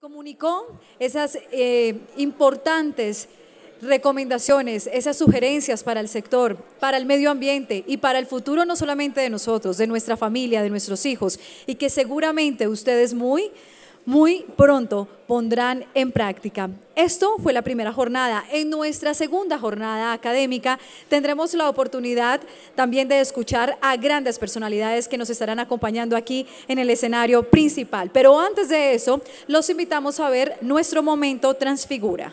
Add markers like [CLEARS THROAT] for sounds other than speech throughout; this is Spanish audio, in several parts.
comunicó esas eh, importantes recomendaciones, esas sugerencias para el sector, para el medio ambiente y para el futuro no solamente de nosotros, de nuestra familia, de nuestros hijos, y que seguramente ustedes muy muy pronto pondrán en práctica. Esto fue la primera jornada. En nuestra segunda jornada académica tendremos la oportunidad también de escuchar a grandes personalidades que nos estarán acompañando aquí en el escenario principal. Pero antes de eso, los invitamos a ver nuestro momento Transfigura.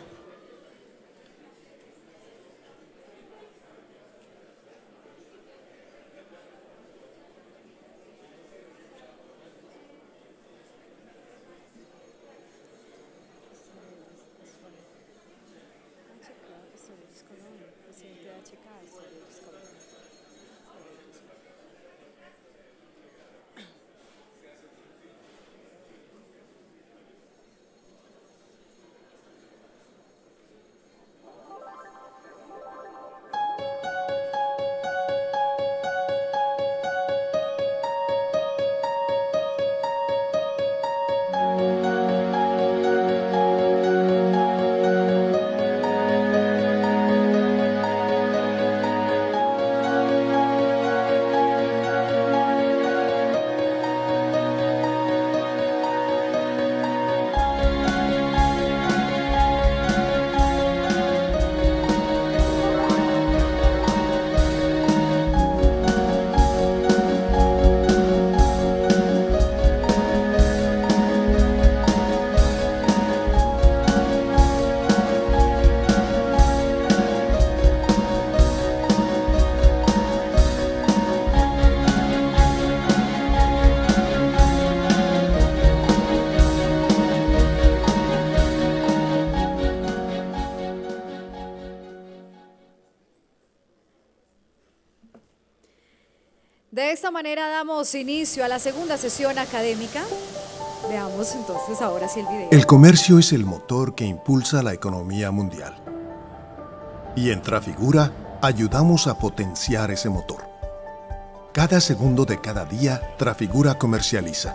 inicio a la segunda sesión académica. Veamos entonces ahora si el video. El comercio es el motor que impulsa la economía mundial. Y en Trafigura ayudamos a potenciar ese motor. Cada segundo de cada día, Trafigura comercializa.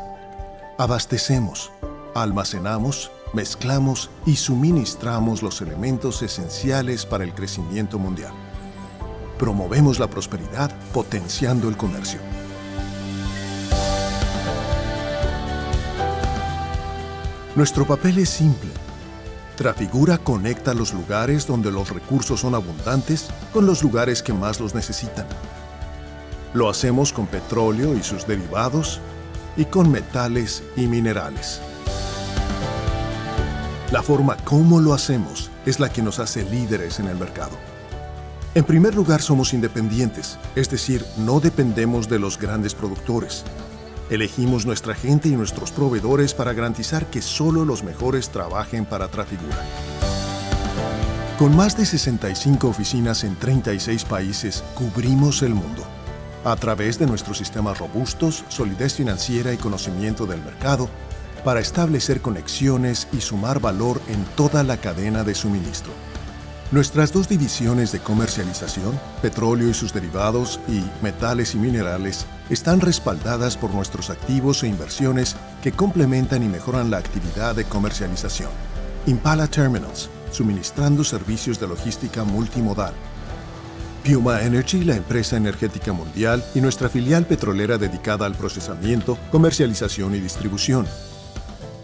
Abastecemos, almacenamos, mezclamos y suministramos los elementos esenciales para el crecimiento mundial promovemos la prosperidad potenciando el comercio. Nuestro papel es simple. Trafigura conecta los lugares donde los recursos son abundantes con los lugares que más los necesitan. Lo hacemos con petróleo y sus derivados y con metales y minerales. La forma como lo hacemos es la que nos hace líderes en el mercado. En primer lugar, somos independientes, es decir, no dependemos de los grandes productores, Elegimos nuestra gente y nuestros proveedores para garantizar que solo los mejores trabajen para Trafigura. Con más de 65 oficinas en 36 países, cubrimos el mundo. A través de nuestros sistemas robustos, solidez financiera y conocimiento del mercado, para establecer conexiones y sumar valor en toda la cadena de suministro. Nuestras dos divisiones de comercialización, petróleo y sus derivados y metales y minerales, están respaldadas por nuestros activos e inversiones que complementan y mejoran la actividad de comercialización. Impala Terminals, suministrando servicios de logística multimodal. Puma Energy, la empresa energética mundial, y nuestra filial petrolera dedicada al procesamiento, comercialización y distribución,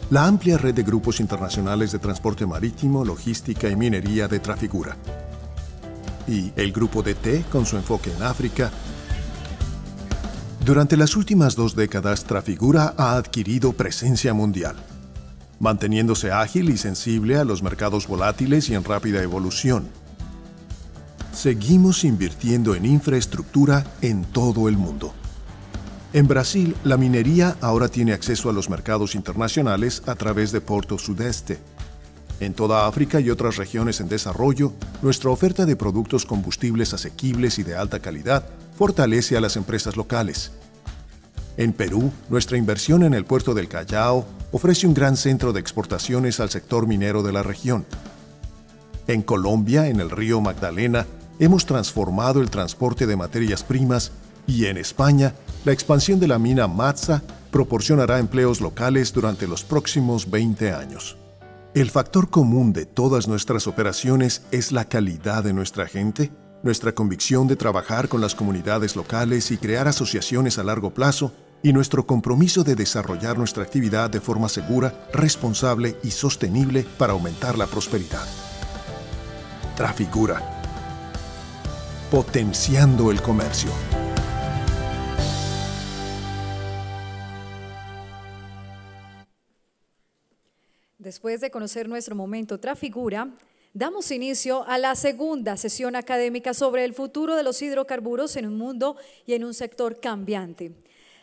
la amplia red de grupos internacionales de transporte marítimo, logística y minería de Trafigura. Y el grupo DT con su enfoque en África. Durante las últimas dos décadas, Trafigura ha adquirido presencia mundial, manteniéndose ágil y sensible a los mercados volátiles y en rápida evolución. Seguimos invirtiendo en infraestructura en todo el mundo. En Brasil, la minería ahora tiene acceso a los mercados internacionales a través de Puerto Sudeste. En toda África y otras regiones en desarrollo, nuestra oferta de productos combustibles asequibles y de alta calidad fortalece a las empresas locales. En Perú, nuestra inversión en el puerto del Callao ofrece un gran centro de exportaciones al sector minero de la región. En Colombia, en el río Magdalena, hemos transformado el transporte de materias primas y en España la expansión de la mina Matza proporcionará empleos locales durante los próximos 20 años. El factor común de todas nuestras operaciones es la calidad de nuestra gente, nuestra convicción de trabajar con las comunidades locales y crear asociaciones a largo plazo, y nuestro compromiso de desarrollar nuestra actividad de forma segura, responsable y sostenible para aumentar la prosperidad. Trafigura. Potenciando el comercio. Después de conocer nuestro momento figura, damos inicio a la segunda sesión académica sobre el futuro de los hidrocarburos en un mundo y en un sector cambiante.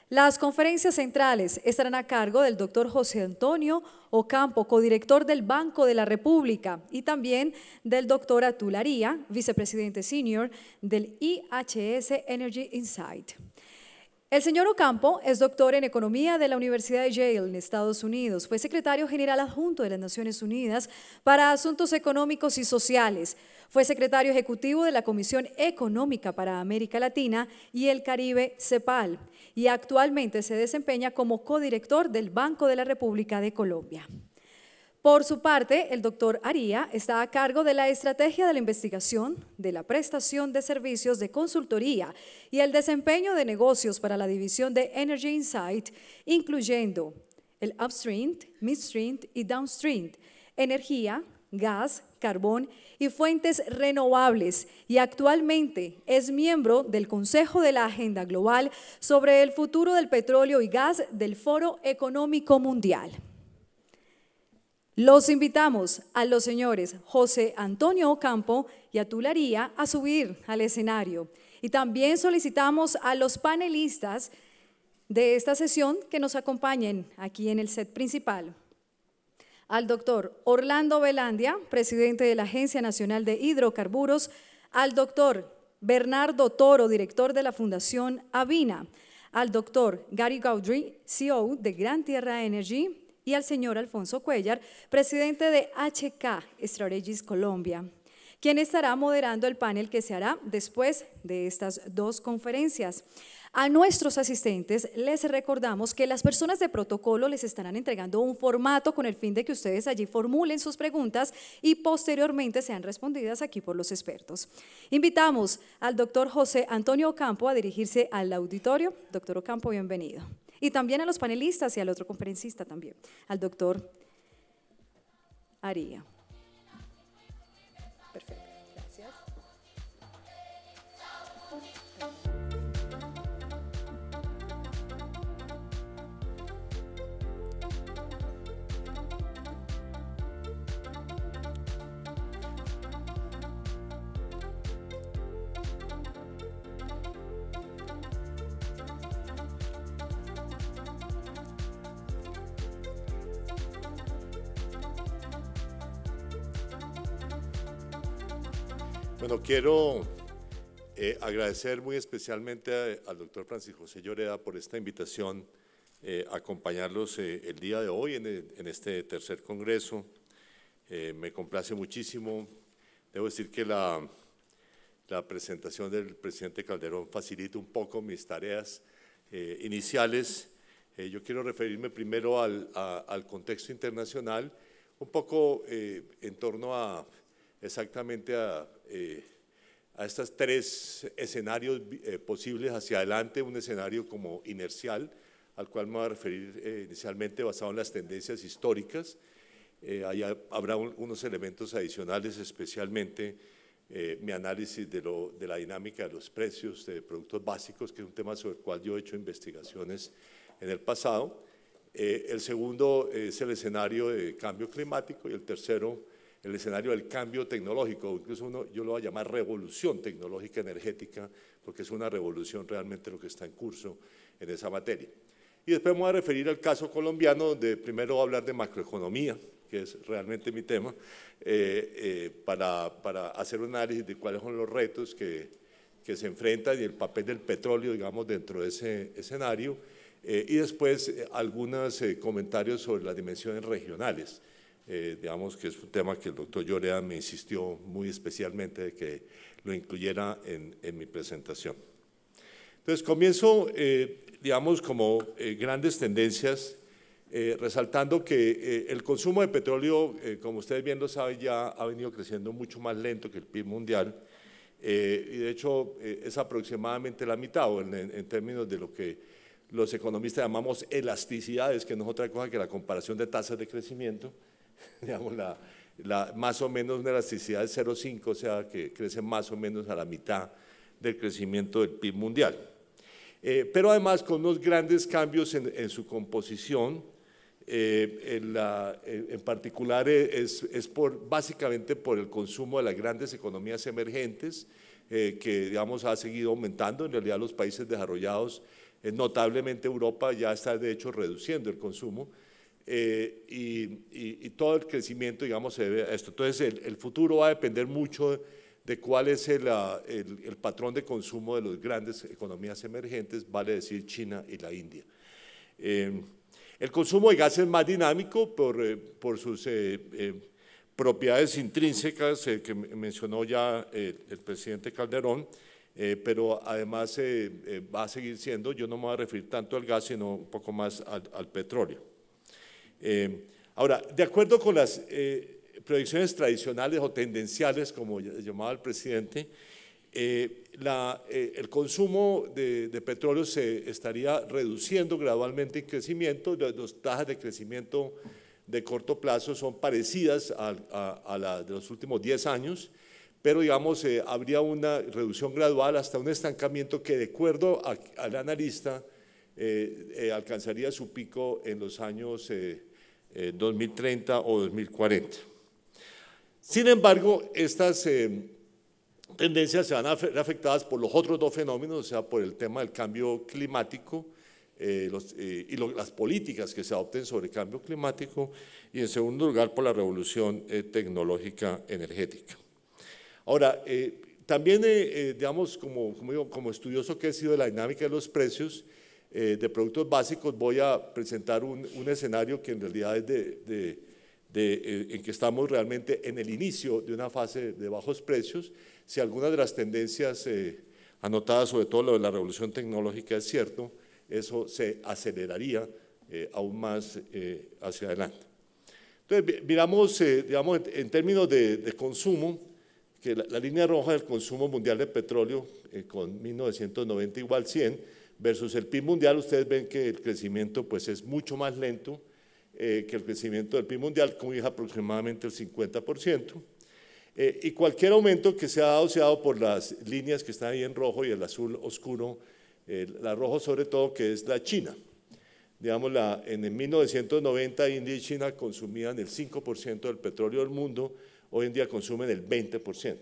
Las conferencias centrales estarán a cargo del doctor José Antonio Ocampo, codirector del Banco de la República, y también del doctor Atularía, vicepresidente senior del IHS Energy Insight. El señor Ocampo es doctor en Economía de la Universidad de Yale en Estados Unidos. Fue secretario general adjunto de las Naciones Unidas para Asuntos Económicos y Sociales. Fue secretario ejecutivo de la Comisión Económica para América Latina y el Caribe, CEPAL. Y actualmente se desempeña como codirector del Banco de la República de Colombia. Por su parte, el doctor Aría está a cargo de la estrategia de la investigación, de la prestación de servicios de consultoría y el desempeño de negocios para la división de Energy Insight, incluyendo el upstream, midstream y downstream, energía, gas, carbón y fuentes renovables y actualmente es miembro del Consejo de la Agenda Global sobre el futuro del petróleo y gas del Foro Económico Mundial. Los invitamos a los señores José Antonio Ocampo y a Tularía a subir al escenario. Y también solicitamos a los panelistas de esta sesión que nos acompañen aquí en el set principal. Al doctor Orlando Velandia, presidente de la Agencia Nacional de Hidrocarburos, al doctor Bernardo Toro, director de la Fundación Avina, al doctor Gary Gaudry, CEO de Gran Tierra Energy, y al señor Alfonso Cuellar, presidente de HK Strategies Colombia, quien estará moderando el panel que se hará después de estas dos conferencias. A nuestros asistentes les recordamos que las personas de protocolo les estarán entregando un formato con el fin de que ustedes allí formulen sus preguntas y posteriormente sean respondidas aquí por los expertos. Invitamos al doctor José Antonio Ocampo a dirigirse al auditorio. Doctor Ocampo, bienvenido. Y también a los panelistas y al otro conferencista también, al doctor Aria. Perfecto. Bueno, quiero eh, agradecer muy especialmente al doctor Francisco José Lloreda por esta invitación eh, a acompañarlos eh, el día de hoy en, este tercer congreso. me complace muchísimo. Debo decir que la, presentación del presidente Calderón facilita un poco mis tareas iniciales. yo quiero referirme primero al contexto internacional, un poco en torno a exactamente a, eh, estos tres escenarios eh, posibles hacia adelante, un escenario como inercial, al cual me voy a referir eh, inicialmente basado en las tendencias históricas. Eh, ahí habrá unos elementos adicionales, especialmente mi análisis de, de la dinámica de los precios de productos básicos, que es un tema sobre el cual yo he hecho investigaciones en el pasado. el segundo es el escenario de cambio climático y el tercero el escenario del cambio tecnológico, incluso yo lo voy a llamar revolución tecnológica energética, porque es una revolución realmente lo que está en curso en esa materia. Y después me voy a referir al caso colombiano, donde primero voy a hablar de macroeconomía, que es realmente mi tema, eh, eh, para, hacer un análisis de cuáles son los retos que, se enfrentan y el papel del petróleo, digamos, dentro de ese escenario. Eh, y después algunos comentarios sobre las dimensiones regionales eh, digamos que es un tema que el doctor Llorea me insistió muy especialmente de que lo incluyera en, mi presentación. Entonces, comienzo, eh, digamos, como eh, grandes tendencias, resaltando que el consumo de petróleo, como ustedes bien lo saben, ya ha venido creciendo mucho más lento que el PIB mundial, y de hecho es aproximadamente la mitad, o en, en términos de lo que los economistas llamamos elasticidades, que no es otra cosa que la comparación de tasas de crecimiento, [LAUGHS] digamos, la, más o menos una elasticidad de 0,5, o sea, que crece más o menos a la mitad del crecimiento del PIB mundial. Eh, pero además con unos grandes cambios en, su composición, eh, en, particular eh, es, es, por, básicamente por el consumo de las grandes economías emergentes, que digamos ha seguido aumentando, en realidad los países desarrollados, notablemente Europa ya está de hecho reduciendo el consumo, eh, y, todo el crecimiento, digamos, se debe a esto. Entonces, el, futuro va a depender mucho de, cuál es el, patrón de consumo de las grandes economías emergentes, vale decir China y la India. Eh, el consumo de gas es más dinámico por, eh, sus propiedades intrínsecas que mencionó ya el presidente Calderón, pero además va a seguir siendo, yo no me voy a referir tanto al gas, sino un poco más al petróleo. Eh, ahora, de acuerdo con las eh, proyecciones tradicionales o tendenciales, como llamaba el presidente, eh, el consumo de, petróleo se estaría reduciendo gradualmente en crecimiento, las, tasas de crecimiento de corto plazo son parecidas a, las de los últimos 10 años, pero digamos, habría una reducción gradual hasta un estancamiento que de acuerdo al analista alcanzaría su pico en los años 2030 eh, o 2040. Sin embargo, estas eh, tendencias se van a ver afectadas por los otros dos fenómenos, o sea, por el tema del cambio climático eh, y las políticas que se adopten sobre el cambio climático y, en segundo lugar, por la revolución tecnológica energética. Ahora, también, digamos, como, como estudioso que he sido de la dinámica de los precios, eh, de productos básicos, voy a presentar un, un escenario que en realidad es de, de, eh, en que estamos realmente en el inicio de una fase de bajos precios. Si alguna de las tendencias eh, anotadas, sobre todo lo de la revolución tecnológica, es cierto, eso se aceleraría aún más hacia adelante. Entonces, miramos, digamos, en, términos de, de consumo, que la, la, línea roja del consumo mundial de petróleo, con 1990 igual 100, Versus el PIB mundial, ustedes ven que el crecimiento pues, es mucho más lento eh, que el crecimiento del PIB mundial, como es aproximadamente el 50%. Eh, y cualquier aumento que se ha dado, por las líneas que están ahí en rojo y el azul oscuro, eh, la rojo sobre todo, que es la China. Digamos, en el 1990 India y China consumían el 5% del petróleo del mundo, hoy en día consumen el 20%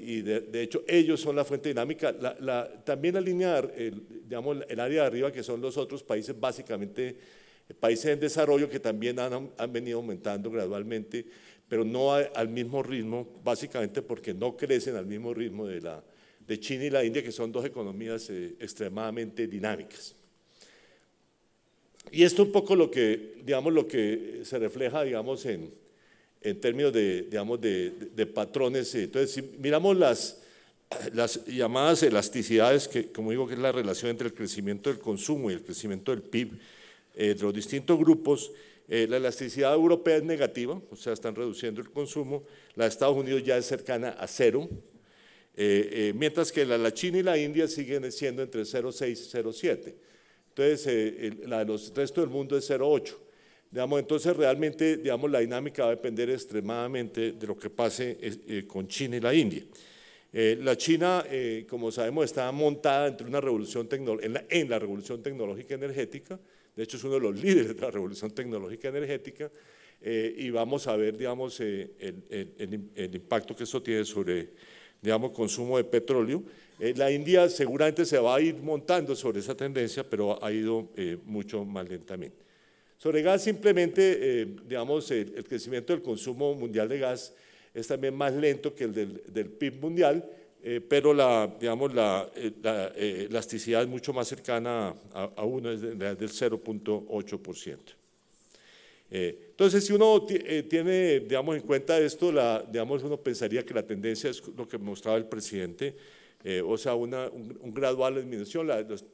y de, hecho ellos son la fuente dinámica. La, también alinear el, digamos, el área de arriba, que son los otros países, básicamente eh, países en desarrollo que también han, venido aumentando gradualmente, pero no al mismo ritmo, básicamente porque no crecen al mismo ritmo de, la, de China y la India, que son dos economías eh, extremadamente dinámicas. Y esto es un poco lo que, digamos, lo que se refleja digamos, en, en términos de, digamos, de, patrones. Eh, entonces, si miramos las, las llamadas elasticidades, que como digo que es la relación entre el crecimiento del consumo y el crecimiento del PIB entre eh, de los distintos grupos, eh, la elasticidad europea es negativa, o sea, están reduciendo el consumo, la de Estados Unidos ya es cercana a cero, mientras que la, la, China y la India siguen siendo entre 0,6 y 0,7. Entonces, la de los restos del mundo es 0,8 entonces realmente digamos, la dinámica va a depender extremadamente de lo que pase eh, eh, con China y la India. Eh, la China, como sabemos, está montada entre una revolución en la, revolución tecnológica energética, de hecho es uno de los [LAUGHS] líderes de la revolución tecnológica energética, y vamos a ver, digamos, el, impacto que eso tiene sobre, digamos, consumo de petróleo. la India seguramente se va a ir montando sobre esa tendencia, pero ha ido mucho más lentamente. Sobre gas, simplemente, eh, digamos, el, crecimiento del consumo mundial de gas es también más lento que el del, PIB mundial, eh, pero la, digamos, la, eh, elasticidad es mucho más cercana a, uno, es, del 0.8%. entonces, si uno tiene, digamos, en cuenta esto, digamos, uno pensaría que la tendencia es lo que mostraba el presidente, o sea, una, un, gradual disminución.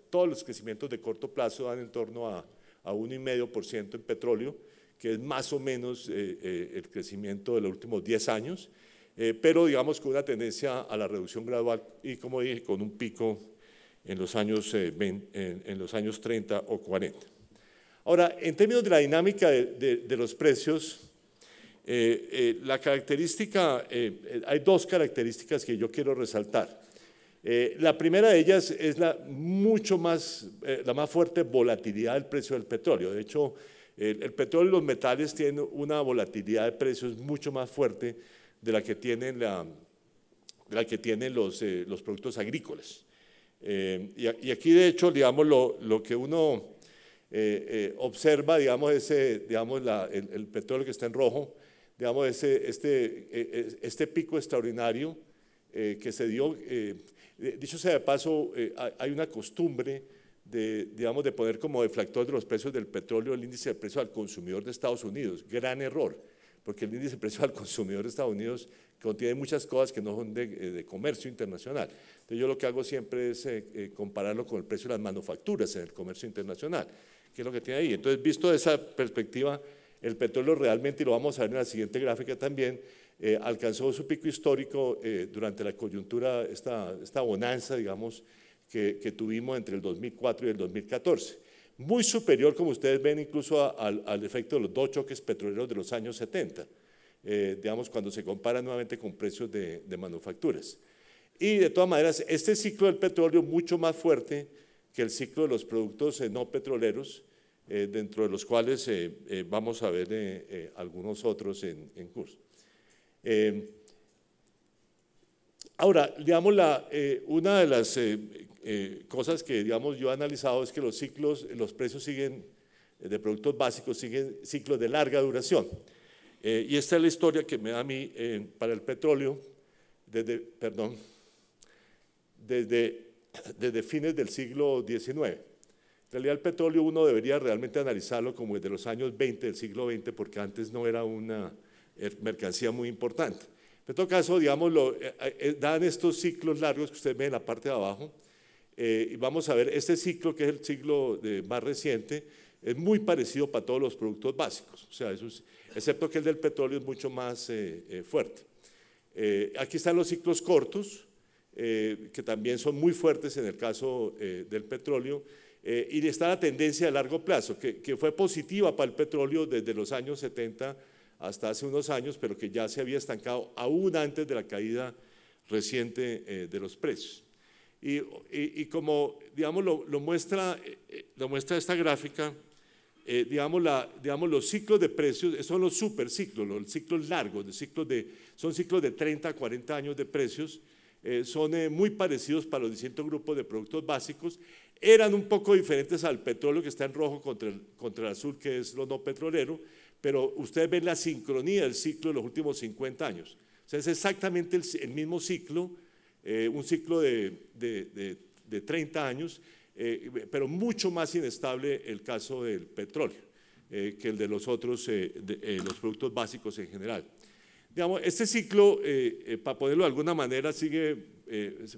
todos los crecimientos de corto plazo dan en torno a, a 1,5% en petróleo, que es más o menos eh, eh, el crecimiento de los últimos 10 años, eh, pero digamos con una tendencia a la reducción gradual y como dije, con un pico en los años, 30 o 40. Ahora, en términos de la dinámica de, de los precios, la característica, hay dos características que yo quiero resaltar. Eh, la primera de ellas es la mucho más, eh, la más fuerte volatilidad del precio del petróleo. De hecho, el, petróleo y los metales tienen una volatilidad de precios mucho más fuerte de la que tienen, la, de la que tienen los, eh, los productos agrícolas. Y, aquí, de hecho, digamos, lo, que uno observa, digamos, ese, digamos el, el, petróleo que está en rojo, digamos, ese, este, e, e, este pico extraordinario que se dio eh, dicho sea de paso, eh, hay una costumbre de, digamos, de poner como deflactor de los precios del petróleo el índice de precio al consumidor de Estados Unidos. Gran error, porque el índice de precios al consumidor de Estados Unidos contiene muchas cosas que no son de, eh, comercio internacional. Entonces yo lo que hago siempre es compararlo con el precio de las manufacturas en el comercio internacional, que es lo que tiene ahí. Entonces, visto de esa perspectiva, el petróleo realmente, y lo vamos a ver en la siguiente gráfica también, eh, alcanzó su pico histórico eh, durante la coyuntura, esta, bonanza, digamos, que, tuvimos entre el 2004 y el 2014. Muy superior, como ustedes ven, incluso al, efecto de los dos choques petroleros de los años 70, eh, digamos, cuando se compara nuevamente con precios de, manufacturas. Y de todas maneras, este ciclo del petróleo mucho más fuerte que el ciclo de los productos no petroleros, dentro de los cuales vamos a ver algunos otros en curso. Eh, ahora, digamos, la, eh, una de las eh, cosas que digamos, yo he analizado es que los ciclos, los precios siguen, de productos básicos siguen ciclos de larga duración. y esta es la historia que me da a mí para el petróleo, desde, perdón, desde, [COUGHS] desde fines del siglo XIX. En realidad el petróleo uno debería realmente analizarlo como desde los años 20 del siglo XX, porque antes no era una, mercancía muy importante. En todo caso, digamos, eh, eh, eh, dan estos ciclos largos que usted ve en la parte de abajo. y vamos a ver, este ciclo, que es el ciclo más reciente, es muy parecido para todos los productos básicos, o sea, excepto que el del petróleo es mucho más fuerte. aquí están los ciclos cortos, que también son muy fuertes en el caso del petróleo, y está la tendencia a largo plazo, que, que fue positiva para el petróleo desde los años 70 hasta hace unos años, pero que ya se había estancado aún antes de la caída reciente eh, de los precios. Y, como, eh, eh, lo, muestra, esta gráfica, digamos, los ciclos de precios, son los superciclos, los ciclos largos, los ciclos de, son ciclos de 30 a 40 años de precios, son muy parecidos para los distintos grupos de productos básicos, eran un poco diferentes al petróleo que está en rojo contra el, contra el azul, que es lo no petrolero, pero ustedes ven la sincronía del ciclo de los últimos 50 años. O sea, es exactamente el, mismo ciclo, eh, un ciclo de, 30 años, eh, pero mucho más inestable el caso del petróleo eh, que el de los otros, los productos básicos en general. Digamos, este ciclo, para ponerlo de alguna manera, sigue,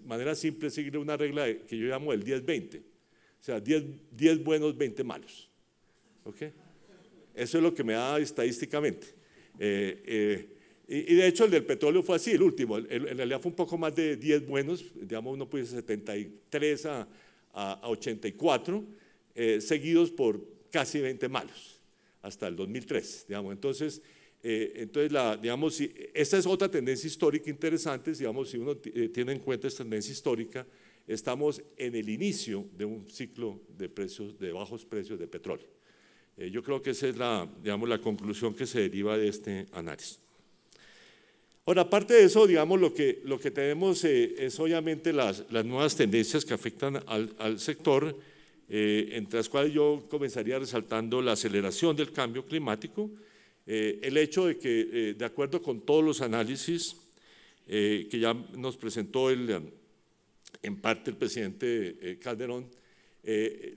manera simple, sigue una regla que yo llamo el 10-20. O sea, 10, 10 buenos, 20 malos. ¿Okay? Eso es lo que me da estadísticamente. Eh, eh, y, de hecho el del petróleo fue así, el último. en realidad fue un poco más de 10 buenos, digamos uno pues 73 a, 84, eh, seguidos por casi 20 malos, hasta el 2003, digamos. Entonces, entonces la, digamos, si, esta es otra tendencia histórica interesante, digamos, si uno tiene en cuenta esta tendencia histórica, estamos en el inicio de un ciclo de precios, de bajos precios de petróleo. Eh, yo creo que esa es la, digamos, la conclusión que se deriva de este análisis. Ahora, aparte de eso, digamos, lo que, lo que tenemos eh, es obviamente las, las, nuevas tendencias que afectan al, sector, eh, entre las cuales yo comenzaría resaltando la aceleración del cambio climático, el hecho de que, de acuerdo con todos los análisis que ya nos presentó el, en parte el presidente Calderón,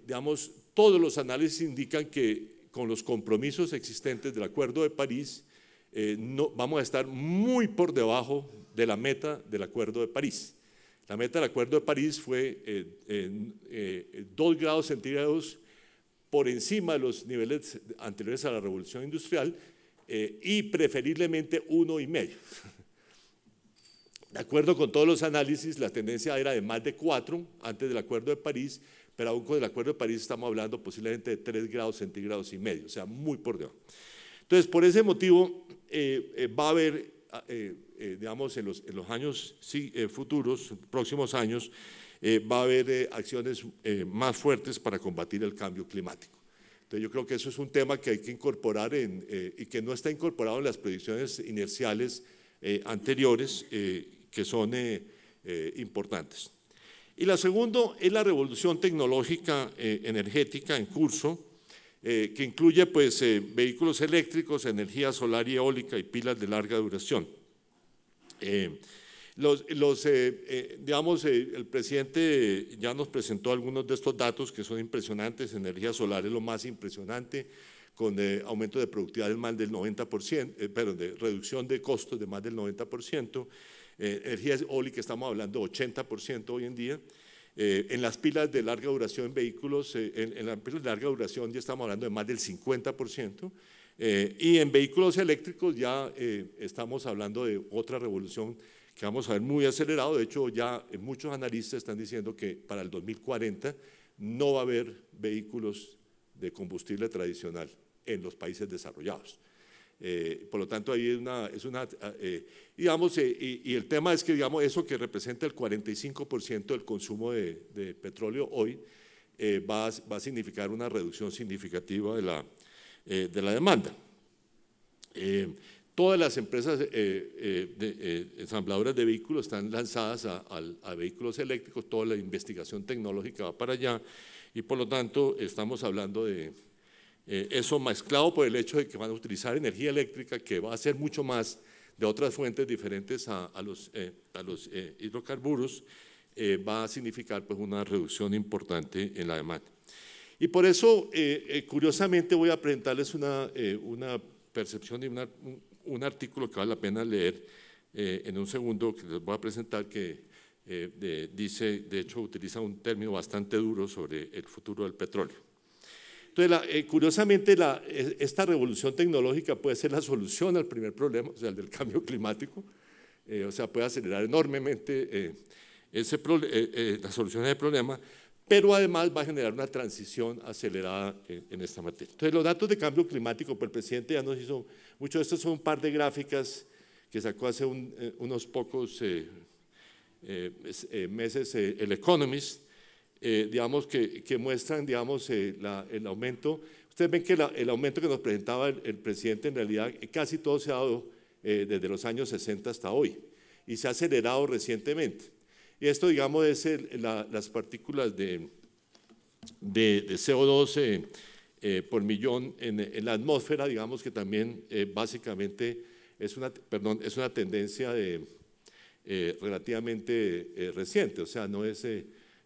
digamos, todos los análisis indican que con los compromisos existentes del Acuerdo de París, eh, no, vamos a estar muy por debajo de la meta del Acuerdo de París. La meta del Acuerdo de París fue 2 eh, eh, grados centígrados por encima de los niveles anteriores a la revolución industrial y preferiblemente uno y medio. De acuerdo con todos los análisis, la tendencia era de más de cuatro antes del Acuerdo de París pero aún con el Acuerdo de París estamos hablando posiblemente de 3 grados centígrados y medio, o sea, muy por debajo. Entonces, por ese motivo, eh, eh, va a haber, ah, eh, digamos, en los, años sí, futuros, próximos años, va a haber acciones más fuertes para combatir el cambio climático. Entonces yo creo que eso es un tema que hay que incorporar en, y que no está incorporado en las predicciones inerciales anteriores que son importantes. Y la segunda es la revolución tecnológica eh, energética en curso, eh, que incluye pues, eh, vehículos eléctricos, energía solar y eólica y pilas de larga duración. el presidente ya nos presentó algunos de estos datos que son impresionantes, energía solar es lo más impresionante, con aumento de productividad de más del 90%, perdón, de reducción de costos de más del 90%, eh, energía eólica estamos hablando 80% hoy en día. Eh, en las pilas de larga duración en vehículos, eh, en, en, las pilas de larga duración ya estamos hablando de más del 50%. Eh, y en vehículos eléctricos ya estamos hablando de otra revolución que vamos a ver muy acelerado. De hecho, ya muchos analistas están diciendo que para el 2040 no va a haber vehículos de combustible tradicional en los países desarrollados. Eh, por lo tanto, ahí es una... Es una eh, digamos, eh, y, el tema es que digamos, eso que representa el 45% del consumo de, petróleo hoy va a, va, a, significar una reducción significativa de la, de la demanda. todas las empresas de, ensambladoras de vehículos están lanzadas a vehículos eléctricos, toda la investigación tecnológica va para allá y por lo tanto estamos hablando de eh, eso mezclado por el hecho de que van a utilizar energía eléctrica que va a ser mucho más de otras fuentes diferentes a, los, eh, eh, hidrocarburos, va a significar pues, una reducción importante en la demanda. Y por eso, curiosamente, voy a presentarles una, una percepción y un, artículo que vale la pena leer en un segundo, que les voy a presentar, que dice, de hecho, utiliza un término bastante duro sobre el futuro del petróleo. Entonces, eh, curiosamente, e, esta revolución tecnológica puede ser la solución al primer problema, o sea, el del cambio climático, eh, o sea, puede acelerar enormemente eh, la solución del problema, pero además va a generar una transición acelerada en, esta materia. Entonces, los datos de cambio climático, pues el presidente ya nos hizo, mucho de estos son un par de gráficas que sacó hace unos pocos meses el Economist, eh, digamos, que, muestran digamos, eh, el aumento. Ustedes ven que el aumento que nos presentaba el, presidente en realidad eh, casi todo se ha dado desde los años 60 hasta hoy y se ha acelerado recientemente. Y esto, digamos, es las partículas de, CO2 por millón en, la atmósfera, digamos que también básicamente es una, es una tendencia de, relativamente reciente, o sea, no es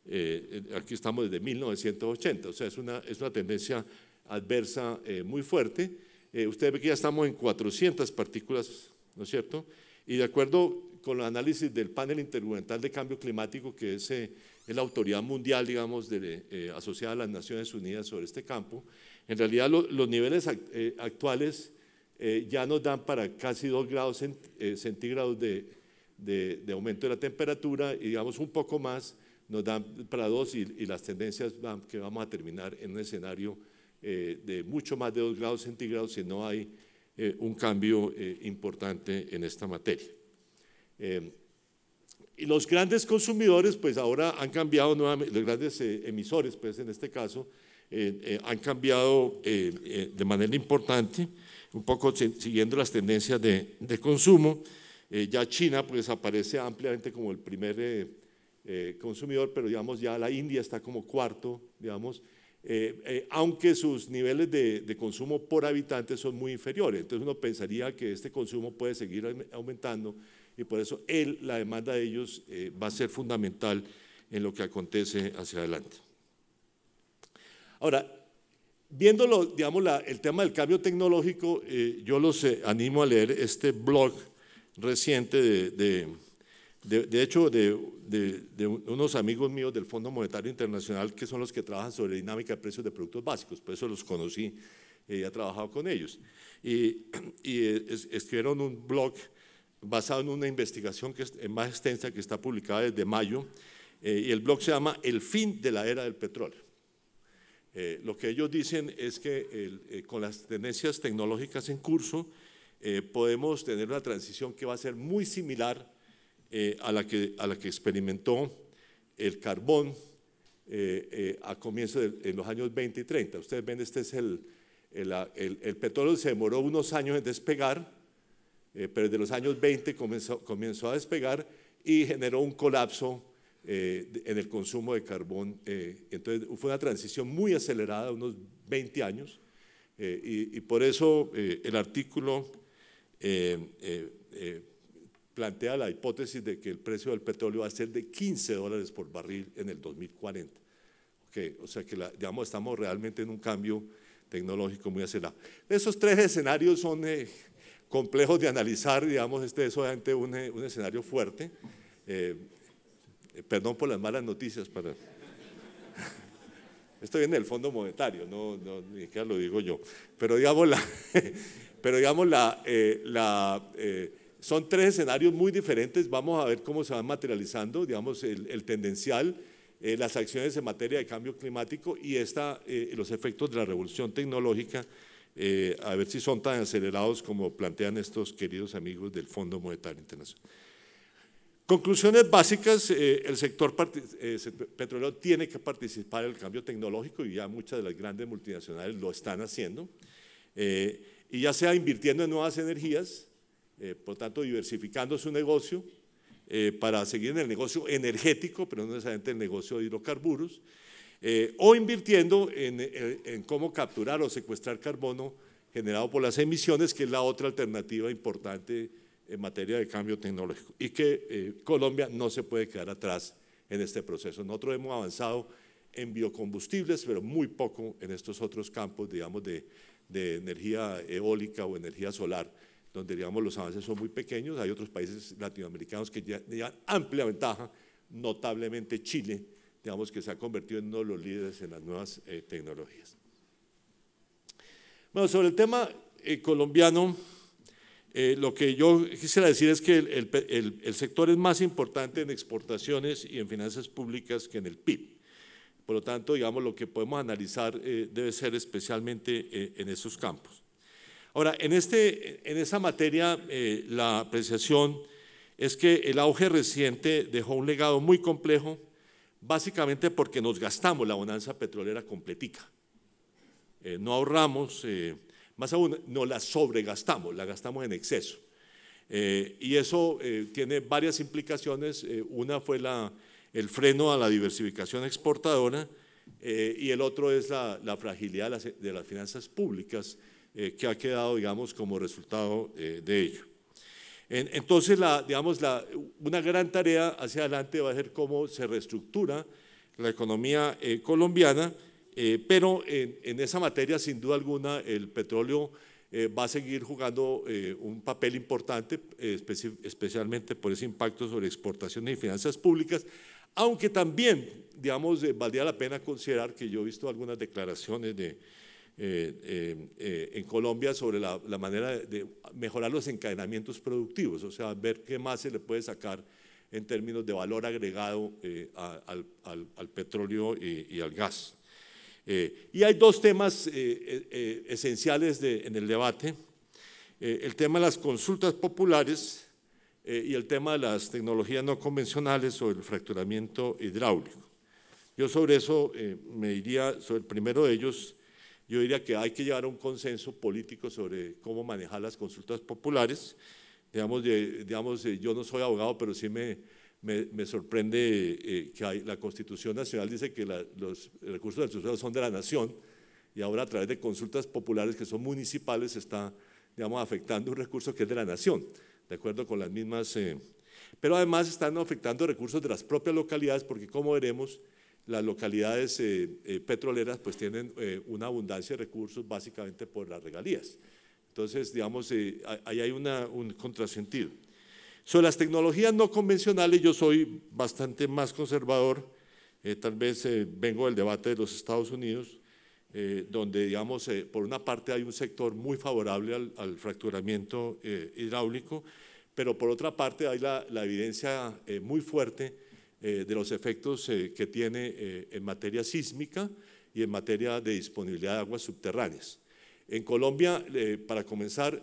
eh, aquí estamos desde 1980, o sea, es una, es una tendencia adversa eh, muy fuerte. Eh, usted ve que ya estamos en 400 partículas, ¿no es cierto? Y de acuerdo con el análisis del panel intergubernamental de cambio climático, que es, la autoridad mundial, digamos, de, asociada a las Naciones Unidas sobre este campo, en realidad los niveles actuales ya nos dan para casi 2 grados centígrados de, de aumento de la temperatura y digamos un poco más nos dan para dos y, las tendencias que vamos a terminar en un escenario eh, de mucho más de 2 grados centígrados si no hay eh, un cambio eh, importante en esta materia. Em, y los grandes consumidores, pues ahora han cambiado nuevamente, los grandes emisores, pues en este caso, han cambiado de manera importante, un poco siguiendo las tendencias de, de consumo. ya China, pues aparece ampliamente como el primer eh, consumidor, pero digamos ya la India está como cuarto, digamos, eh, eh, aunque sus niveles de, consumo por habitante son muy inferiores. Entonces uno pensaría que este consumo puede seguir aumentando y por eso él, la demanda de ellos va a ser fundamental en lo que acontece hacia adelante. Ahora, viéndolo, digamos, el tema del cambio tecnológico, yo los animo a leer este blog reciente de de, hecho, de, unos amigos míos del Fondo Monetario Internacional que son los que trabajan sobre dinámica de precios de productos básicos, por eso los conocí eh, y he trabajado con ellos. Y, [CLEARS THROAT] eh, escribieron un blog basado en una investigación que es eh, más extensa que está publicada desde mayo, y el blog se llama El fin de la era del petróleo. lo que ellos dicen es que con las tendencias tecnológicas en curso podemos tener una transición que va a ser muy similar eh, a, la que, a la que experimentó el carbón eh, eh, a comienzos de los años 20 y 30. Ustedes ven, este es el, el, petróleo, se demoró unos años en despegar, pero desde los años 20 comenzó, comenzó a despegar y generó un colapso en el consumo de carbón. entonces fue una transición muy acelerada, unos 20 años, y, por eso el artículo plantea la hipótesis de que el precio del petróleo va a ser de 15 dólares por barril en el 2040. o sea que digamos, estamos realmente en un cambio tecnológico muy acelerado. Esos tres escenarios son eh, complejos de analizar, digamos, este es obviamente un, eh, un escenario fuerte. Eh, perdón por las malas noticias para... [LAUGHS] Esto viene del Fondo Monetario, no, ni que lo digo yo. Pero digamos, la, [LAUGHS] pero digamos la, la son tres escenarios muy diferentes, vamos a ver cómo se van materializando, digamos, el, tendencial, eh, las acciones en materia de cambio climático y eh, los efectos de la revolución tecnológica, eh, a ver si son tan acelerados como plantean estos queridos amigos del Fondo Monetario Internacional. Conclusiones básicas, el sector petrolero tiene que participar en el cambio tecnológico y ya muchas de las grandes multinacionales lo están haciendo, y ya sea invirtiendo en nuevas energías, eh, por tanto diversificando su negocio eh, para seguir en el negocio energético, pero no necesariamente el negocio de hidrocarburos, eh, o invirtiendo en, en, cómo capturar o secuestrar carbono generado por las emisiones, que es la otra alternativa importante en materia de cambio tecnológico, y que Colombia no se puede quedar atrás en este proceso. Nosotros hemos avanzado en biocombustibles, pero muy poco en estos otros campos, digamos, de, de energía eólica o energía solar donde digamos los avances son muy pequeños, hay otros países latinoamericanos que ya llevan amplia ventaja, notablemente Chile, digamos que se ha convertido en uno de los líderes en las nuevas eh, tecnologías. Bueno, sobre el tema eh, colombiano, eh, lo que yo quisiera decir es que el, el, sector es más importante en exportaciones y en finanzas públicas que en el PIB. Por lo tanto, digamos, lo que podemos analizar debe ser especialmente en esos campos. Ahora, este, en, esa materia, eh, la apreciación es que el auge reciente dejó un legado muy complejo, básicamente porque nos gastamos la bonanza petrolera completica. Eh, no ahorramos, eh, más aún, no la sobregastamos, la gastamos en exceso. y eso tiene varias implicaciones. una fue el freno a la diversificación exportadora y el otro es la, fragilidad de las finanzas públicas eh, que ha quedado, digamos, como resultado eh, de ello. entonces, la, digamos, la, una gran tarea hacia adelante va a ser cómo se reestructura la economía eh, colombiana, pero en, en, esa materia, sin duda alguna, el petróleo va a seguir jugando un papel importante, especialmente por ese impacto sobre exportaciones y finanzas públicas, aunque también, digamos, valdría la pena considerar que yo he visto algunas declaraciones de, eh, eh, eh, en Colombia sobre la, manera de mejorar los encadenamientos productivos, o sea, ver qué más se le puede sacar en términos de valor agregado al, petróleo y, al gas. y hay dos temas esenciales en el debate, el tema de las consultas populares y el tema de las tecnologías no convencionales o el fracturamiento hidráulico. Yo sobre eso me diría sobre el primero de ellos, yo diría que hay que llegar a un consenso político sobre cómo manejar las consultas populares. Digamos, digamos eh, yo no soy abogado, pero sí me, me, sorprende eh, que la Constitución Nacional dice que los recursos del suelo son de la nación y ahora a través de consultas populares que son municipales está digamos, afectando un recurso que es de la nación, de acuerdo con las mismas... Eh, pero además están afectando recursos de las propias localidades porque como veremos las localidades eh, eh, petroleras pues tienen eh, una abundancia de recursos básicamente por las regalías. Entonces, digamos, ahí hay un contrasentido. Sobre las tecnologías no convencionales, yo soy bastante más conservador, tal vez vengo del debate de los Estados Unidos, donde, digamos, por una parte hay un sector muy favorable al, fracturamiento hidráulico, pero por otra parte hay la, la evidencia muy fuerte eh, de los efectos eh, que tiene eh, en materia sísmica y en materia de disponibilidad de aguas subterráneas. En Colombia, para comenzar,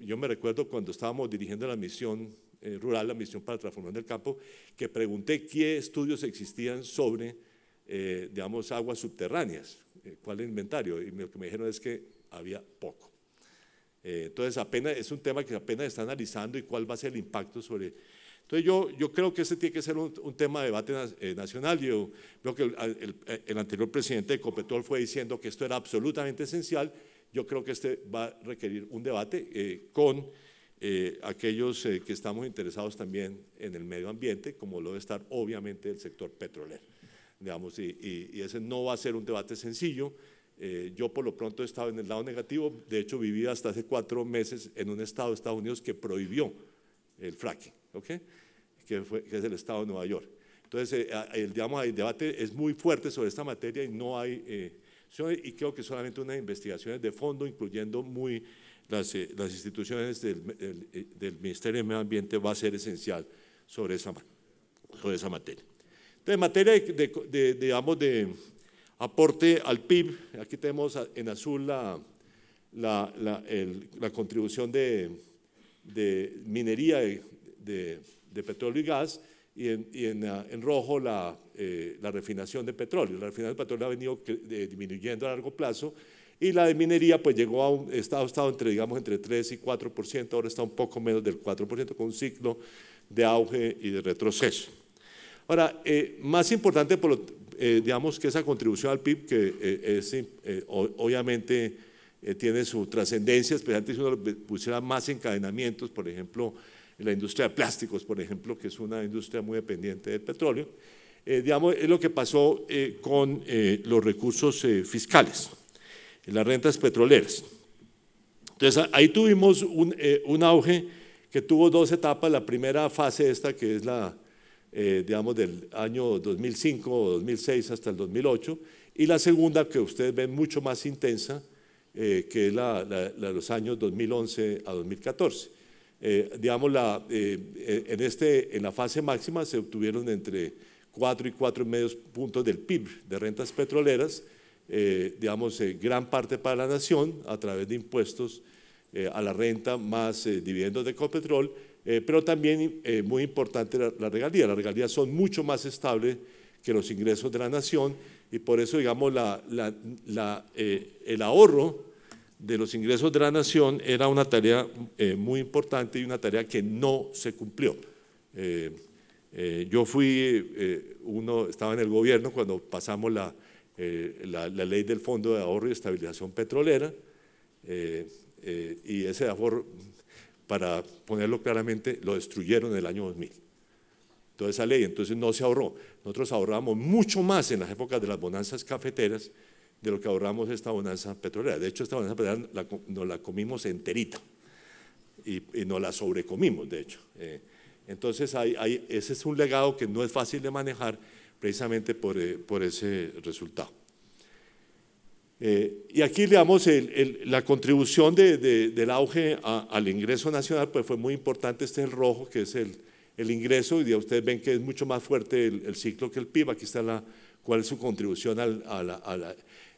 yo me recuerdo cuando estábamos dirigiendo la misión rural, la misión para transformar el campo, que pregunté qué estudios existían sobre, digamos, aguas subterráneas, cuál el inventario, y lo que me dijeron es que había poco. entonces, apenas, es un tema que apenas está analizando y cuál va a ser el impacto sobre entonces yo, creo que este tiene que ser un, tema de debate eh, nacional. Yo creo que eh, el, anterior presidente de Copetrol fue diciendo que esto era absolutamente esencial. Yo creo que este va a requerir un debate eh, con aquellos que estamos interesados también en el medio ambiente, como lo debe estar obviamente el sector petrolero. Digamos, y, ese no va a ser un debate sencillo. yo por lo pronto he estado en el lado negativo, de hecho viví hasta hace cuatro meses en un estado de Estados Unidos que prohibió el fracking. ¿ok? Que, es el estado de Nueva York. Entonces, eh, el, digamos, el debate es muy fuerte sobre esta materia y no hay... Eh, y creo que solamente unas investigaciones de fondo, incluyendo muy las, eh, instituciones del, Ministerio de Medio Ambiente, va a ser esencial sobre esa, sobre esa materia. Entonces, en materia de, digamos, de aporte al PIB, aquí tenemos en azul la, la, contribución de, de minería de, petróleo y gas y en, ah, rojo eh, la, refinación de petróleo. La refinación de petróleo ha venido disminuyendo a largo plazo y la de minería pues llegó a un estado, estado entre, digamos, entre 3 y 4%, ahora está un poco menos del 4% con un ciclo de auge y de retroceso. Ahora, eh, más importante, por eh, digamos, que esa contribución al PIB, que es, obviamente tiene su trascendencia, especialmente si uno pusiera más encadenamientos, por ejemplo, en la industria de plásticos, por ejemplo, que es una industria muy dependiente del petróleo, eh, digamos, es lo que pasó eh, con eh, los recursos fiscales, las rentas petroleras. Entonces, ahí tuvimos un, auge que tuvo dos etapas. La primera fase esta, que es la, digamos, del año 2005 o 2006 hasta el 2008, y la segunda, que ustedes ven mucho más intensa, que es la de los años 2011 a 2014. Eh, digamos, la, eh, eh, en, este, en la fase máxima se obtuvieron entre 4 y y medio puntos del PIB de rentas petroleras, digamos, gran parte para la nación a través de impuestos a la renta más dividendos de Copetrol, pero también muy importante la, regalía. Las regalías son mucho más estables que los ingresos de la nación y por eso, digamos, la, el ahorro de los ingresos de la nación era una tarea eh, muy importante y una tarea que no se cumplió. Eh, eh, yo fui, uno estaba en el gobierno cuando pasamos la, la, ley del Fondo de Ahorro y Estabilización Petrolera y ese ahorro, para ponerlo claramente, lo destruyeron en el año 2000. Toda esa ley, entonces no se ahorró. Nosotros ahorramos mucho más en las épocas de las bonanzas cafeteras de lo que ahorramos esta bonanza petrolera. De hecho, esta bonanza petrolera nos la comimos enterita y, nos la sobrecomimos, de hecho. Eh. entonces, hay, ese es un legado que no es fácil de manejar precisamente por, eh, ese resultado. Eh, y aquí, digamos, damos la contribución del auge al ingreso nacional pues fue muy importante. Este es el rojo, que es el, el ingreso, y ya ustedes ven que es mucho más fuerte el, ciclo que el PIB. Aquí está la, cuál es su contribución a la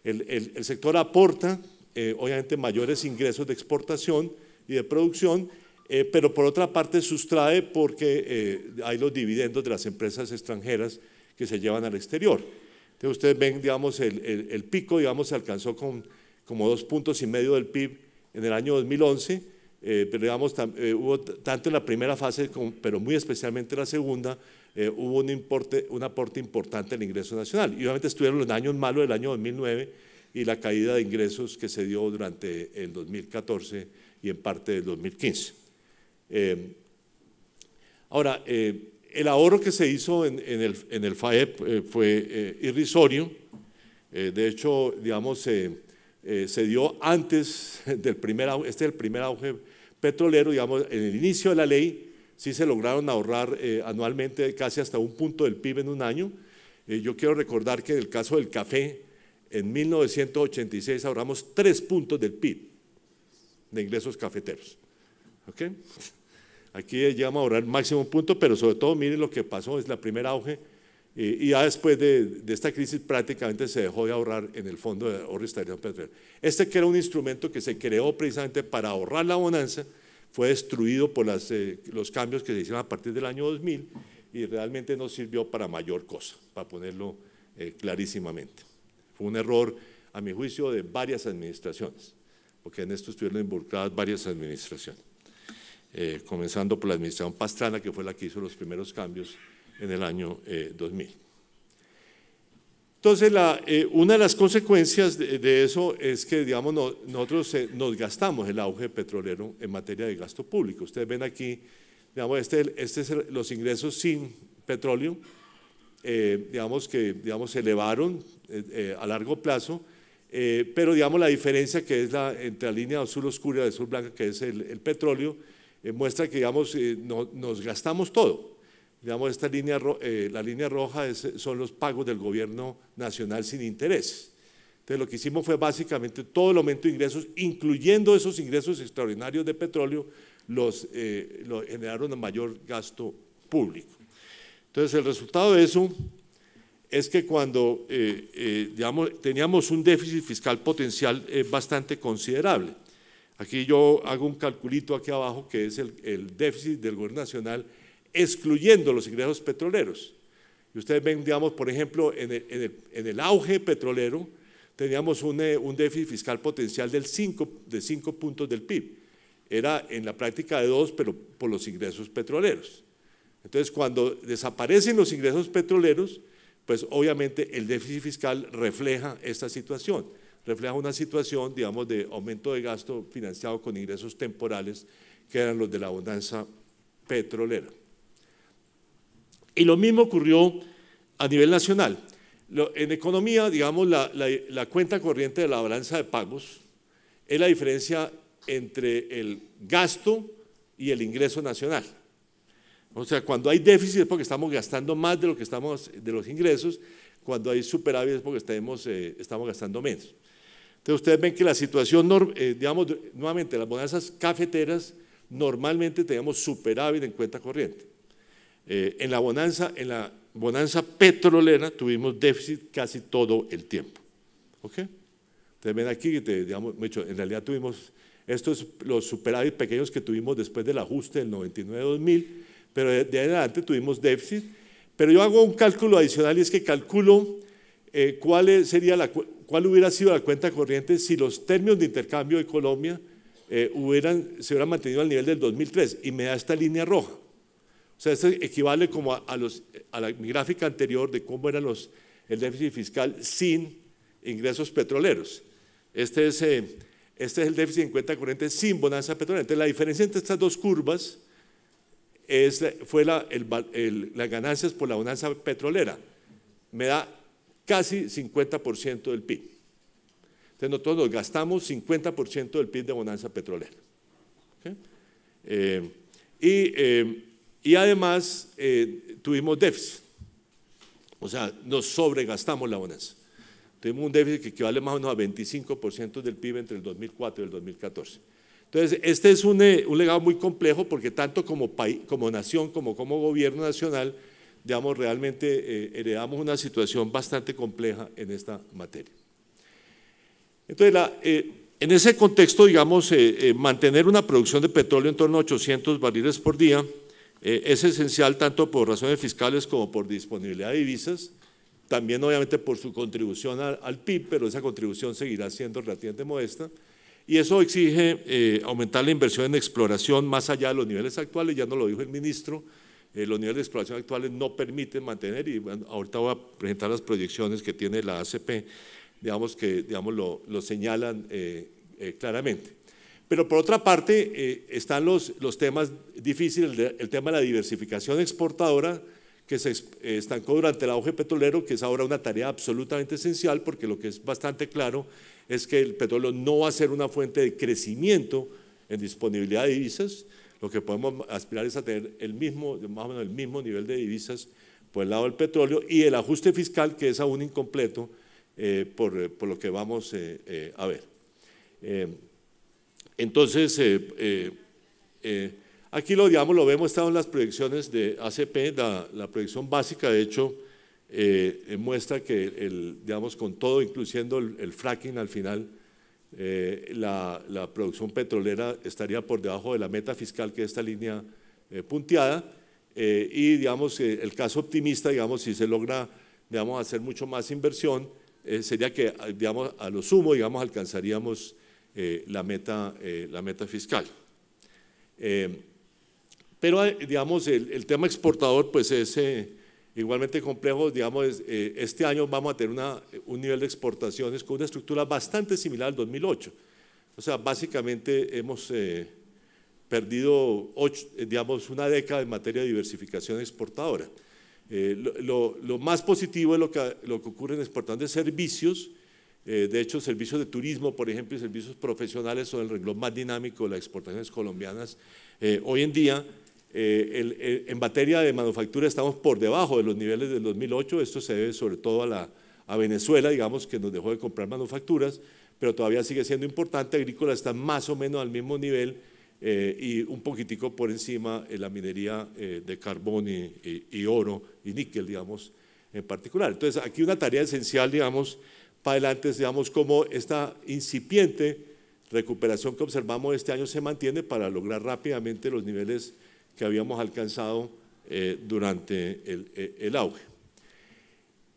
el, sector aporta, eh, obviamente, mayores ingresos de exportación y de producción, eh, pero por otra parte sustrae porque eh, hay los dividendos de las empresas extranjeras que se llevan al exterior. Entonces ustedes ven, digamos, el, pico, digamos, se alcanzó con como dos puntos y medio del PIB en el año 2011, pero digamos, hubo tanto en la primera fase, pero muy especialmente en la segunda, eh, hubo un, importe, un aporte importante al ingreso nacional. Y obviamente estuvieron los años malos del año 2009 y la caída de ingresos que se dio durante el 2014 y en parte del 2015. Eh, ahora, eh, el ahorro que se hizo en, el, en el, FAEP fue irrisorio. de hecho, digamos, se dio antes del primer, este el primer auge petrolero, digamos, en el inicio de la ley sí se lograron ahorrar eh, anualmente casi hasta un punto del PIB en un año. Eh, yo quiero recordar que en el caso del café, en 1986 ahorramos tres puntos del PIB de ingresos cafeteros. ¿Okay? Aquí llegamos a ahorrar máximo un punto, pero sobre todo miren lo que pasó, es la primera auge, eh, y ya después de, esta crisis prácticamente se dejó de ahorrar en el Fondo de Ahorro Estatal Petrolero. Este que era un instrumento que se creó precisamente para ahorrar la bonanza, fue destruido por eh, los cambios que se hicieron a partir del año 2000 y realmente no sirvió para mayor cosa, para ponerlo eh, clarísimamente. Fue un error, a mi juicio, de varias administraciones, porque en esto estuvieron involucradas varias administraciones, eh, comenzando por la administración Pastrana, que fue la que hizo los primeros cambios en el año 2000. Entonces, la, eh, una de las consecuencias de, eso es que, digamos, nosotros eh, nos gastamos el auge petrolero en materia de gasto público. Ustedes ven aquí, digamos, este, este es los ingresos sin petróleo, eh, digamos, que digamos, se elevaron a largo plazo, pero, digamos, la diferencia que es la, entre la línea azul oscura y azul blanca, que es el, petróleo, muestra que, digamos, nos gastamos todo. Digamos, esta línea, eh, la línea roja eh, son los pagos del gobierno nacional sin intereses. Entonces lo que hicimos fue básicamente todo el aumento de ingresos, incluyendo esos ingresos extraordinarios de petróleo, los, eh, generaron un mayor gasto público. Entonces el resultado de eso es que cuando digamos, teníamos un déficit fiscal potencial bastante considerable, aquí yo hago un calculito aquí abajo que es el déficit del gobierno nacional excluyendo los ingresos petroleros. Y ustedes ven, digamos, por ejemplo, en el, auge petrolero teníamos eh, un, déficit fiscal potencial del 5, de 5 puntos del PIB. Era en la práctica de 2, pero por los ingresos petroleros. Entonces, cuando desaparecen los ingresos petroleros, pues obviamente el déficit fiscal refleja esta situación, refleja una situación, digamos, de aumento de gasto financiado con ingresos temporales, que eran los de la abundancia petrolera. Y lo mismo ocurrió a nivel nacional. En economía, digamos, la, cuenta corriente de la balanza de pagos es la diferencia entre el gasto y el ingreso nacional. O sea, cuando hay déficit es porque estamos gastando más de lo que estamos de los ingresos, cuando hay superávit es porque estamos, eh, estamos gastando menos. Entonces ustedes ven que la situación, eh, digamos, nuevamente, las bonanzas cafeteras normalmente tenemos superávit en cuenta corriente. Eh, en, la bonanza, petrolera tuvimos déficit casi todo el tiempo. ¿Ok? Entonces, ven aquí, digamos, en realidad tuvimos estos los superávit pequeños que tuvimos después del ajuste del 99-2000, pero de, de, adelante tuvimos déficit. Pero yo hago un cálculo adicional y es que calculo eh, cuál, sería la, cuál hubiera sido la cuenta corriente si los términos de intercambio de Colombia eh, hubieran, se hubieran mantenido al nivel del 2003 y me da esta línea roja. O sea, esto equivale como a, la, mi gráfica anterior de cómo era los, el déficit fiscal sin ingresos petroleros. Este es, eh, este es el déficit en cuenta corriente sin bonanza petrolera. Entonces, la diferencia entre estas dos curvas es, fue las ganancias por la bonanza petrolera. Me da casi 50% del PIB. Entonces, nosotros nos gastamos 50% del PIB de bonanza petrolera. Eh, y eh, y además eh, tuvimos déficit. O sea, nos sobregastamos la bonanza. Tuvimos un déficit que equivale más o menos a 25% del PIB entre el 2004 y el 2014. Entonces, este es eh, un, legado muy complejo porque tanto como, país, como nación como como gobierno nacional, digamos, realmente eh, heredamos una situación bastante compleja en esta materia. Entonces, en ese contexto, digamos, mantener una producción de petróleo en torno a 800 barriles por día, eh, es esencial tanto por razones fiscales como por disponibilidad de divisas, también obviamente por su contribución al, PIB, pero esa contribución seguirá siendo relativamente modesta. Y eso exige eh, aumentar la inversión en exploración más allá de los niveles actuales, ya nos lo dijo el ministro, eh, los niveles de exploración actuales no permiten mantener, y ahorita voy a presentar las proyecciones que tiene la ACP, digamos que digamos, lo, señalan claramente. Pero por otra parte eh, están los, temas difíciles, el, tema de la diversificación exportadora, que se eh, estancó durante el auge petrolero, que es ahora una tarea absolutamente esencial, porque lo que es bastante claro es que el petróleo no va a ser una fuente de crecimiento en disponibilidad de divisas. Lo que podemos aspirar es a tener el mismo, más o menos el mismo nivel de divisas por el lado del petróleo y el ajuste fiscal, que es aún incompleto eh, por, lo que vamos a ver. Entonces, eh, eh, eh, aquí lo, digamos, lo vemos, estado en las proyecciones de ACP, la, proyección básica, de hecho, muestra que, digamos, con todo, incluyendo el, fracking al final, la, producción petrolera estaría por debajo de la meta fiscal, que es esta línea punteada, y, digamos, el caso optimista, digamos, si se logra, digamos, hacer mucho más inversión, sería que, digamos, a lo sumo, digamos, alcanzaríamos eh, la, meta, eh, la meta fiscal. Eh, pero, digamos, el, el, tema exportador pues es igualmente complejo. Digamos, este año vamos a tener una, un nivel de exportaciones con una estructura bastante similar al 2008. O sea, básicamente hemos perdido, digamos, una década en materia de diversificación exportadora. Lo, lo, más positivo es lo que, lo que ocurre en exportando de servicios, eh, de hecho, servicios de turismo, por ejemplo, y servicios profesionales son el renglón más dinámico de las exportaciones colombianas. Eh, hoy en día, eh, en materia de manufactura estamos por debajo de los niveles del 2008. Esto se debe sobre todo a, Venezuela, digamos, que nos dejó de comprar manufacturas, pero todavía sigue siendo importante. Agrícola está más o menos al mismo nivel y un poquitico por encima la minería de carbón y oro y níquel, digamos, en particular. Entonces, aquí una tarea esencial, digamos, para adelante, digamos, cómo esta incipiente recuperación que observamos este año se mantiene para lograr rápidamente los niveles que habíamos alcanzado eh, durante eh, el, auge.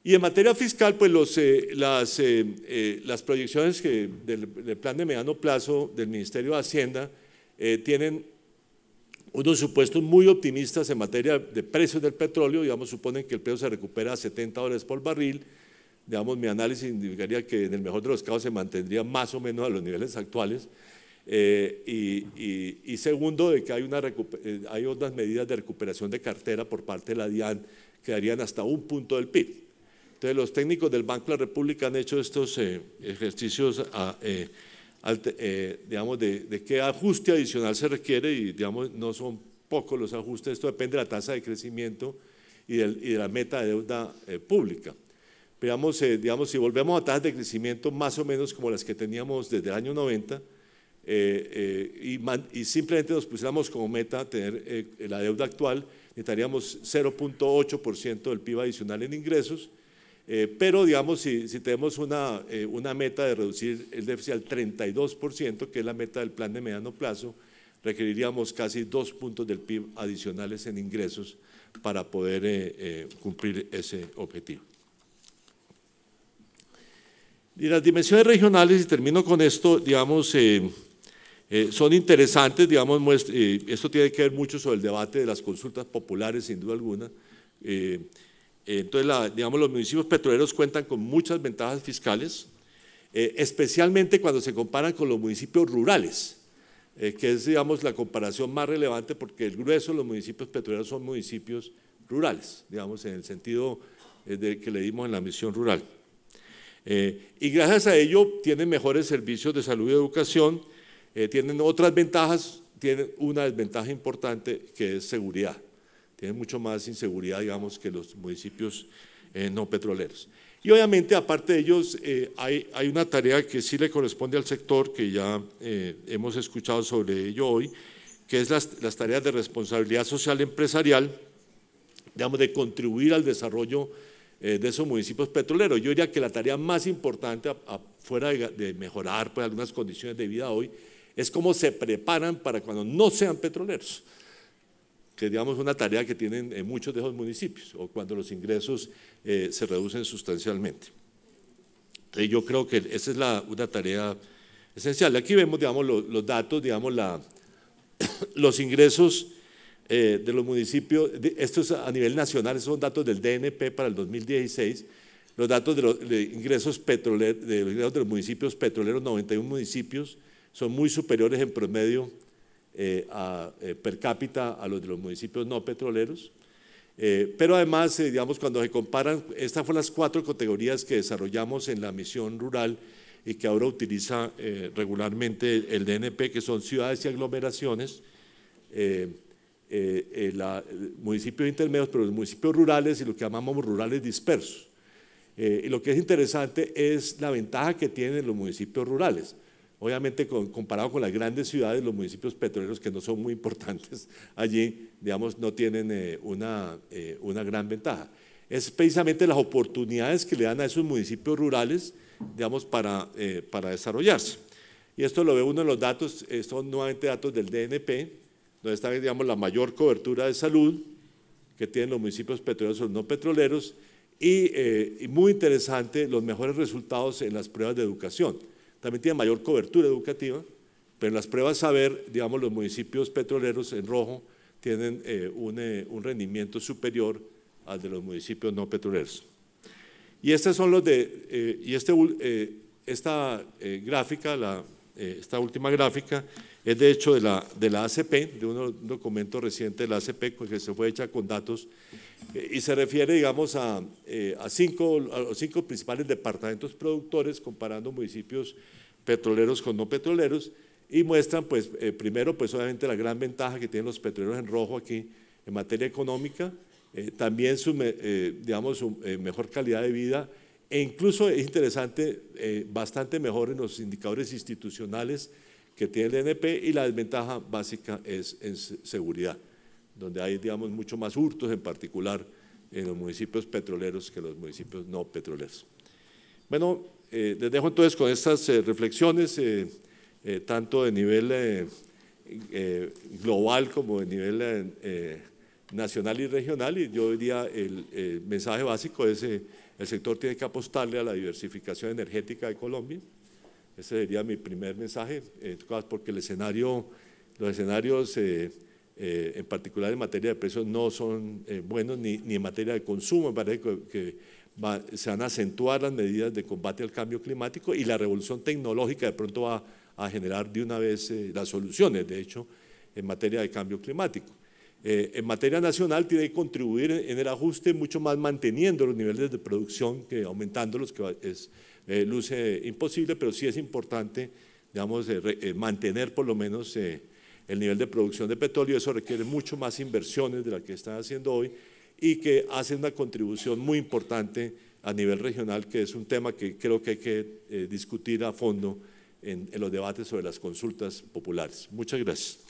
Y en materia fiscal, pues eh, las, proyecciones del, del, plan de mediano plazo del Ministerio de Hacienda tienen unos supuestos muy optimistas en materia de precios del petróleo, digamos, suponen que el precio se recupera a 70 dólares por barril, digamos, mi análisis indicaría que en el mejor de los casos se mantendría más o menos a los niveles actuales. Eh, y, segundo, de que hay, una eh, hay otras medidas de recuperación de cartera por parte de la DIAN que darían hasta un punto del PIB. Entonces, los técnicos del Banco de la República han hecho estos eh, ejercicios, digamos, de, qué ajuste adicional se requiere y, digamos, no son pocos los ajustes. Esto depende de la tasa de crecimiento y, y de la meta de deuda pública veamos, eh, digamos, si volvemos a tasas de crecimiento más o menos como las que teníamos desde el año 90, eh, eh, y, simplemente nos pusiéramos como meta tener la deuda actual, necesitaríamos 0.8% del PIB adicional en ingresos, pero digamos, si, tenemos una, una, meta de reducir el déficit al 32%, que es la meta del plan de mediano plazo, requeriríamos casi dos puntos del PIB adicionales en ingresos para poder cumplir ese objetivo. Y las dimensiones regionales, y termino con esto, digamos, eh, eh, son interesantes, digamos, eh, esto tiene que ver mucho sobre el debate de las consultas populares, sin duda alguna. entonces, digamos, los municipios petroleros cuentan con muchas ventajas fiscales, especialmente cuando se comparan con los municipios rurales, que es, digamos, la comparación más relevante porque el grueso de los municipios petroleros son municipios rurales, digamos, en el sentido que le dimos en la misión rural. Eh, y gracias a ello tienen mejores servicios de salud y educación, eh, tienen otras ventajas, tienen una desventaja importante que es seguridad. Tienen mucho más inseguridad, digamos, que los municipios eh, no petroleros. Y obviamente, aparte de ellos, hay, una tarea que sí le corresponde al sector, que ya hemos escuchado sobre ello hoy, que es las, las tareas de responsabilidad social empresarial, digamos, de contribuir al desarrollo eh, de esos municipios petroleros. Yo diría que la tarea más importante, fuera de, mejorar pues, algunas condiciones de vida hoy, es cómo se preparan para cuando no sean petroleros, que digamos es una tarea que tienen muchos de esos municipios, o cuando los ingresos eh, se reducen sustancialmente. yo creo que esa es la, una tarea esencial. Aquí vemos digamos, los, datos, digamos, la, [COUGHS] los ingresos eh, de los municipios, de, esto es a nivel nacional, son datos del DNP para el 2016, los datos de los ingresos petroleros, de los, municipios petroleros, 91 municipios, son muy superiores en promedio eh, eh, per cápita a los de los municipios no petroleros. pero además, digamos, cuando se comparan, estas fueron las cuatro categorías que desarrollamos en la misión rural y que ahora utiliza regularmente el DNP, que son ciudades y aglomeraciones eh, eh municipios intermedios, pero los municipios rurales y lo que llamamos rurales dispersos. Eh, y lo que es interesante es la ventaja que tienen los municipios rurales. Obviamente, comparado con las grandes ciudades, los municipios petroleros, que no son muy importantes [LAUGHS] allí, digamos, no tienen eh, una, una gran ventaja. Es precisamente las oportunidades que le dan a esos municipios rurales, digamos, para, para desarrollarse. Y esto lo ve uno de los datos, son nuevamente datos del DNP, donde está digamos, la mayor cobertura de salud que tienen los municipios petroleros o no petroleros, eh, y, muy interesante, los mejores resultados en las pruebas de educación. También tiene mayor cobertura educativa, pero en las pruebas saber, digamos, los municipios petroleros en rojo tienen eh, eh, un, rendimiento superior al de los municipios no petroleros. Y estas son los de, y este esta gráfica, esta última gráfica, es de hecho de la, de la ACP, de un documento reciente de la ACP que se fue hecha con datos eh, y se refiere, digamos, eh, a, cinco, a los cinco principales departamentos productores comparando municipios petroleros con no petroleros y muestran, pues, eh, primero, pues obviamente la gran ventaja que tienen los petroleros en rojo aquí en materia económica, también digamos, su mejor calidad de vida e incluso es interesante, bastante mejor en los indicadores institucionales que tiene el DNP y la desventaja básica es en seguridad, donde hay, digamos, mucho más hurtos en particular en los municipios petroleros que los municipios no petroleros. Bueno, eh, les dejo entonces con estas eh, reflexiones, eh, tanto de nivel global como de nivel nacional y regional, y yo diría el, el mensaje básico es el sector tiene que apostarle a la diversificación energética de Colombia, ese sería mi primer mensaje, eh, porque el escenario, los escenarios, eh, eh, en particular en materia de precios, no son buenos ni, en materia de consumo. Me parece que, se van a acentuar las medidas de combate al cambio climático y la revolución tecnológica de pronto va a generar de una vez las soluciones, de hecho, en materia de cambio climático. en materia nacional tiene que contribuir en el ajuste mucho más manteniendo los niveles de producción que aumentándolos, que es eh, luce imposible, pero sí es importante, digamos, eh, eh, mantener por lo menos el nivel de producción de petróleo. Eso requiere mucho más inversiones de las que están haciendo hoy y que hacen una contribución muy importante a nivel regional, que es un tema que creo que hay que discutir a fondo en los debates sobre las consultas populares. Muchas gracias.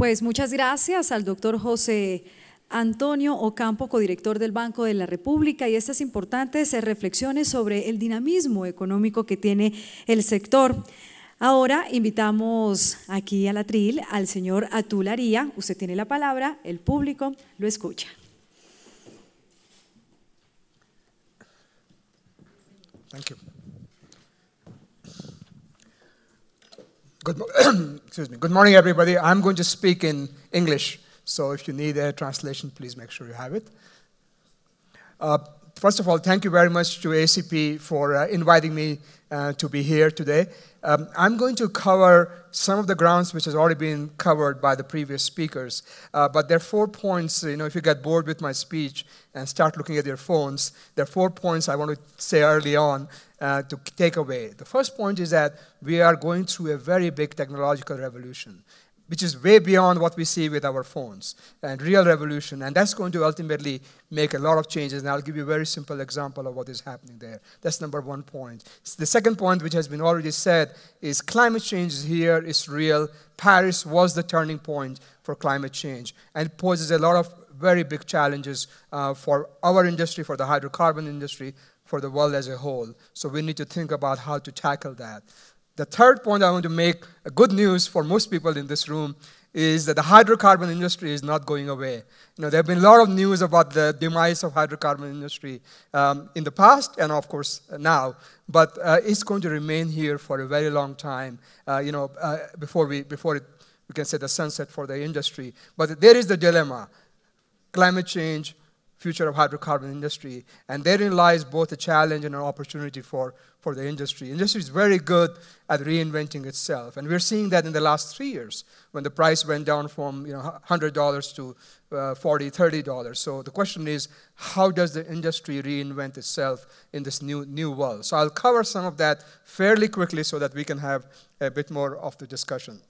Pues muchas gracias al doctor José Antonio Ocampo, codirector del Banco de la República, y estas importantes reflexiones sobre el dinamismo económico que tiene el sector. Ahora invitamos aquí a la tril al señor Atularía. Usted tiene la palabra, el público lo escucha. Good, [COUGHS] excuse me. Good morning, everybody. I'm going to speak in English, so if you need a translation, please make sure you have it. Uh, first of all, thank you very much to ACP for uh, inviting me uh, to be here today. Um, I'm going to cover some of the grounds which has already been covered by the previous speakers, uh, but there are four points, you know, if you get bored with my speech and start looking at your phones, there are four points I want to say early on uh, to take away. The first point is that we are going through a very big technological revolution which is way beyond what we see with our phones and real revolution. And that's going to ultimately make a lot of changes. And I'll give you a very simple example of what is happening there. That's number one point. The second point, which has been already said, is climate change is here, it's real. Paris was the turning point for climate change and poses a lot of very big challenges uh, for our industry, for the hydrocarbon industry, for the world as a whole. So we need to think about how to tackle that. The third point I want to make, good news for most people in this room, is that the hydrocarbon industry is not going away. You know, there have been a lot of news about the demise of hydrocarbon industry um, in the past and, of course, now. But uh, it's going to remain here for a very long time, uh, you know, uh, before, we, before it, we can say the sunset for the industry. But there is the dilemma. Climate change, future of hydrocarbon industry. And therein lies both a challenge and an opportunity for, for the industry. Industry is very good at reinventing itself. And we're seeing that in the last three years when the price went down from you know, $100 to uh, $40, $30. So the question is, how does the industry reinvent itself in this new, new world? So I'll cover some of that fairly quickly so that we can have a bit more of the discussion.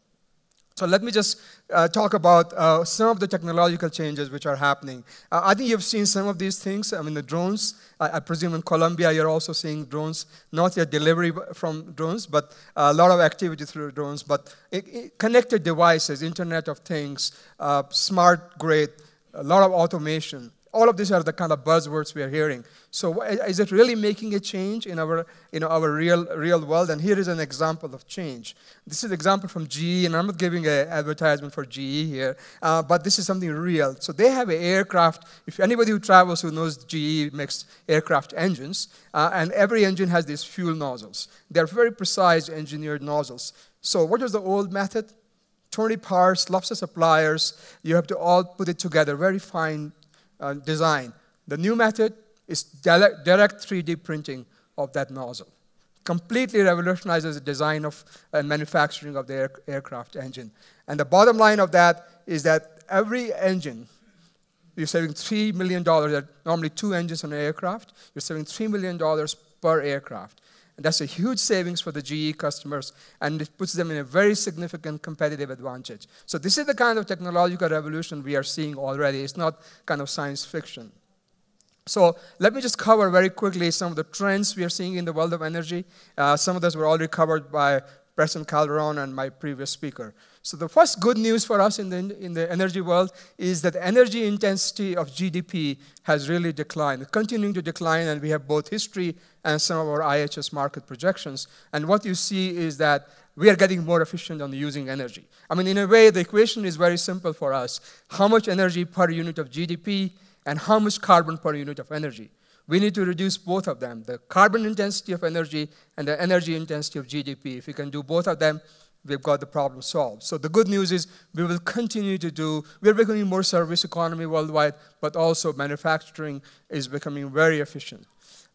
So let me just uh, talk about uh, some of the technological changes which are happening. Uh, I think you've seen some of these things. I mean, the drones, I, I presume in Colombia you're also seeing drones, not yet delivery from drones, but a lot of activity through drones. But it, it, connected devices, Internet of Things, uh, smart grid, a lot of automation. All of these are the kind of buzzwords we are hearing. So is it really making a change in our, you know, our real, real world? And here is an example of change. This is an example from GE, and I'm not giving an advertisement for GE here, uh, but this is something real. So they have an aircraft. If anybody who travels who knows GE makes aircraft engines, uh, and every engine has these fuel nozzles. They're very precise engineered nozzles. So what is the old method? 20 parts, lots of suppliers. You have to all put it together, very fine uh, design. The new method is direct, 3D printing of that nozzle. Completely revolutionizes the design of and manufacturing of the air, aircraft engine. And the bottom line of that is that every engine, you're saving $3 million, normally two engines on an aircraft, you're saving $3 million per aircraft. And that's a huge savings for the GE customers, and it puts them in a very significant competitive advantage. So this is the kind of technological revolution we are seeing already. It's not kind of science fiction. So let me just cover very quickly some of the trends we are seeing in the world of energy. Uh, some of those were already covered by President Calderon and my previous speaker. So the first good news for us in the, in the energy world is that the energy intensity of GDP has really declined, continuing to decline, and we have both history and some of our IHS market projections. And what you see is that we are getting more efficient on using energy. I mean, in a way, the equation is very simple for us. How much energy per unit of GDP and how much carbon per unit of energy? we need to reduce both of them, the carbon intensity of energy and the energy intensity of GDP. If we can do both of them, we've got the problem solved. So the good news is we will continue to do, we're becoming more service economy worldwide, but also manufacturing is becoming very efficient.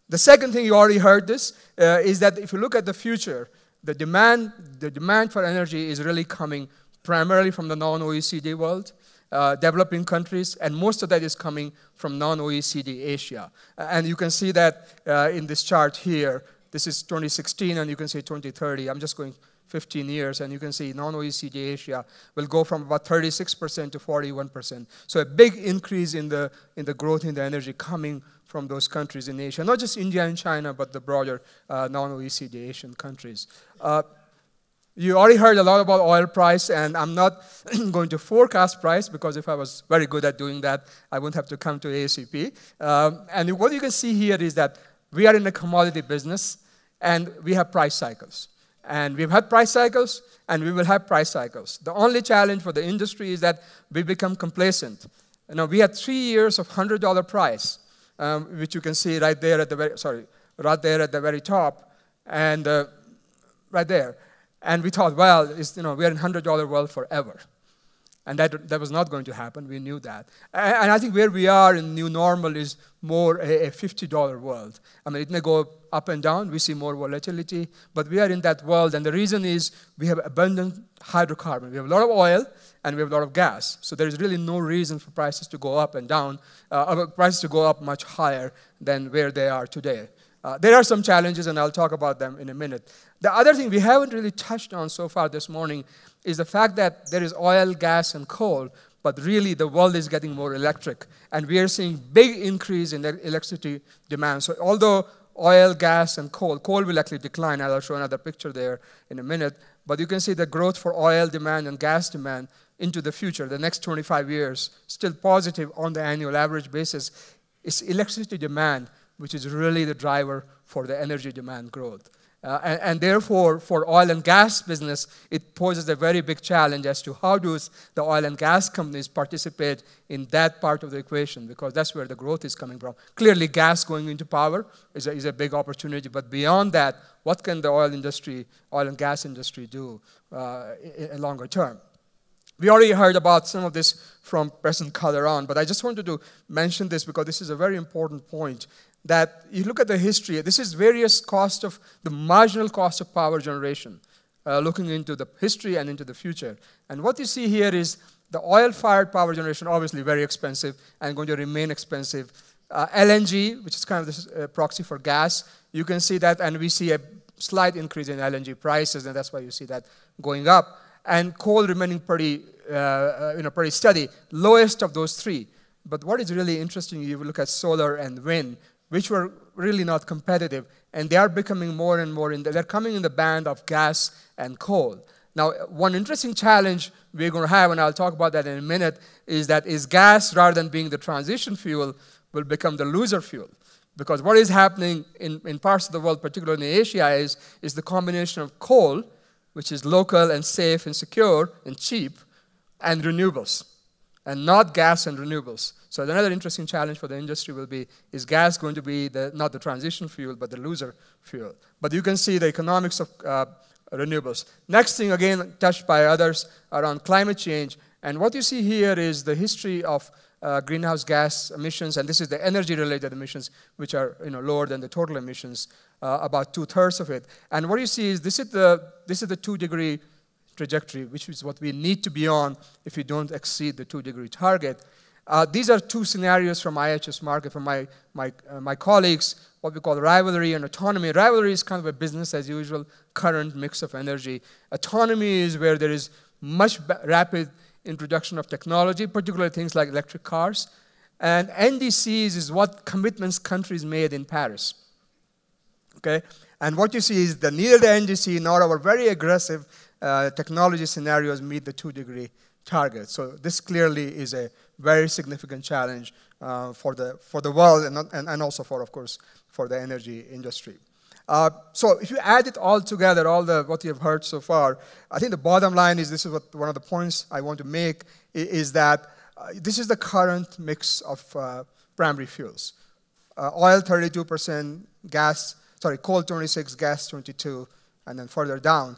The second thing, you already heard this, uh, is that if you look at the future, the demand, the demand for energy is really coming primarily from the non-OECD world, uh, developing countries, and most of that is coming from non-OECD Asia. And you can see that uh, in this chart here. This is 2016, and you can see 2030. I'm just going 15 years, and you can see non-OECD Asia will go from about 36% to 41%. So a big increase in the, in the growth in the energy coming from those countries in Asia, not just India and China, but the broader uh, non-OECD Asian countries. Uh, you already heard a lot about oil price, and I'm not [CLEARS THROAT] going to forecast price because if I was very good at doing that, I wouldn't have to come to ACP. Um, and what you can see here is that we are in a commodity business, and we have price cycles. And we've had price cycles, and we will have price cycles. The only challenge for the industry is that we become complacent. You know, we had three years of $100 price, um, which you can see right there at the very, sorry, right there at the very top, and uh, right there. And we thought, well, you know, we're in $100 world forever. And that, that was not going to happen. We knew that. And, I think where we are in new normal is more a, a $50 world. I mean, it may go up and down. We see more volatility. But we are in that world. And the reason is we have abundant hydrocarbon. We have a lot of oil and we have a lot of gas. So there is really no reason for prices to go up and down, uh, uh prices to go up much higher than where they are today. Uh, there are some challenges, and I'll talk about them in a minute. The other thing we haven't really touched on so far this morning is the fact that there is oil, gas, and coal, but really the world is getting more electric, and we are seeing big increase in electricity demand. So although oil, gas, and coal. Coal will actually decline. I'll show another picture there in a minute. But you can see the growth for oil demand and gas demand into the future, the next 25 years, still positive on the annual average basis. It's electricity demand which is really the driver for the energy demand growth. Uh, and, and, therefore, for oil and gas business, it poses a very big challenge as to how does the oil and gas companies participate in that part of the equation, because that's where the growth is coming from. Clearly, gas going into power is a, is a big opportunity, but beyond that, what can the oil industry, oil and gas industry do uh, in, in longer term? We already heard about some of this from President Calderon, but I just wanted to mention this because this is a very important point that you look at the history, this is various cost of the marginal cost of power generation, uh, looking into the history and into the future. And what you see here is the oil-fired power generation, obviously very expensive and going to remain expensive. Uh, LNG, which is kind of the uh, proxy for gas, you can see that, and we see a slight increase in LNG prices, and that's why you see that going up. And coal remaining pretty, you uh, know, uh, pretty steady, lowest of those three. But what is really interesting, you look at solar and wind, which were really not competitive, and they are becoming more and more in the, they're coming in the band of gas and coal. Now, one interesting challenge we're going to have, and I'll talk about that in a minute, is that is gas, rather than being the transition fuel, will become the loser fuel. Because what is happening in, in parts of the world, particularly in Asia, is, is the combination of coal, which is local and safe and secure and cheap, and renewables, and not gas and renewables. So another interesting challenge for the industry will be, is gas going to be the, not the transition fuel, but the loser fuel? But you can see the economics of uh, renewables. Next thing, again, touched by others, around climate change. And what you see here is the history of uh, greenhouse gas emissions, and this is the energy-related emissions, which are you know, lower than the total emissions, uh, about two-thirds of it. And what you see is this is the, this is the two-degree trajectory, which is what we need to be on if we don't exceed the two-degree target. Uh, these are two scenarios from IHS Market, from my, my, uh, my colleagues, what we call rivalry and autonomy. Rivalry is kind of a business as usual current mix of energy. Autonomy is where there is much rapid introduction of technology, particularly things like electric cars. And NDCs is what commitments countries made in Paris. Okay? And what you see is that neither the NDC nor our very aggressive uh, technology scenarios meet the two degree target. So this clearly is a very significant challenge uh, for, the, for the world and, and, and, also for, of course, for the energy industry. Uh, so if you add it all together, all the what you've heard so far, I think the bottom line is this is what one of the points I want to make is that uh, this is the current mix of uh, primary fuels. Uh, oil 32%, gas, sorry, coal 26, gas 22, and then further down.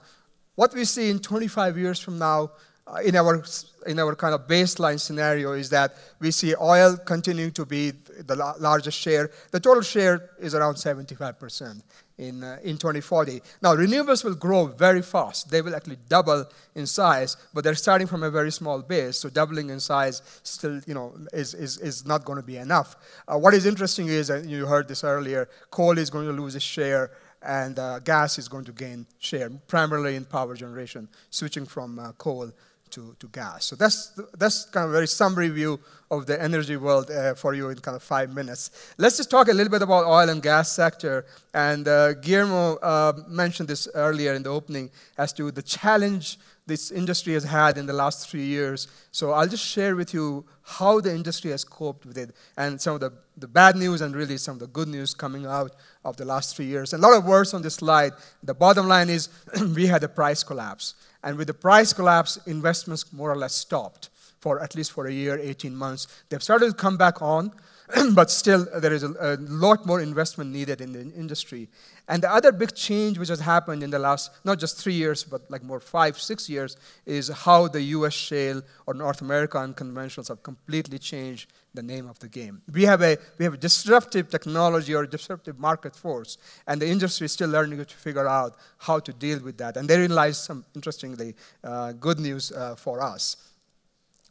What we see in 25 years from now uh, in our in our kind of baseline scenario is that we see oil continuing to be the largest share. The total share is around 75% in, uh, in 2040. Now, renewables will grow very fast. They will actually double in size, but they're starting from a very small base, so doubling in size still, you know, is, is, is not going to be enough. Uh, what is interesting is, and uh, you heard this earlier, coal is going to lose its share and uh, gas is going to gain share, primarily in power generation, switching from uh, coal to, to gas. So that's, that's kind of a very summary view of the energy world uh, for you in kind of five minutes. Let's just talk a little bit about oil and gas sector. And uh, Guillermo uh, mentioned this earlier in the opening as to the challenge this industry has had in the last three years. So I'll just share with you how the industry has coped with it and some of the, the bad news and really some of the good news coming out of the last three years. And a lot of words on this slide. The bottom line is [CLEARS THROAT] we had a price collapse. And with the price collapse, investments more or less stopped for at least for a year, 18 months. They've started to come back on, [CLEARS THROAT] but still, uh, there is a, a, lot more investment needed in the industry. And the other big change which has happened in the last, not just three years, but like more five, six years, is how the US shale or North American conventionals have completely changed the name of the game. We have a, we have a disruptive technology or disruptive market force, and the industry is still learning to figure out how to deal with that. And therein lies some, interestingly, uh, good news uh, for us.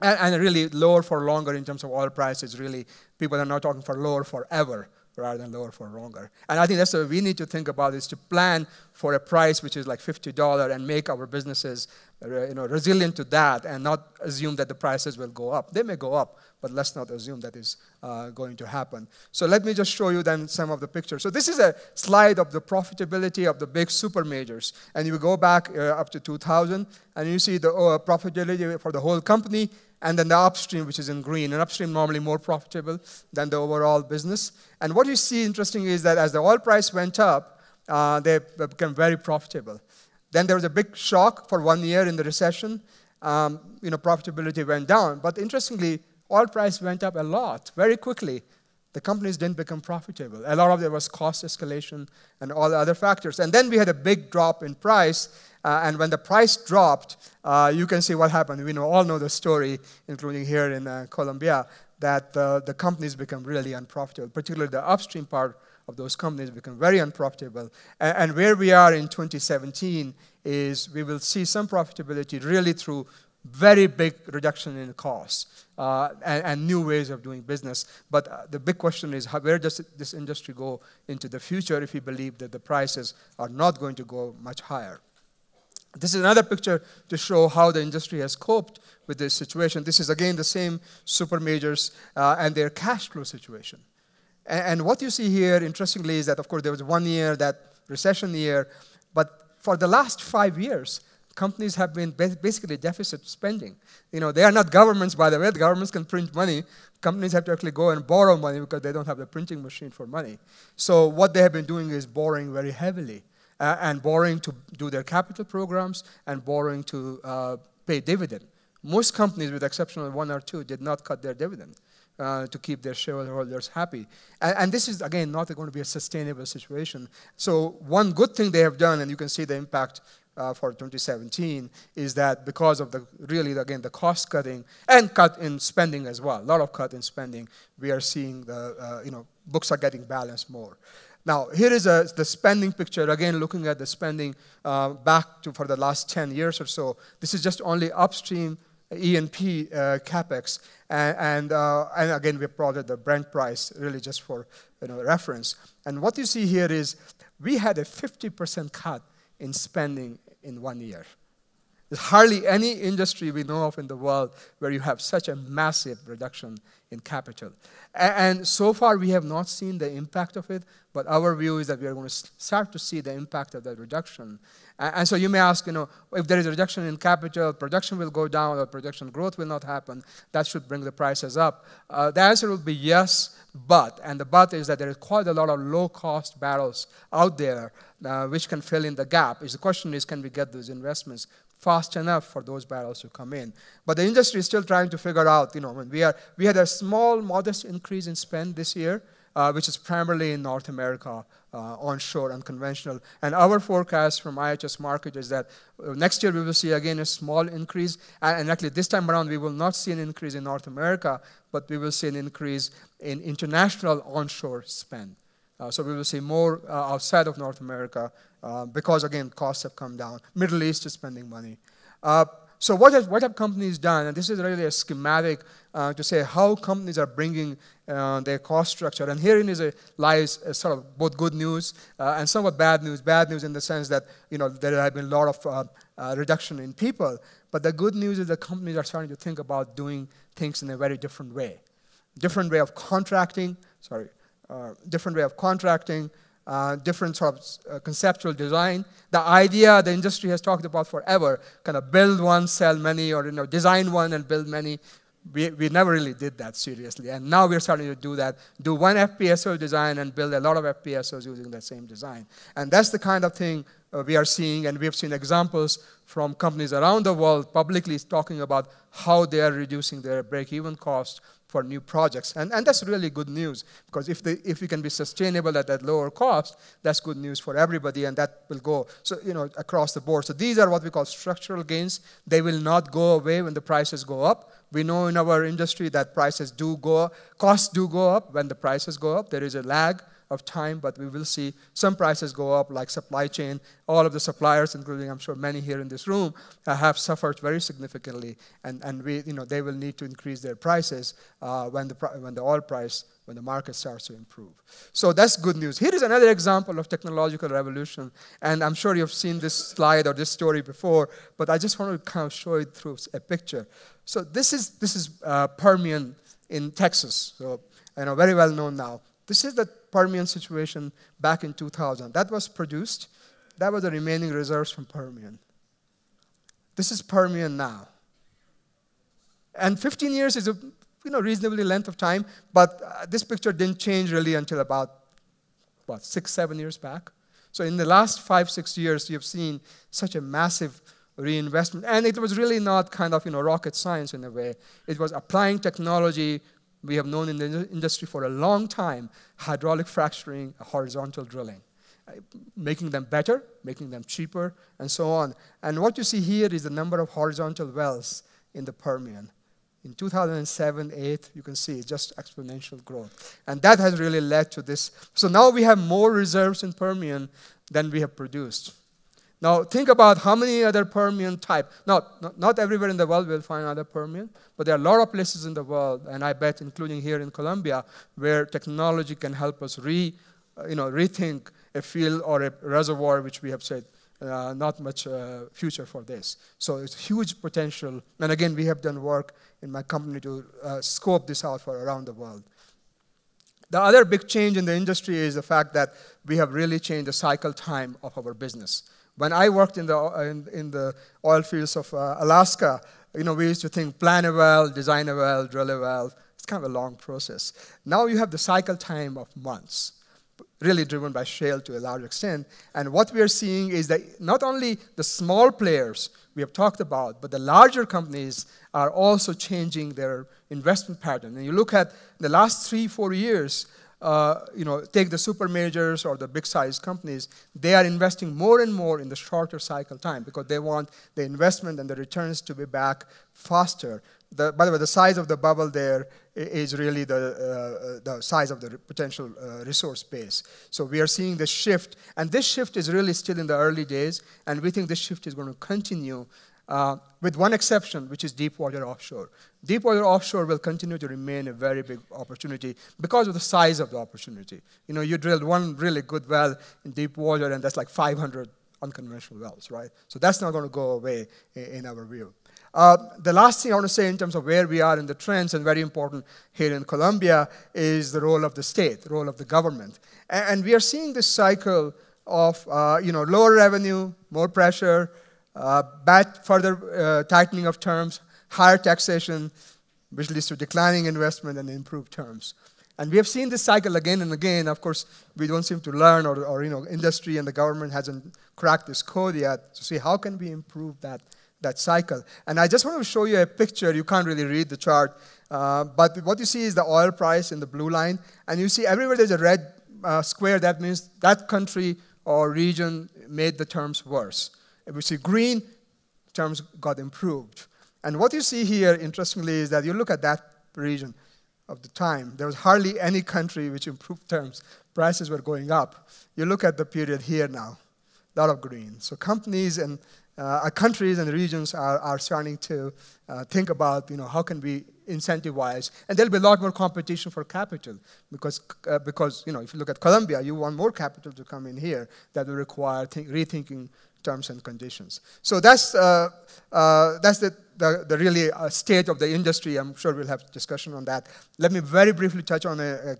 and, really lower for longer in terms of oil prices really people are now talking for lower forever rather than lower for longer. And I think that's what we need to think about is to plan for a price which is like $50 and make our businesses uh, you know, resilient to that and not assume that the prices will go up. They may go up, but let's not assume that is uh, going to happen. So let me just show you then some of the pictures. So this is a slide of the profitability of the big super majors. And you go back uh, up to 2000 and you see the uh, profitability for the whole company and then the upstream, which is in green. And upstream normally more profitable than the overall business. And what you see interesting is that as the oil price went up, uh, they became very profitable. Then there was a big shock for one year in the recession. Um, you know, profitability went down. But interestingly, oil price went up a lot very quickly the companies didn't become profitable. A lot of there was cost escalation and all the other factors. And then we had a big drop in price. Uh, and when the price dropped, uh, you can see what happened. We know, all know the story, including here in uh, Colombia, that the companies become really unprofitable, particularly the upstream part of those companies become very unprofitable. and where we are in 2017 is we will see some profitability really through very big reduction in costs uh, and, and, new ways of doing business. But uh, the big question is how, where does this industry go into the future if we believe that the prices are not going to go much higher? This is another picture to show how the industry has coped with this situation. This is again the same super majors uh, and their cash flow situation. And, and what you see here, interestingly, is that of course there was one year, that recession year, but for the last five years, companies have been basically deficit spending. You know, they are not governments, by the way. The governments can print money. Companies have to actually go and borrow money because they don't have the printing machine for money. So what they have been doing is borrowing very heavily uh, and borrowing to do their capital programs and borrowing to uh, pay dividend. Most companies, with exception of one or two, did not cut their dividend. Uh, to keep their shareholders happy. And, and, this is, again, not going to be a sustainable situation. So one good thing they have done, and you can see the impact uh, for 2017 is that because of the really again the cost cutting and cut in spending as well, a lot of cut in spending, we are seeing the uh, you know books are getting balanced more. Now here is a, the spending picture again, looking at the spending uh, back to for the last 10 years or so. This is just only upstream E&P uh, capex, and and, uh, and again we plotted the Brent price really just for you know reference. And what you see here is we had a 50% cut in spending in one year. There's hardly any industry we know of in the world where you have such a massive reduction in capital. And so far, we have not seen the impact of it, but our view is that we are going to start to see the impact of that reduction and so you may ask, you know, if there is a reduction in capital, production will go down or production growth will not happen. That should bring the prices up. Uh, the answer will be yes, but. And the but is that there is quite a lot of low-cost barrels out there uh, which can fill in the gap. Is the question is, can we get those investments fast enough for those barrels to come in? But the industry is still trying to figure out. You know, when we are we had a small, modest increase in spend this year, uh, which is primarily in North America uh, onshore, unconventional. And our forecast from IHS Market is that uh, next year we will see again a small increase. And actually, this time around, we will not see an increase in North America, but we will see an increase in international onshore spend. Uh, so we will see more uh, outside of North America uh, because, again, costs have come down. Middle East is spending money. Uh, so what have, what have companies done? And this is really a schematic uh, to say how companies are bringing uh, their cost structure. And herein is a, lies a sort of both good news uh, and somewhat bad news. Bad news in the sense that you know there have been a lot of uh, uh, reduction in people. But the good news is that companies are starting to think about doing things in a very different way, different way of contracting. Sorry, uh, different way of contracting. Uh, different sort of uh, conceptual design. The idea the industry has talked about forever, kind of build one, sell many, or you know, design one and build many. We, we never really did that seriously, and now we're starting to do that. Do one FPSO design and build a lot of FPSOs using that same design, and that's the kind of thing uh, we are seeing, and we have seen examples from companies around the world publicly talking about how they are reducing their break-even cost for new projects. And, and that's really good news, because if, the if we can be sustainable at that lower cost, that's good news for everybody, and that will go so, you know, across the board. So these are what we call structural gains. They will not go away when the prices go up. We know in our industry that prices do go costs do go up when the prices go up. There is a lag of time, but we will see some prices go up, like supply chain. All of the suppliers, including I'm sure many here in this room, uh, have suffered very significantly, and, and we, you know, they will need to increase their prices uh, when, the, when the oil price when the market starts to improve. So that's good news. Here is another example of technological revolution. And I'm sure you've seen this slide or this story before, but I just want to kind of show it through a picture. So this is, this is uh, Permian in Texas, so you know, very well known now. This is the Permian situation back in 2000. That was produced. That was the remaining reserves from Permian. This is Permian now. And 15 years is a you know, reasonably length of time, but uh, this picture didn't change really until about, what, six, seven years back. So in the last five, six years, you've seen such a massive reinvestment. And it was really not kind of, you know, rocket science in a way. It was applying technology we have known in the industry for a long time hydraulic fracturing, horizontal drilling, uh, making them better, making them cheaper, and so on. And what you see here is the number of horizontal wells in the Permian. In 2007, 8, you can see just exponential growth. And that has really led to this. So now we have more reserves in Permian than we have produced. Now think about how many other Permian type. Now, not everywhere in the world will find other Permian, but there are a lot of places in the world, and I bet including here in Colombia, where technology can help us re, you know, rethink a field or a reservoir, which we have said uh, not much uh, future for this. So it's huge potential. And again, we have done work in my company to uh, scope this out for around the world. The other big change in the industry is the fact that we have really changed the cycle time of our business. When I worked in the, uh, in, in the oil fields of uh, Alaska, you know, we used to think plan a well, design a well, drill a well. It's kind of a long process. Now you have the cycle time of months, really driven by shale to a large extent. And what we are seeing is that not only the small players we have talked about, but the larger companies are also changing their investment pattern. And you look at the last three, four years, uh, you know, take the super majors or the big size companies, they are investing more and more in the shorter cycle time because they want the investment and the returns to be back faster. The, by the way, the size of the bubble there is really the, uh, uh, the size of the potential uh, resource base. So we are seeing this shift, and this shift is really still in the early days, and we think this shift is going to continue uh, with one exception, which is deep water offshore. Deep water offshore will continue to remain a very big opportunity because of the size of the opportunity. You know, you drilled one really good well in deep water, and that's like 500 unconventional wells, right? So that's not going to go away in our view. Uh, the last thing I want to say in terms of where we are in the trends, and very important here in Colombia, is the role of the state, the role of the government. And, we are seeing this cycle of uh, you know, lower revenue, more pressure, uh, bad further uh, tightening of terms, higher taxation, which leads to declining investment and improved terms. And we have seen this cycle again and again. Of course, we don't seem to learn, or, or you know, industry and the government hasn't cracked this code yet to see how can we improve that, that cycle. And I just want to show you a picture. You can't really read the chart, uh, but what you see is the oil price in the blue line, and you see everywhere there's a red uh, square. That means that country or region made the terms worse. If see green, terms got improved. And what you see here, interestingly, is that you look at that region of the time, there was hardly any country which improved terms. Prices were going up. You look at the period here now, a lot of green. So companies and uh, uh countries and regions are, are starting to uh, think about, you know, how can we incentivize? And there'll be a lot more competition for capital because, uh, because you know, if you look at Colombia, you want more capital to come in here that will require rethinking terms and conditions. So that's, uh, uh, that's the, the, the really uh, state of the industry. I'm sure we'll have discussion on that. Let me very briefly touch on a, a,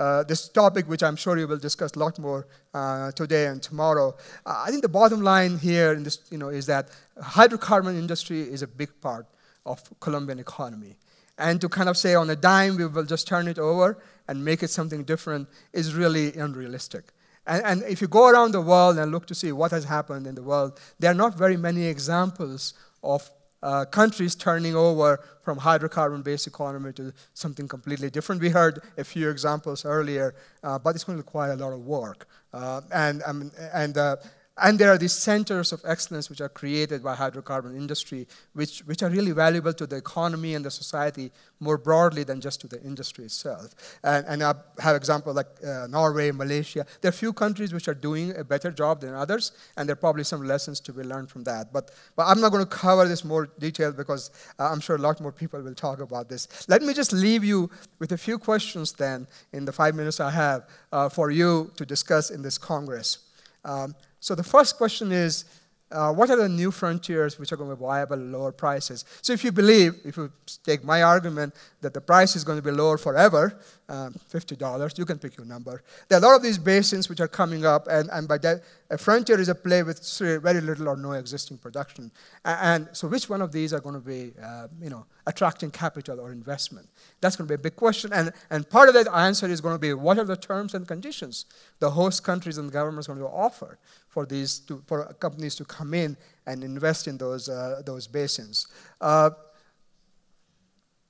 uh, this topic, which I'm sure you will discuss a lot more uh, today and tomorrow. Uh, I think the bottom line here in this, you know, is that hydrocarbon industry is a big part of Colombian economy. And to kind of say on a dime, we will just turn it over and make it something different is really unrealistic. And, and if you go around the world and look to see what has happened in the world, there are not very many examples of uh, countries turning over from hydrocarbon-based economy to something completely different. We heard a few examples earlier, uh, but it's going to require a lot of work. Uh, and um, and uh, and there are these centers of excellence which are created by hydrocarbon industry, which, which are really valuable to the economy and the society more broadly than just to the industry itself. And, and I have examples like uh, Norway, Malaysia. There are few countries which are doing a better job than others, and there are probably some lessons to be learned from that. But, but I'm not going to cover this more detail because uh, I'm sure a lot more people will talk about this. Let me just leave you with a few questions then in the five minutes I have uh, for you to discuss in this Congress. Um, so the first question is, uh, what are the new frontiers which are going to be viable lower prices? So if you believe, if you take my argument that the price is going to be lower forever, um, $50, you can pick your number. There are a lot of these basins which are coming up, and, and by that, a frontier is a play with very little or no existing production. And, and so which one of these are going to be, uh, you know, attracting capital or investment? That's going to be a big question. And, and part of that answer is going to be, what are the terms and conditions the host countries and governments are going to offer for these to, for companies to come in and invest in those, uh, those basins. Uh,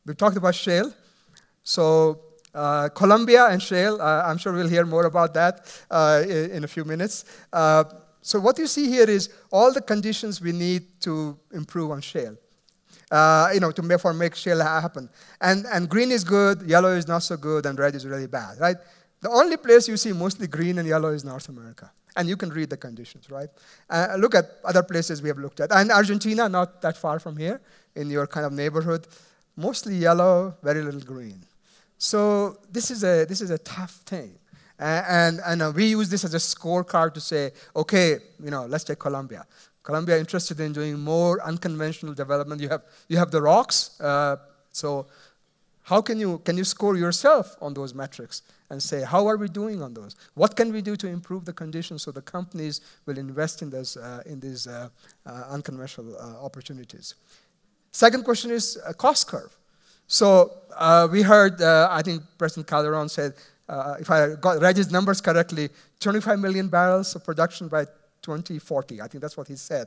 we talked about shale. So uh, Colombia and shale, uh, I'm sure we'll hear more about that uh, in, in, a few minutes. Uh, so what you see here is all the conditions we need to improve on shale. you know, to make, for make shale happen. And, and green is good, yellow is not so good, and red is really bad, right? The only place you see mostly green and yellow is North America. And you can read the conditions, right? Uh, look at other places we have looked at. And Argentina, not that far from here, in your kind of neighborhood, mostly yellow, very little green. So this is a, this is a tough thing. and, and uh, we use this as a scorecard to say, okay, you know, let's take Colombia. Colombia interested in doing more unconventional development. You have, you have the rocks, uh, so how can you, can you score yourself on those metrics and say, how are we doing on those? What can we do to improve the conditions so the companies will invest in, those, uh, in these uh, uh, unconventional uh, opportunities? Second question is a uh, cost curve. So uh, we heard, I think President Calderon said, if I got, read his numbers correctly, 25 million barrels of production by 2040. I think that's what he said.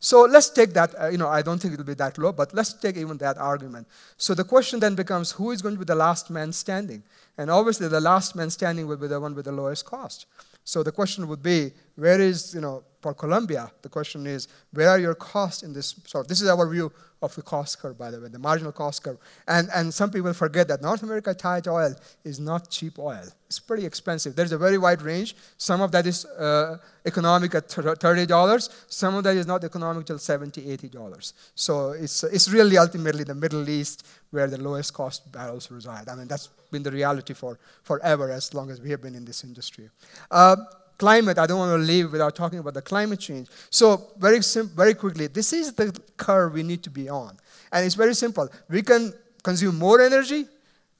So let's take that, uh, you know, I don't think it'll be that low, but let's take even that argument. So the question then becomes who is going to be the last man standing? And obviously, the last man standing will be the one with the lowest cost. So the question would be where is, you know, for Colombia, the question is, where are your costs in this? So this is our view of the cost curve, by the way, the marginal cost curve. And, and some people forget that North America tight oil is not cheap oil. It's pretty expensive. There's a very wide range. Some of that is uh, economic at $30. Some of that is not economic till $70, $80. So it's, it's really ultimately the Middle East where the lowest cost barrels reside. I mean, that's been the reality for forever as long as we have been in this industry. Uh, climate. I don't want to leave without talking about the climate change. So very sim- very quickly, this is the curve we need to be on, and it's very simple. We can consume more energy.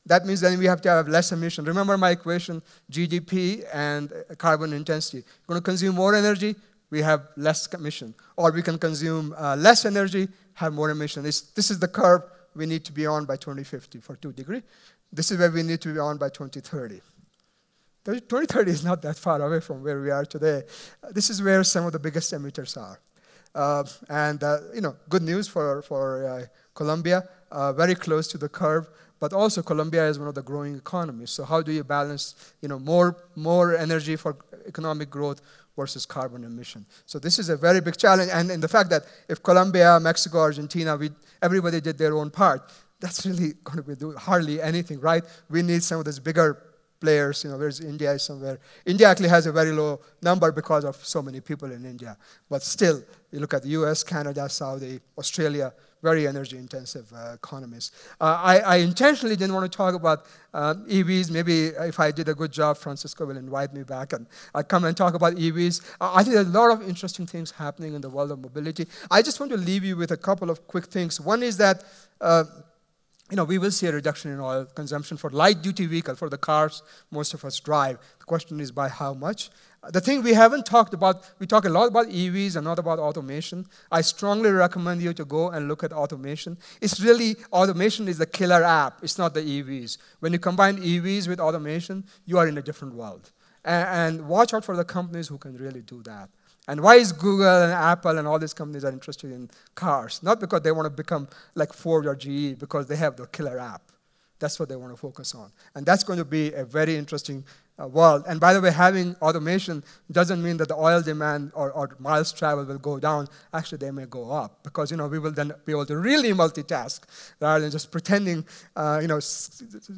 That means then we have to have less emission. Remember my equation: GDP and uh, carbon intensity. We're going to consume more energy. We have less emission, or we can consume uh, less energy, have more emission. It's, this is the curve we need to be on by 2050 for two degree. This is where we need to be on by 2030. 2030 is not that far away from where we are today. Uh, this is where some of the biggest emitters are. Uh, and, uh, you know, good news for, for uh, Colombia, uh, very close to the curve, but also Colombia is one of the growing economies. So how do you balance, you know, more, more energy for economic growth versus carbon emission. So this is a very big challenge, and, in the fact that if Colombia, Mexico, Argentina, we, everybody did their own part, that's [LAUGHS] really going to be do hardly anything, right? We need some of these bigger players. You know, there's India somewhere. India actually has a very low number because of so many people in India. But still, you look at the U.S., Canada, Saudi, Australia, very energy-intensive uh, economies. Uh, I, I, intentionally didn't want to talk about uh, EVs. Maybe if I did a good job, Francisco will invite me back and I'll come and talk about EVs. I think there's a lot of interesting things happening in the world of mobility. I just want to leave you with a couple of quick things. One is that uh, you know, we will see a reduction in oil consumption for light-duty vehicle, for the cars most of us drive. The question is by how much? The thing we haven't talked about, we talk a lot about EVs and not about automation. I strongly recommend you to go and look at automation. It's really, automation is the killer app. It's not the EVs. When you combine EVs with automation, you are in a different world. And, and watch out for the companies who can really do that. And why is Google and Apple and all these companies are interested in cars? Not because they want to become like Ford or GE, because they have their killer app. That's what they want to focus on. And that's going to be a very interesting uh, world. And by the way, having automation doesn't mean that the oil demand or, or miles traveled will go down. Actually, they may go up because, you know, we will then be able to really multitask rather than just pretending, uh, you know,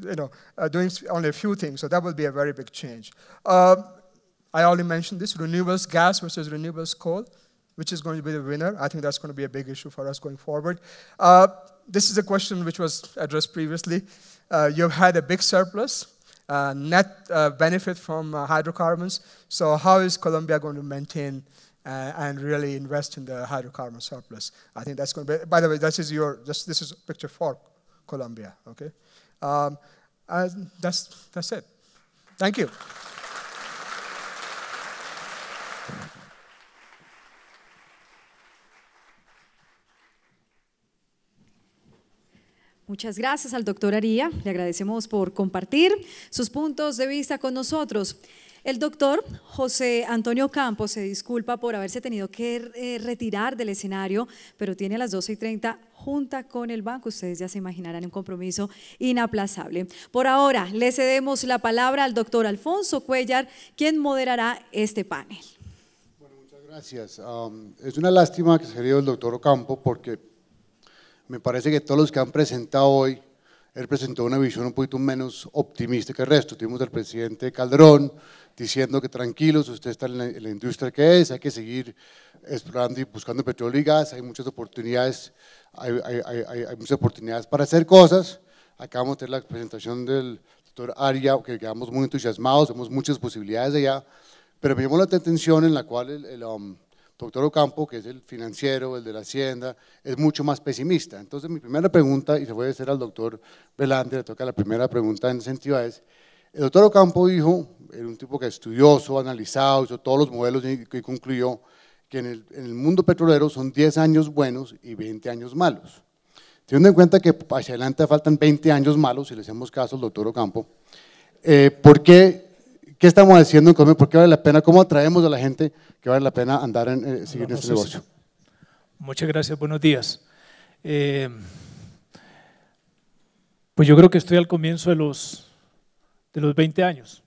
you know uh, doing only a few things. So that will be a very big change. Um, I already mentioned this, renewables gas versus renewables coal, which is going to be the winner. I think that's going to be a big issue for us going forward. Uh, this is a question which was addressed previously. Uh, you've had a big surplus, uh, net uh, benefit from uh, hydrocarbons. So how is Colombia going to maintain uh, and really invest in the hydrocarbon surplus? I think that's going to be, by the way, this is your, this, this is picture for Colombia, okay? Um, that's, that's it. Thank you. Muchas gracias al doctor Aría. Le agradecemos por compartir sus puntos de vista con nosotros. El doctor José Antonio Campos se disculpa por haberse tenido que eh, retirar del escenario, pero tiene a las 12 y 30 junta con el banco. Ustedes ya se imaginarán un compromiso inaplazable. Por ahora, le cedemos la palabra al doctor Alfonso Cuellar, quien moderará este panel. Bueno, muchas gracias. Um, es una lástima que se haya ido el doctor Campo porque me parece que todos los que han presentado hoy, él presentó una visión un poquito menos optimista que el resto. Tuvimos al presidente Calderón diciendo que tranquilos, usted está en la, industria que es, hay que seguir explorando y buscando petróleo y gas, hay muchas oportunidades, hay, muchas oportunidades para hacer cosas. Acabamos de tener la presentación del doctor Aria, que quedamos muy entusiasmados, vemos muchas posibilidades allá, pero me llamó la atención en la cual el, um, doctor Ocampo, que es el financiero, el de la hacienda, es mucho más pesimista. Entonces mi primera pregunta, y se puede hacer al doctor Belante, le toca la primera pregunta en ese sentido es, el doctor Ocampo dijo, era un tipo que estudioso, analizado, hizo todos los modelos y, concluyó que en el, mundo petrolero son 10 años buenos y 20 años malos. Teniendo en cuenta que hacia adelante faltan 20 años malos, si le hacemos caso al doctor Ocampo, eh, ¿por qué ¿Qué estamos haciendo en Colombia? ¿Por qué vale la pena? ¿Cómo atraemos a la gente que vale la pena andar en, eh, seguir en este negocio? Muchas gracias, buenos días. Eh, pues yo creo que estoy al comienzo de los, de los 20 años.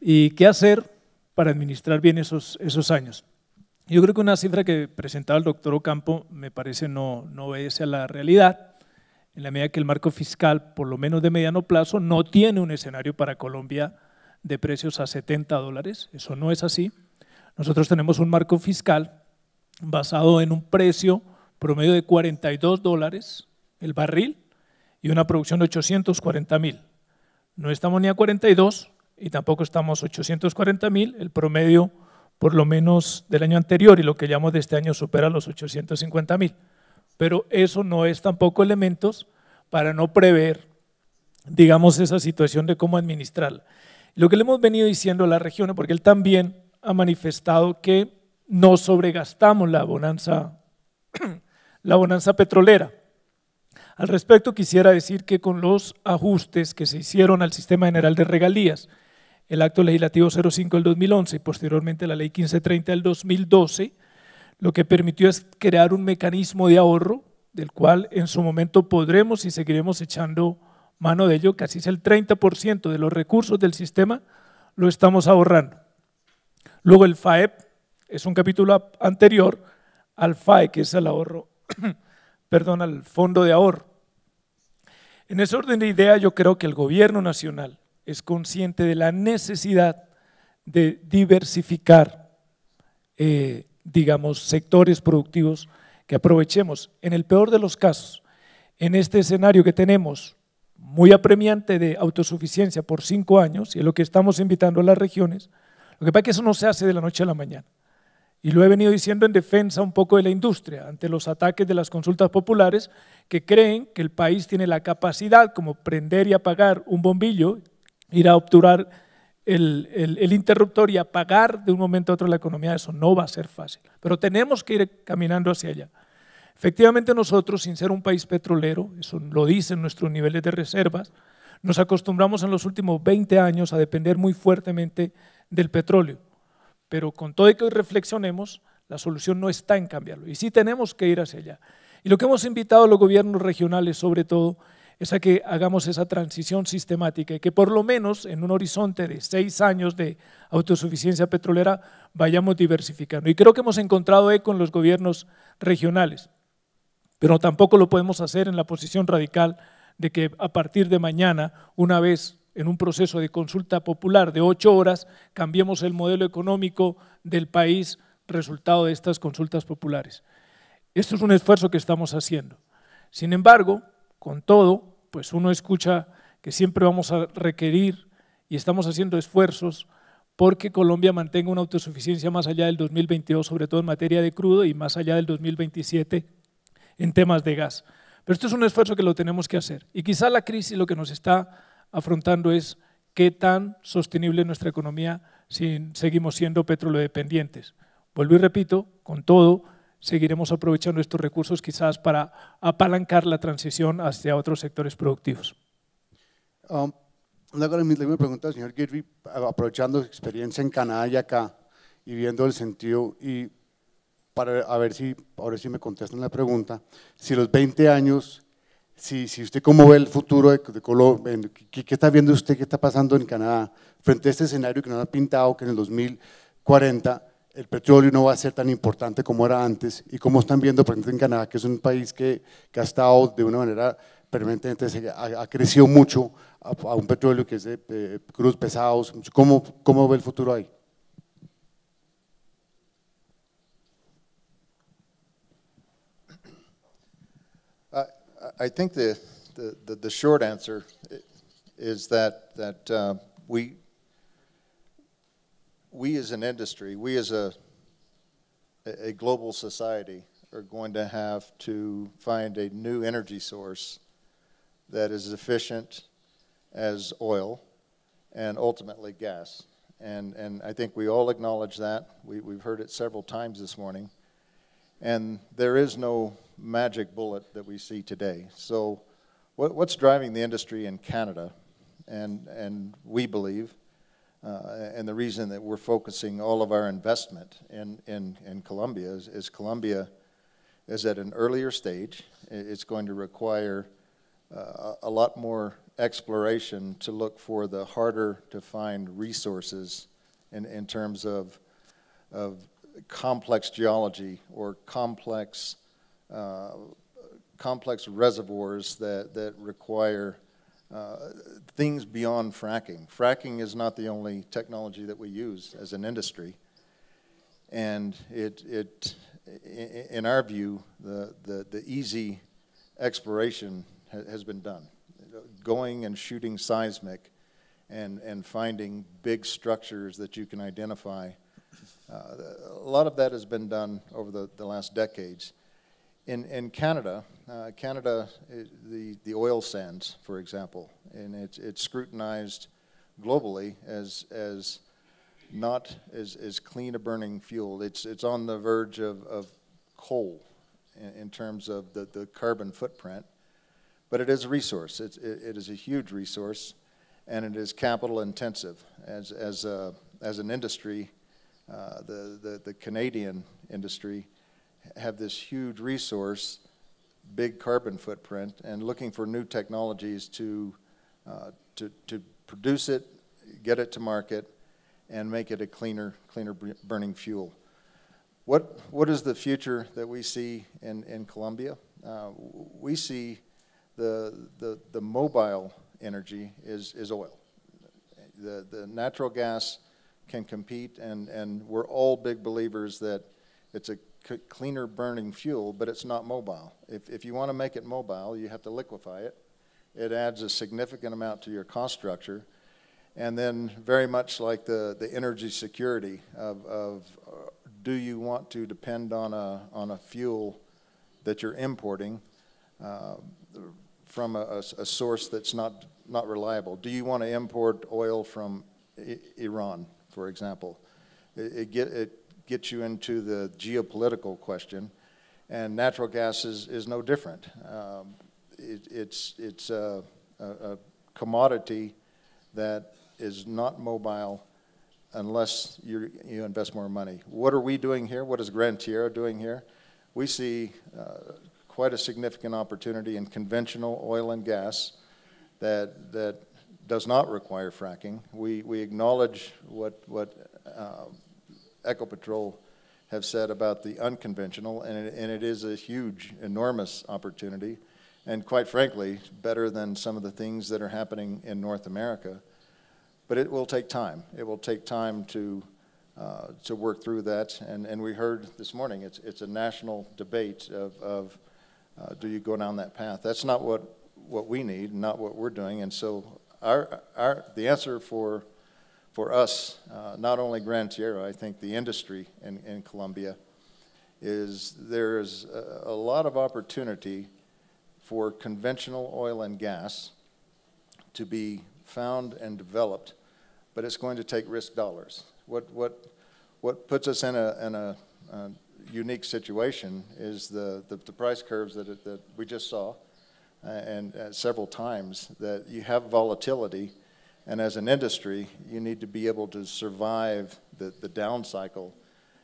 ¿Y qué hacer para administrar bien esos, esos años? Yo creo que una cifra que presentaba el doctor Ocampo me parece no, no obedece a la realidad, en la medida que el marco fiscal, por lo menos de mediano plazo, no tiene un escenario para Colombia de precios a 70 dólares. Eso no es así. Nosotros tenemos un marco fiscal basado en un precio promedio de 42 dólares el barril y una producción de 840 mil. No estamos ni a 42 y tampoco estamos 840 mil. El promedio, por lo menos del año anterior y lo que llamamos de este año, supera los 850 mil. Pero eso no es tampoco elementos para no prever, digamos, esa situación de cómo administrarla. Lo que le hemos venido diciendo a la región, porque él también ha manifestado que no sobregastamos la bonanza, [CLEARS THROAT] la bonanza petrolera. Al respecto, quisiera decir que con los ajustes que se hicieron al sistema general de regalías, el acto legislativo 05 del 2011 y posteriormente la ley 1530 del 2012, lo que permitió es crear un mecanismo de ahorro del cual en su momento podremos y seguiremos echando mano de ello, casi es el 30% de los recursos del sistema, lo estamos ahorrando. Luego el FAEP es un capítulo anterior al FAE, que es el ahorro, [COUGHS] perdón, al fondo de ahorro. En ese orden de idea yo creo que el gobierno nacional es consciente de la necesidad de diversificar, eh, digamos, sectores productivos que aprovechemos. En el peor de los casos, en este escenario que tenemos, muy apremiante de autosuficiencia por cinco años, y es lo que estamos invitando a las regiones, lo que pasa es que eso no se hace de la noche a la mañana. Y lo he venido diciendo en defensa un poco de la industria, ante los ataques de las consultas populares, que creen que el país tiene la capacidad como prender y apagar un bombillo, ir a obturar el, el, interruptor y apagar de un momento a otro la economía. Eso no va a ser fácil, pero tenemos que ir caminando hacia allá. Efectivamente nosotros, sin ser un país petrolero, eso lo dicen nuestros niveles de reservas, nos acostumbramos en los últimos 20 años a depender muy fuertemente del petróleo. Pero con todo y que hoy reflexionemos, la solución no está en cambiarlo. Y sí tenemos que ir hacia allá. Y lo que hemos invitado a los gobiernos regionales, sobre todo, es a que hagamos esa transición sistemática y que por lo menos en un horizonte de seis años de autosuficiencia petrolera vayamos diversificando. Y creo que hemos encontrado eco en los gobiernos regionales. Pero tampoco lo podemos hacer en la posición radical de que a partir de mañana, una vez en un proceso de consulta popular de ocho horas, cambiemos el modelo económico del país resultado de estas consultas populares. Esto es un esfuerzo que estamos haciendo. Sin embargo, con todo, pues uno escucha que siempre vamos a requerir y estamos haciendo esfuerzos porque Colombia mantenga una autosuficiencia más allá del 2022, sobre todo en materia de crudo, y más allá del 2027 en temas de gas. Pero esto es un esfuerzo que lo tenemos que hacer. Y quizá la crisis lo que nos está afrontando es qué tan sostenible es nuestra economía si seguimos siendo petroleodependientes. Vuelvo y repito, con todo, seguiremos aprovechando estos recursos quizás para apalancar la transición hacia otros sectores productivos. Um, una la pregunta al señor Kirby, aprovechando su experiencia en Canadá y acá, y viendo el sentido y para ver si ahora sí me contestan la pregunta, si los 20 años, si, si usted cómo ve el futuro de, de Colombia, ¿qué, está viendo usted, qué está pasando en Canadá frente a este escenario que nos ha pintado que en el 2040 el petróleo no va a ser tan importante como era antes y cómo están viendo, por ejemplo, en Canadá, que es un país que, que ha estado de una manera permanentemente, ha, crecido mucho a, un petróleo que es de cruz pesados, ¿cómo, cómo ve el futuro ahí? I think the, the, the, the, short answer is that, that uh, we, we as an industry, we as a, a global society are going to have to find a new energy source that is efficient as oil and ultimately gas. And, and I think we all acknowledge that. We, we've heard it several times this morning. And there is no magic bullet that we see today. So, what, what's driving the industry in Canada? And, and we believe, uh, and the reason that we're focusing all of our investment in, in, in Colombia is, is Colombia is at an earlier stage. It's going to require uh, a lot more exploration to look for the harder to find resources in, in terms of, of complex geology or complex uh, complex reservoirs that, that require uh, things beyond fracking. Fracking is not the only technology that we use as an industry. And it, it in our view, the, the, the easy exploration has been done. Going and shooting seismic and, and finding big structures that you can identify. Uh, a lot of that has been done over the, the last decades in, in Canada, uh, Canada, uh, the, the oil sands, for example, and it's it's scrutinized globally as, as not as, as clean a burning fuel. It's, it's on the verge of, of coal in, in terms of the, the carbon footprint, but it is a resource. It's, it, it is a huge resource, and it is capital intensive. As, as, a, as an industry, uh, the, the, the Canadian industry, have this huge resource, big carbon footprint, and looking for new technologies to, uh, to, to produce it, get it to market, and make it a cleaner, cleaner burning fuel. What, what is the future that we see in, in Colombia? Uh, we see the, the, the mobile energy is, is oil. The, the natural gas can compete, and, and we're all big believers that it's a cleaner burning fuel, but it's not mobile. If, if you want to make it mobile, you have to liquefy it. It adds a significant amount to your cost structure. And then, very much like the, the energy security of, of uh, do you want to depend on a, on a fuel that you're importing uh, from a, a, a, source that's not, not reliable? Do you want to import oil from I Iran, for example? It, it, get, it get you into the geopolitical question, and natural gas is, is no different. Um, it, it's it's a, a, a, commodity that is not mobile unless you, you invest more money. What are we doing here? What is Grand Tierra doing here? We see uh, quite a significant opportunity in conventional oil and gas that, that does not require fracking. We, we acknowledge what, what um, Echo Patrol have said about the unconventional, and it, and it is a huge, enormous opportunity, and quite frankly, better than some of the things that are happening in North America. But it will take time. It will take time to uh, to work through that. And, and we heard this morning it's, it's a national debate of, of uh, do you go down that path? That's not what, what we need, not what we're doing. And so our, our, the answer for for us, uh, not only Gran Tierra, I think the industry in, in Colombia, is there is a, a, lot of opportunity for conventional oil and gas to be found and developed, but it's going to take risk dollars. What, what, what puts us in a, in a, a unique situation is the, the, the price curves that, it, that we just saw uh, and uh, several times that you have volatility and as an industry, you need to be able to survive the, the down cycle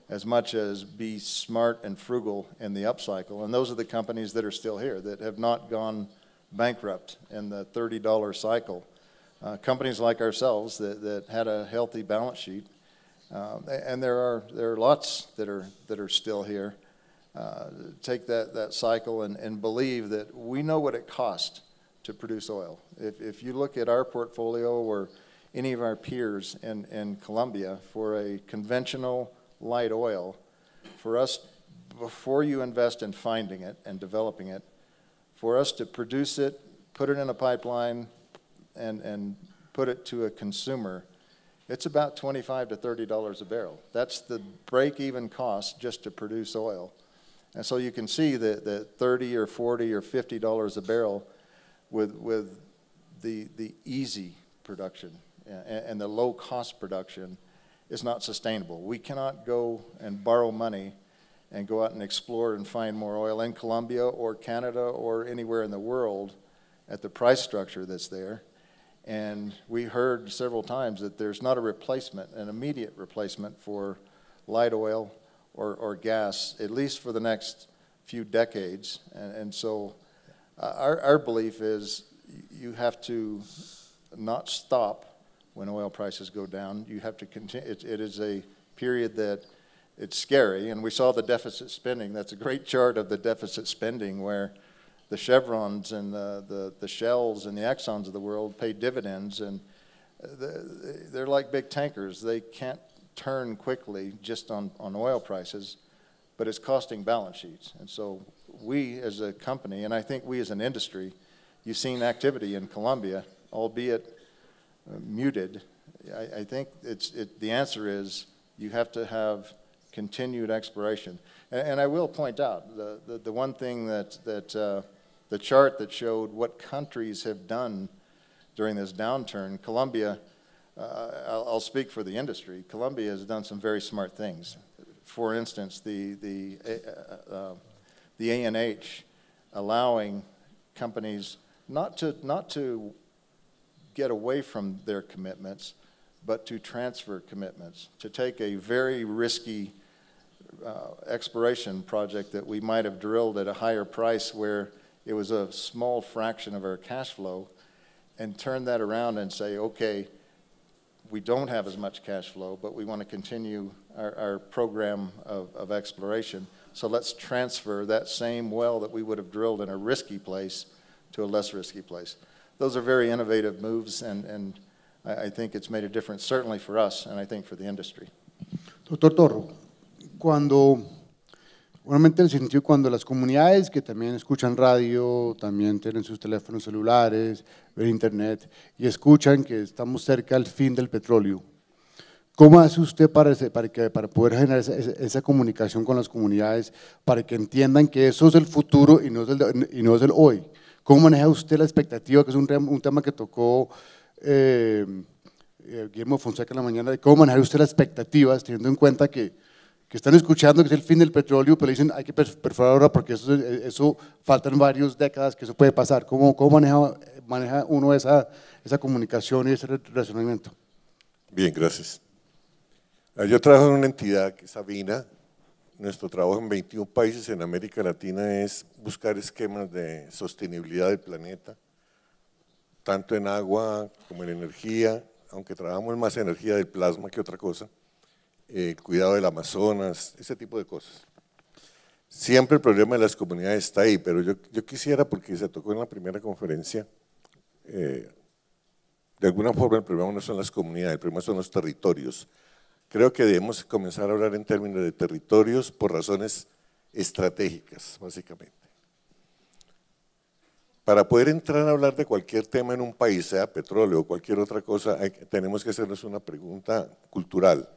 as much as be smart and frugal in the up cycle. And those are the companies that are still here that have not gone bankrupt in the $30 cycle. Uh, companies like ourselves that, that had a healthy balance sheet. Um, and there are, there are lots that are, that are still here. Uh, take that, that cycle and, and believe that we know what it costs to produce oil. If, if you look at our portfolio or any of our peers in, in Colombia for a conventional light oil, for us, before you invest in finding it and developing it, for us to produce it, put it in a pipeline, and, and put it to a consumer, it's about 25 to $30 a barrel. That's the break even cost just to produce oil. And so you can see that, that 30 or 40 or $50 a barrel with, with the, the easy production and, and the low cost production is not sustainable. We cannot go and borrow money and go out and explore and find more oil in Colombia or Canada or anywhere in the world at the price structure that's there. And we heard several times that there's not a replacement, an immediate replacement for light oil or, or gas, at least for the next few decades. And, and so uh, our, our belief is you have to not stop when oil prices go down. You have to continue. it, it is a period that it's scary, and we saw the deficit spending. That's a great chart of the deficit spending where the Chevrons and the, the, the Shells and the Exxons of the world pay dividends, and uh, they're like big tankers. They can't turn quickly just on, on oil prices but it's costing balance sheets. And so we as a company, and I think we as an industry, you've seen activity in Colombia, albeit uh, muted. I, I, think it's, it, the answer is you have to have continued exploration. And, and I will point out the, the, the one thing that, that uh, the chart that showed what countries have done during this downturn, Colombia, uh, I'll, I'll speak for the industry, Colombia has done some very smart things for instance, the, the, uh, uh, uh the ANH allowing companies not to, not to get away from their commitments, but to transfer commitments, to take a very risky uh, exploration project that we might have drilled at a higher price where it was a small fraction of our cash flow, and turn that around and say, okay, we don't have as much cash flow, but we want to continue our, our program of, of exploration. So let's transfer that same well that we would have drilled in a risky place to a less risky place. Those are very innovative moves, and, and I, I think it's made a difference, certainly for us, and I think for the industry. Doctor Torro, cuando Seguramente el sentido cuando las comunidades que también escuchan radio, también tienen sus teléfonos celulares, ven internet y escuchan que estamos cerca al fin del petróleo. ¿Cómo hace usted para, para, para poder generar esa, comunicación con las comunidades, para que entiendan que eso es el futuro y no es el, y no es el hoy? ¿Cómo maneja usted la expectativa, que es un, tema que tocó eh, eh, Guillermo Fonseca en la mañana, de cómo manejar usted las expectativas, teniendo en cuenta que, que están escuchando que es el fin del petróleo, pero dicen hay que perforar ahora porque eso, eso faltan varias décadas que eso puede pasar? ¿Cómo, cómo maneja, maneja uno esa, esa comunicación y ese relacionamiento? Bien, gracias. Ah, yo trabajo en una entidad que es Sabina. Nuestro trabajo en 21 países en América Latina es buscar esquemas de sostenibilidad del planeta, tanto en agua como en energía, aunque trabajamos más energía del plasma que otra cosa, eh, cuidado del Amazonas, ese tipo de cosas. Siempre el problema de las comunidades está ahí, pero yo, yo quisiera, porque se tocó en la primera conferencia, eh, de alguna forma el problema no son las comunidades, el problema son los territorios. Creo que debemos comenzar a hablar en términos de territorios por razones estratégicas, básicamente. Para poder entrar a hablar de cualquier tema en un país, sea petróleo o cualquier otra cosa, tenemos que hacernos una pregunta cultural.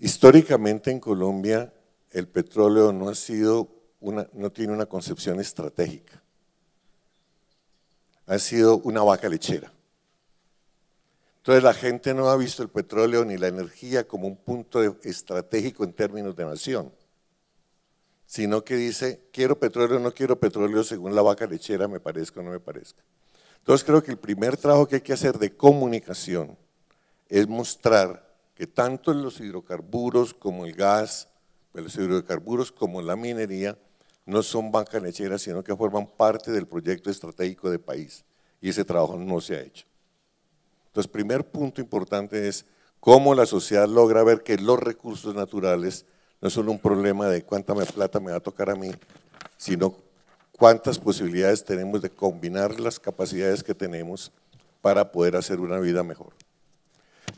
Históricamente en Colombia el petróleo no ha sido una, no tiene una concepción estratégica. Ha sido una vaca lechera. Entonces la gente no ha visto el petróleo ni la energía como un punto estratégico en términos de nación, sino que dice, quiero petróleo, no quiero petróleo según la vaca lechera, me parezca o no me parezca. Entonces creo que el primer trabajo que hay que hacer de comunicación es mostrar que tanto los hidrocarburos como el gas, pues, los hidrocarburos como la minería, no son vaca lechera, sino que forman parte del proyecto estratégico de país. Y ese trabajo no se ha hecho. Entonces, primer punto importante es cómo la sociedad logra ver que los recursos naturales no es un problema de cuánta plata me va a tocar a mí, sino cuántas posibilidades tenemos de combinar las capacidades que tenemos para poder hacer una vida mejor.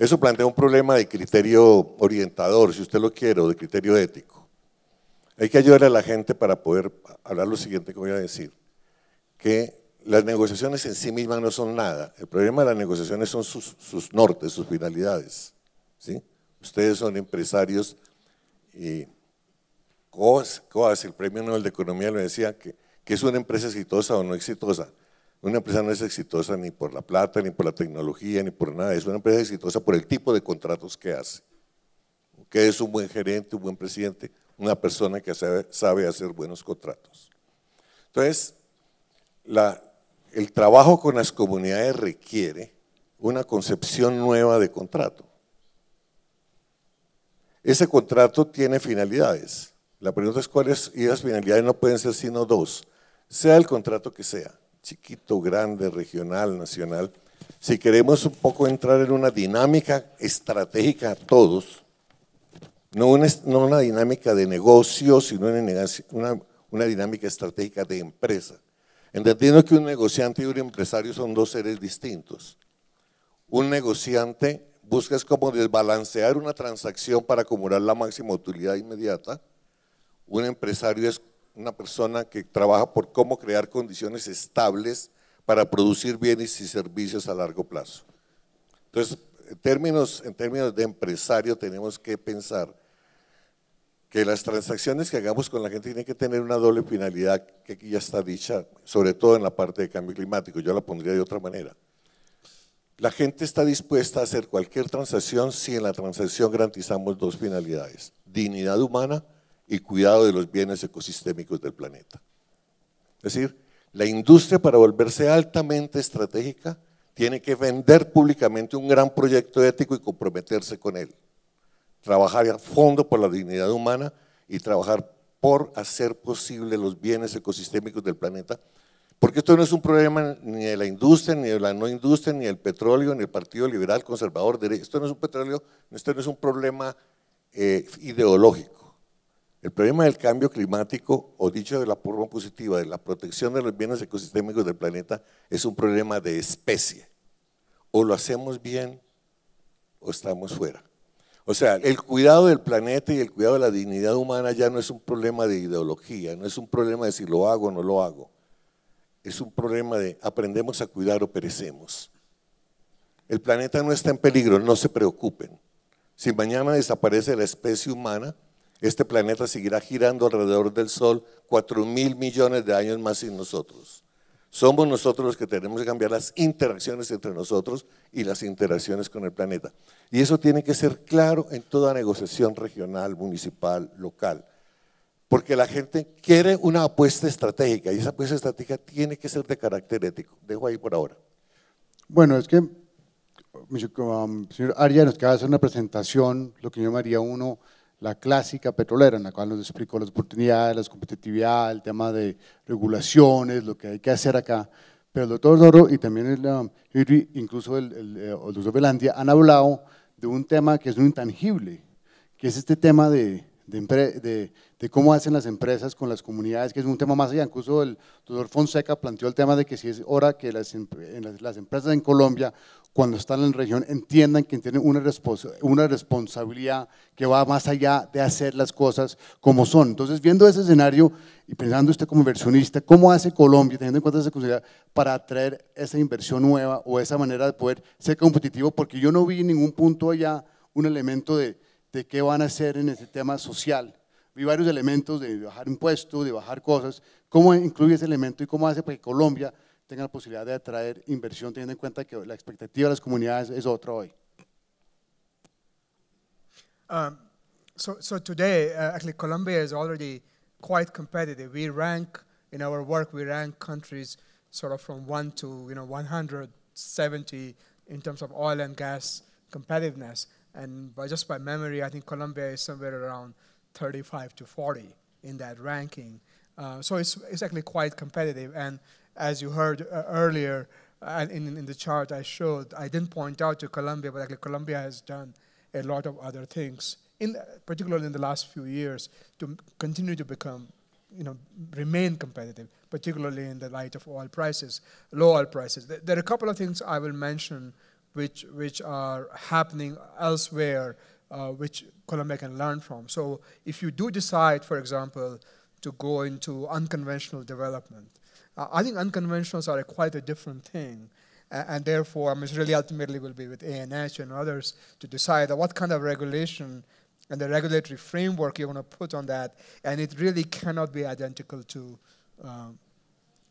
Eso plantea un problema de criterio orientador, si usted lo quiere, o de criterio ético. Hay que ayudar a la gente para poder hablar lo siguiente que voy a decir, que las negociaciones en sí mismas no son nada. El problema de las negociaciones son sus, nortes, sus finalidades. ¿sí? Ustedes son empresarios y Coas, el premio Nobel de Economía, lo decía que, es una empresa exitosa o no exitosa. Una empresa no es exitosa ni por la plata, ni por la tecnología, ni por nada. Es una empresa exitosa por el tipo de contratos que hace. Que es un buen gerente, un buen presidente, una persona que sabe, sabe hacer buenos contratos. Entonces, la, el trabajo con las comunidades requiere una concepción nueva de contrato. Ese contrato tiene finalidades. La pregunta es cuáles y las finalidades no pueden ser sino dos, sea el contrato que sea, chiquito, grande, regional, nacional. Si queremos un poco entrar en una dinámica estratégica a todos, no una, dinámica de negocio, sino una, una dinámica estratégica de empresa, Entendiendo que un negociante y un empresario son dos seres distintos. Un negociante busca es como desbalancear una transacción para acumular la máxima utilidad inmediata. Un empresario es una persona que trabaja por cómo crear condiciones estables para producir bienes y servicios a largo plazo. Entonces, en términos, en términos de empresario tenemos que pensar que las transacciones que hagamos con la gente tienen que tener una doble finalidad que aquí ya está dicha, sobre todo en la parte de cambio climático, yo la pondría de otra manera. La gente está dispuesta a hacer cualquier transacción si en la transacción garantizamos dos finalidades, dignidad humana y cuidado de los bienes ecosistémicos del planeta. Es decir, la industria para volverse altamente estratégica tiene que vender públicamente un gran proyecto ético y comprometerse con él trabajar a fondo por la dignidad humana y trabajar por hacer posible los bienes ecosistémicos del planeta. Porque esto no es un problema ni de la industria, ni de la no industria, ni del petróleo, ni del Partido Liberal Conservador. Esto no es un petróleo, esto no es un problema eh, ideológico. El problema del cambio climático, o dicho de la forma positiva, de la protección de los bienes ecosistémicos del planeta, es un problema de especie. O lo hacemos bien o estamos fuera. O sea, el cuidado del planeta y el cuidado de la dignidad humana ya no es un problema de ideología, no es un problema de si lo hago o no lo hago. Es un problema de aprendemos a cuidar o perecemos. El planeta no está en peligro, no se preocupen. Si mañana desaparece la especie humana, este planeta seguirá girando alrededor del Sol 4 mil millones de años más sin nosotros. Somos nosotros los que tenemos que cambiar las interacciones entre nosotros y las interacciones con el planeta. Y eso tiene que ser claro en toda negociación regional, municipal, local. Porque la gente quiere una apuesta estratégica y esa apuesta estratégica tiene que ser de carácter ético. Dejo ahí por ahora. Bueno, es que, um, señor Aria, nos queda hacer una presentación, lo que yo llamaría uno, la clásica petrolera, en la cual nos explicó las oportunidades, la competitividad, el tema de regulaciones, lo que hay que hacer acá. Pero el doctor Doro y también el, um, incluso el, el, eh, doctor Belandia han hablado de un tema que es un intangible, que es este tema de, de, cómo hacen las empresas con las comunidades, que es un tema más allá. Incluso el doctor Fonseca planteó el tema de que si es hora que las, em, empresas en Colombia, cuando están en la región, entiendan que tienen una, una responsabilidad que va más allá de hacer las cosas como son. Entonces, viendo ese escenario y pensando usted como inversionista, ¿cómo hace Colombia, teniendo en cuenta esa posibilidad, para atraer esa inversión nueva o esa manera de poder ser competitivo? Porque yo no vi en ningún punto allá un elemento de de qué van a hacer en este tema social. Vi varios elementos de bajar impuestos, de bajar cosas. ¿Cómo incluye ese elemento y cómo hace para que Colombia tenga la posibilidad de atraer inversión, teniendo en cuenta que la expectativa de las comunidades es otra hoy? Um, so, so today, uh, actually, Colombia is already quite competitive. We rank in our work, we rank countries sort of from one to you know 170 in terms of oil and gas competitiveness. And by just by memory, I think Colombia is somewhere around 35 to 40 in that ranking. Uh, so it's, it's actually quite competitive. And as you heard uh, earlier uh, in, in the chart I showed, I didn't point out to Colombia, but actually Colombia has done a lot of other things, in, particularly in the last few years, to continue to become, you know, remain competitive, particularly in the light of oil prices, low oil prices. There are a couple of things I will mention which, which are happening elsewhere, uh, which Colombia can learn from. So if you do decide, for example, to go into unconventional development, uh, I think unconventionals are a quite a different thing. And, and therefore, I mean, really ultimately will be with ANH and others to decide what kind of regulation and the regulatory framework you want to put on that. And it really cannot be identical to um,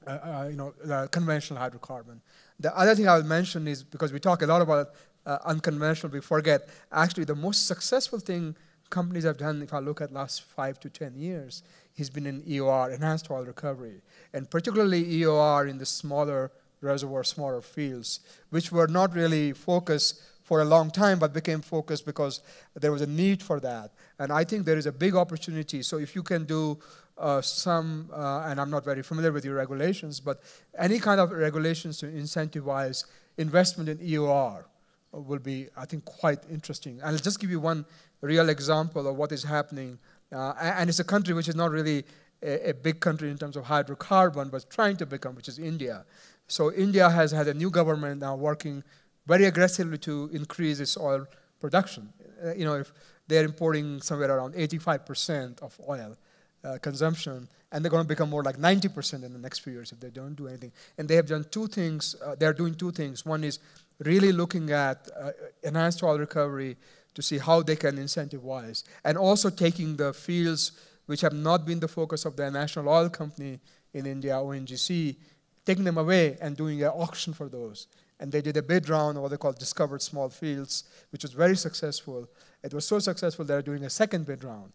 uh, uh, you know, uh, conventional hydrocarbon. The other thing I'll mention is because we talk a lot about uh, unconventional, we forget actually the most successful thing companies have done, if I look at last five to 10 years, has been in EOR, enhanced oil recovery, and particularly EOR in the smaller reservoir, smaller fields, which were not really focused for a long time, but became focused because there was a need for that. And I think there is a big opportunity. So if you can do uh, some, uh, and I'm not very familiar with your regulations, but any kind of regulations to incentivize investment in EOR will be, I think, quite interesting. And I'll just give you one real example of what is happening. Uh, and it's a country which is not really a, a, big country in terms of hydrocarbon, but trying to become, which is India. So India has had a new government now working very aggressively to increase its oil production. Uh, you know, if they're importing somewhere around 85% of oil uh, consumption, and they're going to become more like 90% in the next few years if they don't do anything. And they have done two things. Uh, they are doing two things. One is really looking at uh, enhanced oil recovery to see how they can incentivize, and also taking the fields which have not been the focus of the national oil company in India, ONGC, taking them away and doing an auction for those. And they did a bid round, of what they call discovered small fields, which was very successful. It was so successful they're doing a second bid round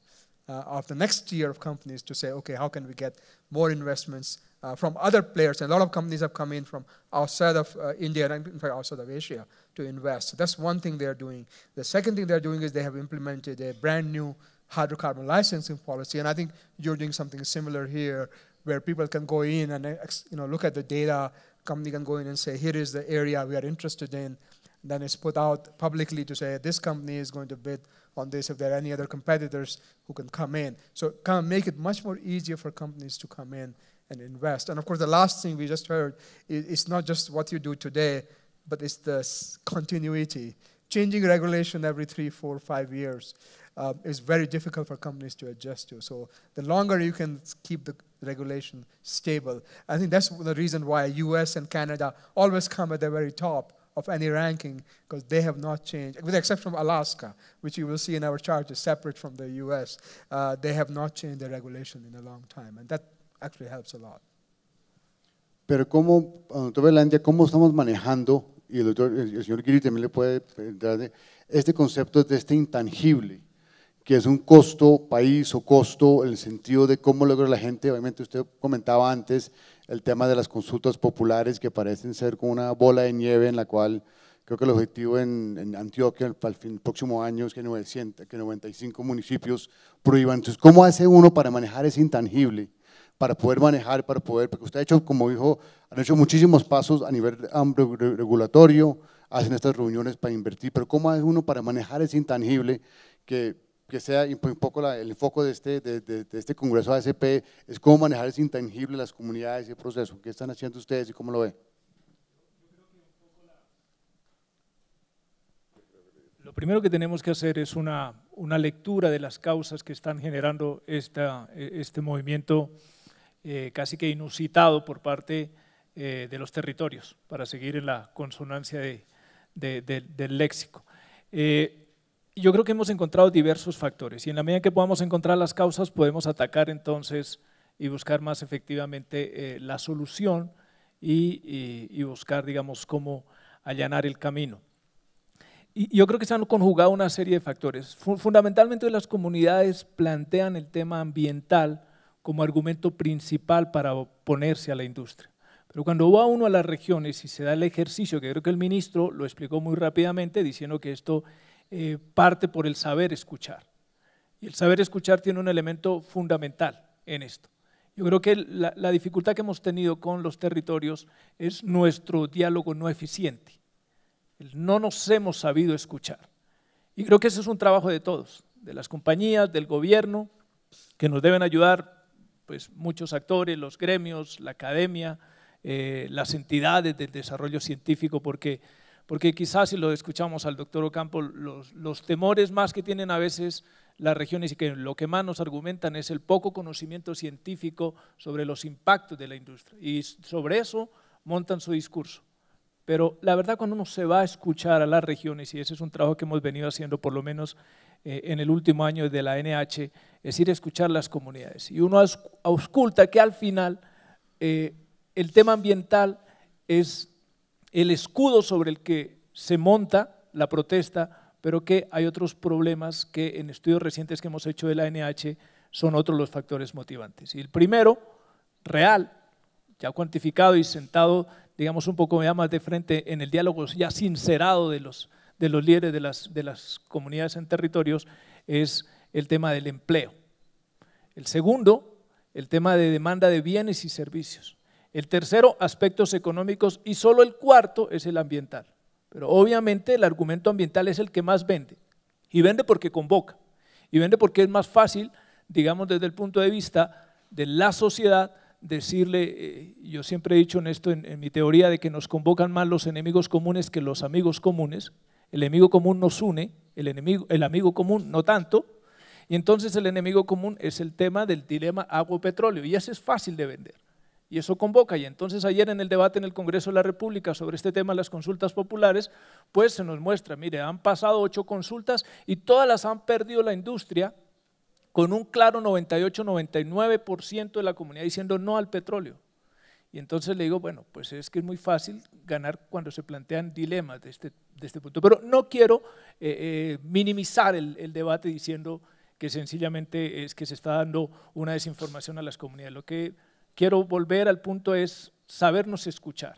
uh, of the next tier of companies to say, okay, how can we get more investments uh, from other players? And a lot of companies have come in from outside of uh, India and in fact outside of Asia to invest. So that's one thing they're doing. The second thing they're doing is they have implemented a brand new hydrocarbon licensing policy, and I think you're doing something similar here, where people can go in and you know look at the data. Company can go in and say, here is the area we are interested in. Then it's put out publicly to say this company is going to bid on this if there are any other competitors who can come in. So kind of make it much more easier for companies to come in and invest. And of course, the last thing we just heard is it's not just what you do today, but it's the continuity. Changing regulation every three, four, five years uh, is very difficult for companies to adjust to. So the longer you can keep the regulation stable, I think that's the reason why U.S. and Canada always come at the very top of any ranking because they have not changed, with the exception of Alaska, which you will see in our chart is separate from the US. Uh, they have not changed their regulation in a long time, and that actually helps a lot. Pero cómo, Groenlandia, cómo estamos manejando, y el, doctor, el señor Giri también le puede dar, este concepto de este intangible, que es un costo país o costo, en el sentido de cómo logra la gente, obviamente usted comentaba antes, el tema de las consultas populares que parecen ser como una bola de nieve en la cual creo que el objetivo en, Antioquia para el, fin, próximo año es que, que 95 municipios prohíban. Entonces, ¿cómo hace uno para manejar ese intangible? Para poder manejar, para poder, porque usted ha hecho, como dijo, han hecho muchísimos pasos a nivel regulatorio, hacen estas reuniones para invertir, pero ¿cómo hace uno para manejar ese intangible que que sea pues, un poco el foco de este, de, este Congreso ASP, es cómo manejar ese intangible, las comunidades, y el proceso. ¿Qué están haciendo ustedes y cómo lo ven. Lo primero que tenemos que hacer es una, una lectura de las causas que están generando esta, e, este movimiento eh, casi que inusitado por parte eh, de los territorios, para seguir en la consonancia de, del léxico. Eh, yo creo que hemos encontrado diversos factores y en la medida que podamos encontrar las causas podemos atacar entonces y buscar más efectivamente eh, la solución y, buscar, digamos, cómo allanar el camino. Y yo creo que se han conjugado una serie de factores. Fundamentalmente las comunidades plantean el tema ambiental como argumento principal para oponerse a la industria. Pero cuando va uno a las regiones y se da el ejercicio, que creo que el ministro lo explicó muy rápidamente, diciendo que esto eh, parte por el saber escuchar. Y el saber escuchar tiene un elemento fundamental en esto. Yo creo que la, dificultad que hemos tenido con los territorios es nuestro diálogo no eficiente. No nos hemos sabido escuchar. Y creo que ese es un trabajo de todos, de las compañías, del gobierno, que nos deben ayudar pues, muchos actores, los gremios, la academia, eh, las entidades del desarrollo científico, porque porque quizás si lo escuchamos al doctor Ocampo, los, temores más que tienen a veces las regiones y que lo que más nos argumentan es el poco conocimiento científico sobre los impactos de la industria. Y sobre eso montan su discurso. Pero la verdad cuando uno se va a escuchar a las regiones, y ese es un trabajo que hemos venido haciendo por lo menos eh, en el último año de la NH, es ir a escuchar las comunidades. Y uno ausculta que al final eh, el tema ambiental es el escudo sobre el que se monta la protesta, pero que hay otros problemas que en estudios recientes que hemos hecho de la NH son otros los factores motivantes. Y el primero, real, ya cuantificado y sentado, digamos, un poco más de frente en el diálogo ya sincerado de los, de los líderes de las, de las comunidades en territorios, es el tema del empleo. El segundo, el tema de demanda de bienes y servicios. El tercero, aspectos económicos. Y solo el cuarto es el ambiental. Pero obviamente el argumento ambiental es el que más vende. Y vende porque convoca. Y vende porque es más fácil, digamos, desde el punto de vista de la sociedad, decirle, eh, yo siempre he dicho en esto, en, mi teoría, de que nos convocan más los enemigos comunes que los amigos comunes. El enemigo común nos une, el, enemigo, el amigo común no tanto. Y entonces el enemigo común es el tema del dilema agua-petróleo. Y ese es fácil de vender. Y eso convoca. Y entonces ayer en el debate en el Congreso de la República sobre este tema, las consultas populares, pues se nos muestra, mire, han pasado ocho consultas y todas las han perdido la industria con un claro 98-99% de la comunidad diciendo no al petróleo. Y entonces le digo, bueno, pues es que es muy fácil ganar cuando se plantean dilemas de este, de este punto. Pero no quiero eh, eh, minimizar el, el debate diciendo que sencillamente es que se está dando una desinformación a las comunidades. Lo que quiero volver al punto es sabernos escuchar.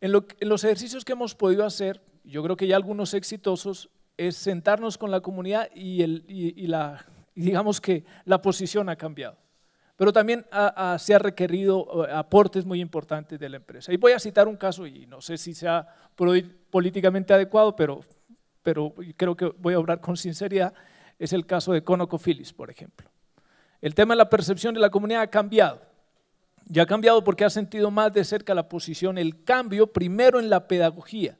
En, los ejercicios que hemos podido hacer, yo creo que hay algunos exitosos, es sentarnos con la comunidad y, el, la, digamos que la posición ha cambiado. Pero también se ha requerido eh, aportes muy importantes de la empresa. Y voy a citar un caso, y no sé si sea políticamente adecuado, pero, pero creo que voy a hablar con sinceridad, es el caso de ConocoPhillips, por ejemplo. El tema de la percepción de la comunidad ha cambiado. Ya ha cambiado porque ha sentido más de cerca la posición, el cambio, primero en la pedagogía,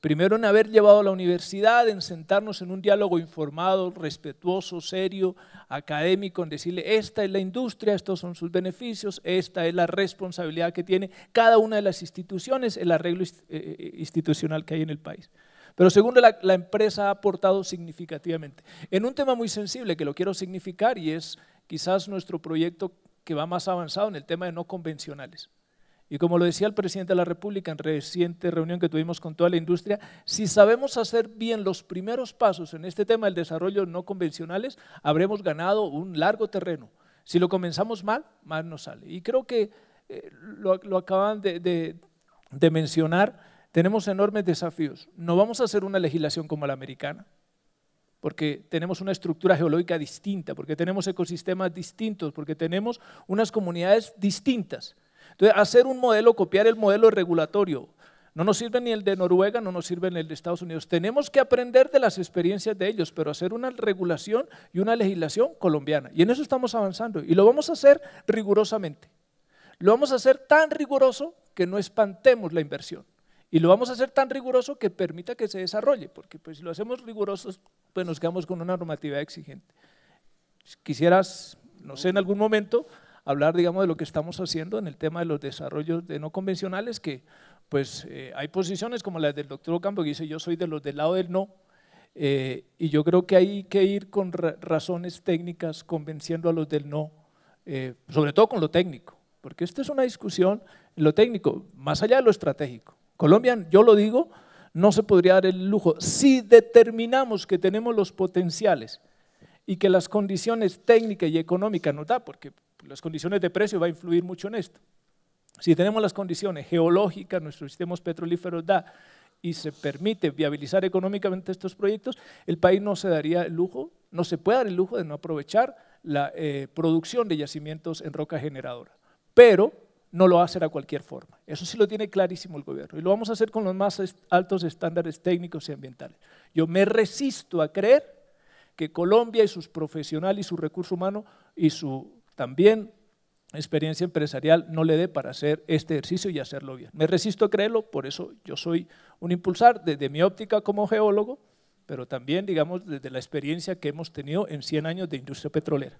primero en haber llevado a la universidad, en sentarnos en un diálogo informado, respetuoso, serio, académico, en decirle, esta es la industria, estos son sus beneficios, esta es la responsabilidad que tiene cada una de las instituciones, el arreglo eh, eh, institucional que hay en el país. Pero segundo, la, la empresa ha aportado significativamente. En un tema muy sensible que lo quiero significar y es quizás nuestro proyecto que va más avanzado en el tema de no convencionales. Y como lo decía el presidente de la República en reciente reunión que tuvimos con toda la industria, si sabemos hacer bien los primeros pasos en este tema del desarrollo no convencionales, habremos ganado un largo terreno. Si lo comenzamos mal, mal nos sale. Y creo que eh, lo, acaban de mencionar, tenemos enormes desafíos. No vamos a hacer una legislación como la americana, porque tenemos una estructura geológica distinta, porque tenemos ecosistemas distintos, porque tenemos unas comunidades distintas. Entonces, hacer un modelo, copiar el modelo regulatorio, no nos sirve ni el de Noruega, no nos sirve ni el de Estados Unidos. Tenemos que aprender de las experiencias de ellos, pero hacer una regulación y una legislación colombiana. Y en eso estamos avanzando. Y lo vamos a hacer rigurosamente. Lo vamos a hacer tan riguroso que no espantemos la inversión. Y lo vamos a hacer tan riguroso que permita que se desarrolle, porque pues, si lo hacemos riguroso, pues nos quedamos con una normativa exigente. Quisieras, no sé, en algún momento hablar, digamos, de lo que estamos haciendo en el tema de los desarrollos de no convencionales, que pues eh, hay posiciones como la del doctor Ocampo que dice yo soy de los del lado del no, eh, y yo creo que hay que ir con razones técnicas convenciendo a los del no, eh, sobre todo con lo técnico, porque esta es una discusión, en lo técnico, más allá de lo estratégico. Colombia, yo lo digo, no se podría dar el lujo. Si determinamos que tenemos los potenciales y que las condiciones técnicas y económicas nos da, porque las condiciones de precio va a influir mucho en esto. Si tenemos las condiciones geológicas, nuestros sistemas petrolíferos da y se permite viabilizar económicamente estos proyectos, el país no se daría el lujo, no se puede dar el lujo de no aprovechar la eh, producción de yacimientos en roca generadora. Pero no lo va a hacer a cualquier forma. Eso sí lo tiene clarísimo el gobierno. Y lo vamos a hacer con los más altos estándares técnicos y ambientales. Yo me resisto a creer que Colombia y sus profesionales y su recurso humano y su también experiencia empresarial no le dé para hacer este ejercicio y hacerlo bien. Me resisto a creerlo, por eso yo soy un impulsar desde mi óptica como geólogo, pero también, digamos, desde la experiencia que hemos tenido en 100 años de industria petrolera.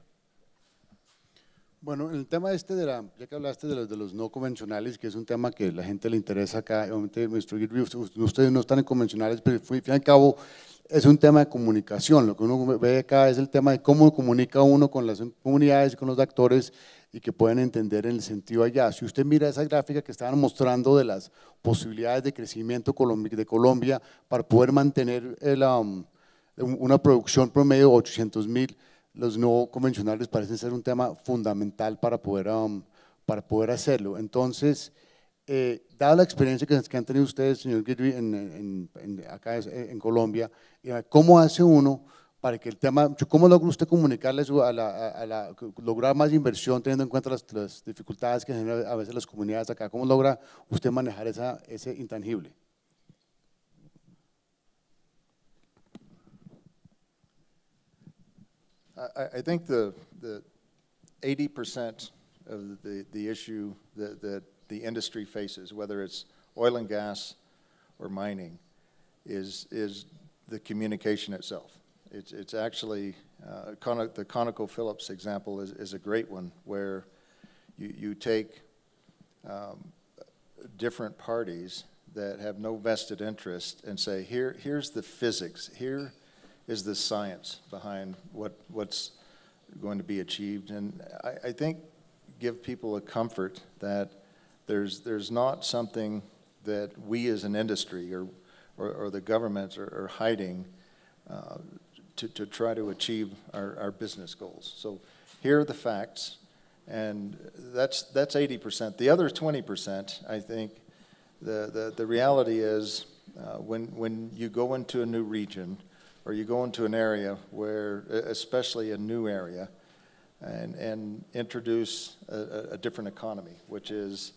Bueno, el tema este de la, ya que hablaste de los, de los no convencionales, que es un tema que a la gente le interesa acá, obviamente ustedes no están en convencionales, pero al fin y al cabo es un tema de comunicación. Lo que uno ve acá es el tema de cómo comunica uno con las comunidades, con los actores y que pueden entender en el sentido allá. Si usted mira esa gráfica que estaban mostrando de las posibilidades de crecimiento de Colombia para poder mantener um, una producción promedio de 800 mil los no convencionales parecen ser un tema fundamental para poder, um, para poder hacerlo. Entonces, eh, dada la experiencia que, han tenido ustedes, señor Guidry, acá eh, en Colombia, eh, ¿cómo hace uno para que el tema, cómo logra usted comunicarles a lograr más inversión teniendo en cuenta las, dificultades que generan a veces las comunidades acá? ¿Cómo logra usted manejar esa, ese intangible? I, I think the, the 80% of the, the issue that, that the industry faces, whether it's oil and gas or mining, is, is the communication itself. It's, it's actually, uh, Con the example is, is a great one where you, you take um, different parties that have no vested interest and say, here, here's the physics, here, is this science behind what, what's going to be achieved. And I, I think give people a comfort that there's, there's not something that we as an industry or, or, or the government are, are hiding uh, to, to try to achieve our, our business goals. So here are the facts, and that's, that's 80%. The other 20%, I think, the, the, the reality is uh, when, when you go into a new region, or you go into an area where, especially a new area, and, and introduce a, a different economy, which is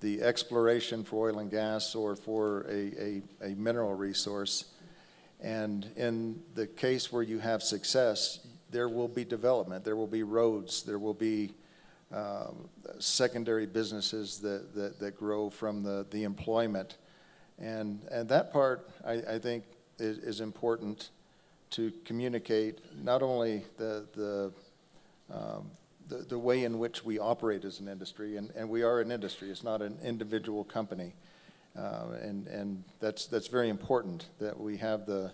the exploration for oil and gas or for a, a, a mineral resource. And in the case where you have success, there will be development, there will be roads, there will be um, secondary businesses that, that, that, grow from the, the employment. And, and that part, I, I think, is, is important to communicate not only the, the, um, the, the, way in which we operate as an industry, and, and we are an industry, it's not an individual company. Uh, and and that's, that's very important that we have the,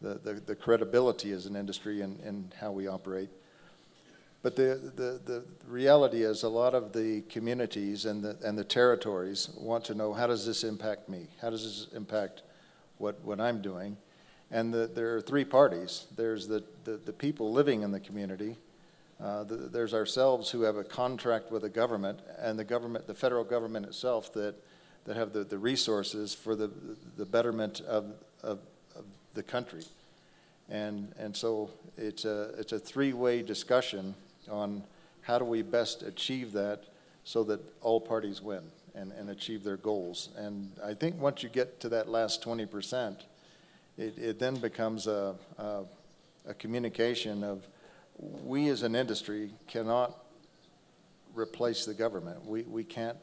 the, the, the credibility as an industry and in, in how we operate. But the, the, the reality is a lot of the communities and the, and the territories want to know how does this impact me? How does this impact what, what I'm doing? And the, there are three parties. There's the, the, the people living in the community. Uh, the, there's ourselves who have a contract with the government and the government, the federal government itself that, that have the, the resources for the, the betterment of, of, of the country. And, and so it's a, it's a three-way discussion on how do we best achieve that so that all parties win and, and achieve their goals. And I think once you get to that last 20 percent, it, it then becomes a, a, a communication of we as an industry cannot replace the government. We, we can't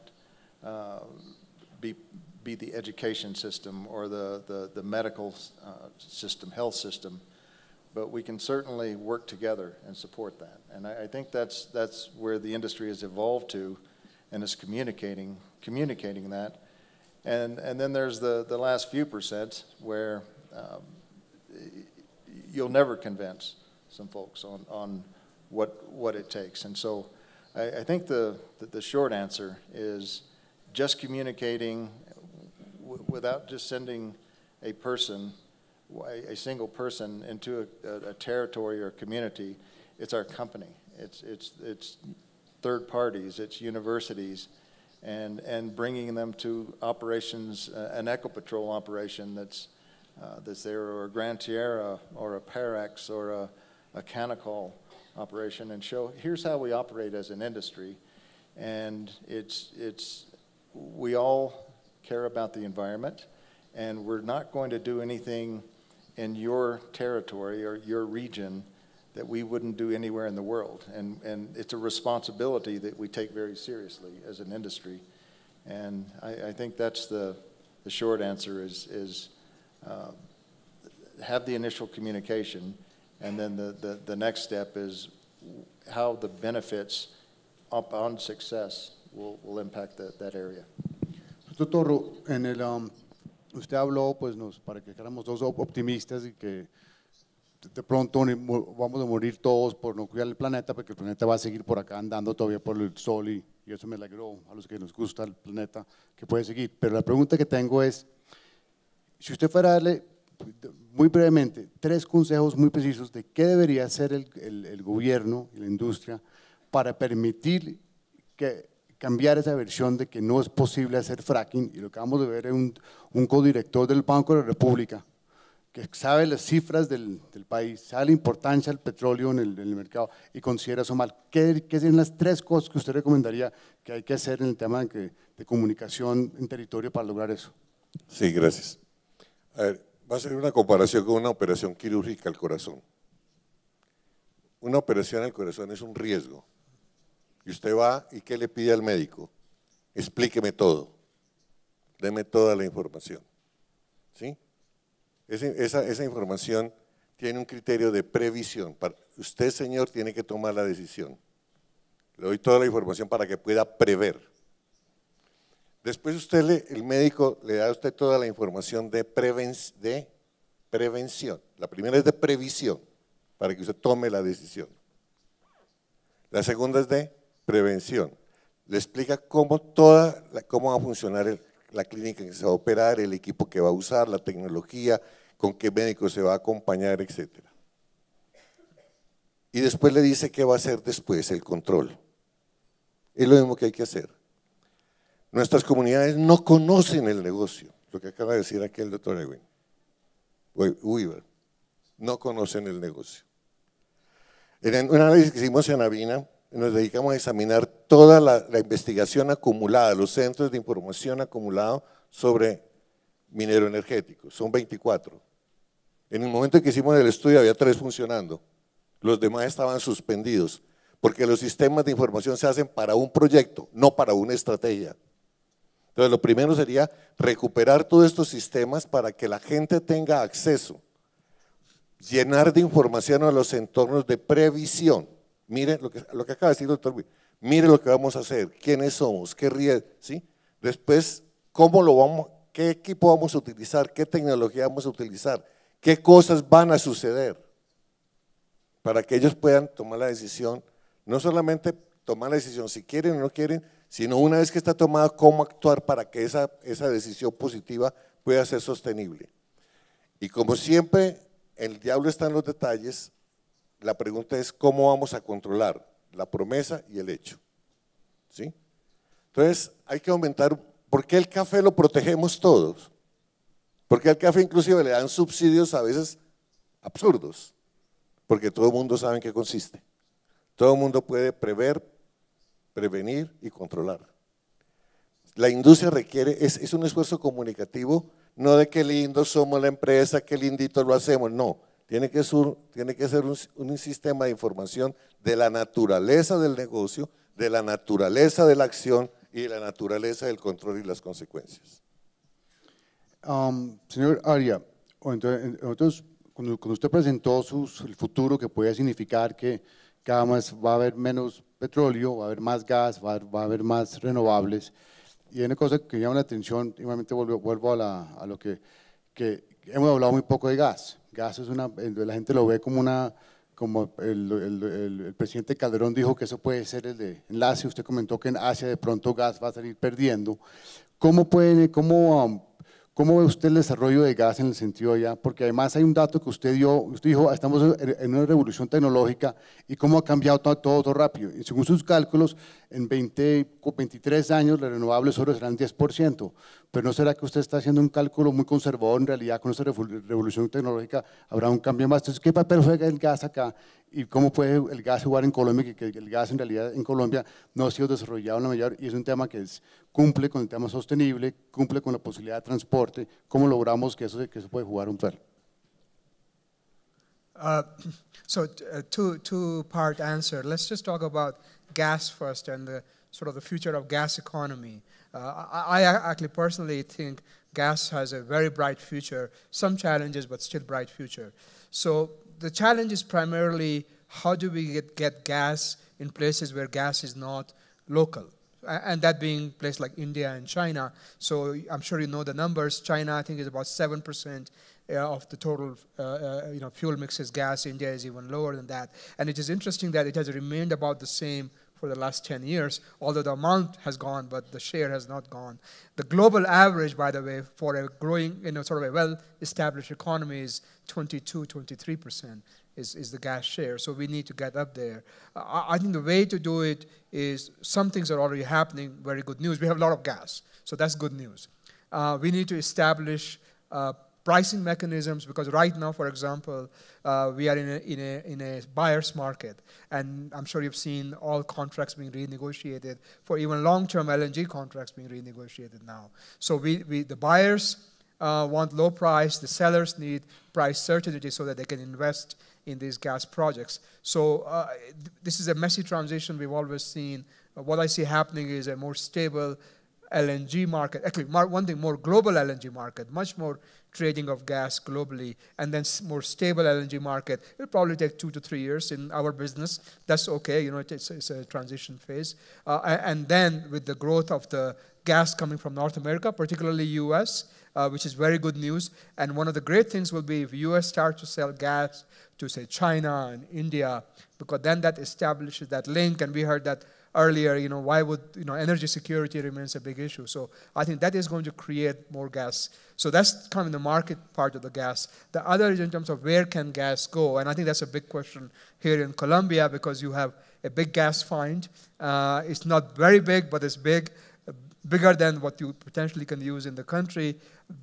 uh, be, be the education system or the, the, the medical uh, system, health system, but we can certainly work together and support that. And I, I, think that's, that's where the industry has evolved to and is communicating, communicating that. And, and then there's the, the last few percent where um, you'll never convince some folks on, on what, what it takes. And so I, I think the, the, the, short answer is just communicating without just sending a person, a single person into a, a territory or community. It's our company. It's, it's, it's third parties. It's universities and, and bringing them to operations, uh, an echo patrol operation that's uh, this era, or Gran Tierra or a Parex or a, a Canacol operation and show here's how we operate as an industry. And it's, it's, we all care about the environment and we're not going to do anything in your territory or your region that we wouldn't do anywhere in the world. And, and it's a responsibility that we take very seriously as an industry. And I, I think that's the, the short answer is, is Uh, have the initial communication, and then the, next step is how the benefits upon success will, impact that, area. Doctor, en el, um, usted habló, pues nos, para que queramos dos optimistas y que de pronto vamos a morir todos por no cuidar el planeta, porque el planeta va a seguir por acá andando todavía por el sol y, y eso me alegró a los que nos gusta el planeta que puede seguir. Pero la pregunta que tengo es, si usted fuera a darle, muy brevemente, tres consejos muy precisos de qué debería hacer el, gobierno y la industria para permitir cambiar esa versión de que no es posible hacer fracking, y lo que vamos a ver es un, un codirector del Banco de la República, que sabe las cifras del, país, sabe la importancia del petróleo en el, mercado y considera eso mal. ¿Qué, ¿Qué, serían las tres cosas que usted recomendaría que hay que hacer en el tema de comunicación en territorio para lograr eso? Sí, gracias. A ver, va a ser una comparación con una operación quirúrgica al corazón. Una operación al corazón es un riesgo. Y usted va y ¿qué le pide al médico? Explíqueme todo. Deme toda la información. ¿Sí? Esa, esa información tiene un criterio de previsión. Usted, señor, tiene que tomar la decisión. Le doy toda la información para que pueda prever. Después usted, el médico le da a usted toda la información de, prevención. La primera es de previsión, para que usted tome la decisión. La segunda es de prevención. Le explica cómo, va a funcionar la clínica que se va a operar, el equipo que va a usar, la tecnología, con qué médico se va a acompañar, etc. Y después le dice qué va a hacer después, el control. Es lo mismo que hay que hacer Nuestras comunidades no conocen el negocio, lo que acaba de decir aquí el doctor Ewing, Weaver, no conocen el negocio. En un análisis que hicimos en Avina, nos dedicamos a examinar toda la, investigación acumulada, los centros de información acumulado sobre minero energético, son 24. En el momento en que hicimos el estudio había tres funcionando, los demás estaban suspendidos, porque los sistemas de información se hacen para un proyecto, no para una estrategia. Entonces, lo primero sería recuperar todos estos sistemas para que la gente tenga acceso, llenar de información a los entornos de previsión. Mire lo que, lo que acaba de decir el doctor, mire lo que vamos a hacer, quiénes somos, qué riesgo, ¿sí? Después, cómo lo vamos, qué equipo vamos a utilizar, qué tecnología vamos a utilizar, qué cosas van a suceder, para que ellos puedan tomar la decisión, no solamente tomar la decisión si quieren o no quieren, sino una vez que está tomada, cómo actuar para que esa, esa decisión positiva pueda ser sostenible. Y como siempre, el diablo está en los detalles, la pregunta es cómo vamos a controlar la promesa y el hecho. ¿Sí? Entonces, hay que aumentar, ¿por qué el café lo protegemos todos? Porque al café inclusive le dan subsidios a veces absurdos, porque todo el mundo sabe en qué consiste. Todo el mundo puede prever, prevenir y controlar. La industria requiere, es, un esfuerzo comunicativo, no de qué lindo somos la empresa, qué lindito lo hacemos, no. Tiene que ser, tiene que ser un, sistema de información de la naturaleza del negocio, de la naturaleza de la acción y de la naturaleza del control y las consecuencias. Um, señor Aria, cuando, usted presentó su el futuro que podía significar que cada vez va a haber menos petróleo, va a haber más gas, va a, va a haber más renovables. Y hay una cosa que llama la atención, igualmente vuelvo, vuelvo a, la, a, lo que, que, hemos hablado muy poco de gas. Gas es una, la gente lo ve como una, como el, el, el presidente Calderón dijo que eso puede ser el de enlace, usted comentó que en Asia de pronto gas va a salir perdiendo. ¿Cómo pueden, cómo um, ¿Cómo ve usted el desarrollo de gas en el sentido allá? Porque además hay un dato que usted dio, usted dijo, ah, estamos en una revolución tecnológica y cómo ha cambiado todo, todo, rápido. Y según sus cálculos, en 20, 23 años las renovables solo serán 10%. Pero ¿no será que usted está haciendo un cálculo muy conservador en realidad con esta revolución tecnológica? ¿Habrá un cambio más? Entonces, ¿qué papel juega el gas acá? ¿Y cómo puede el gas jugar en Colombia? Que el gas en realidad en Colombia no ha sido desarrollado en la mayor y es un tema que es cumple con el tema sostenible, cumple con la posibilidad de transporte, ¿cómo logramos que eso, que puede jugar un Uh, so uh, two, two part answer. Let's just talk about gas first and the sort of the future of gas economy. Uh, I, I, actually personally think gas has a very bright future, some challenges, but still bright future. So the challenge is primarily how do we get, get gas in places where gas is not local? and that being places like India and China. So I'm sure you know the numbers. China, I think, is about 7% uh, of the total uh, uh, you know, fuel mix is gas. India is even lower than that. And it is interesting that it has remained about the same for the last 10 years, although the amount has gone, but the share has not gone. The global average, by the way, for a growing, you know, sort of a well-established economy is 22, 23 percent is, is the gas share. So we need to get up there. I, think the way to do it is some things are already happening, very good news. We have a lot of gas, so that's good news. Uh, we need to establish uh, pricing mechanisms because right now, for example, uh, we are in a, in, a, in a buyer's market. And I'm sure you've seen all contracts being renegotiated for even long-term LNG contracts being renegotiated now. So we, we the buyers uh, want low price, the sellers need price certainty so that they can invest in these gas projects. So uh, th- this is a messy transition we've always seen. Uh, what I see happening is a more stable LNG market, actually mar- one thing, more global LNG market, much more trading of gas globally, and then s- more stable LNG market. It'll probably take two to three years in our business. That's okay, you know, it's, it's a transition phase. Uh, and then with the growth of the gas coming from North America, particularly US, uh, which is very good news. And one of the great things will be if U.S. starts to sell gas to, say, China and India, because then that establishes that link. And we heard that earlier, you know, why would, you know, energy security remains a big issue. So I think that is going to create more gas. So that's kind of the market part of the gas. The other is in terms of where can gas go? And I think that's a big question here in Colombia because you have a big gas find. Uh, it's not very big, but it's big bigger than what you potentially can use in the country,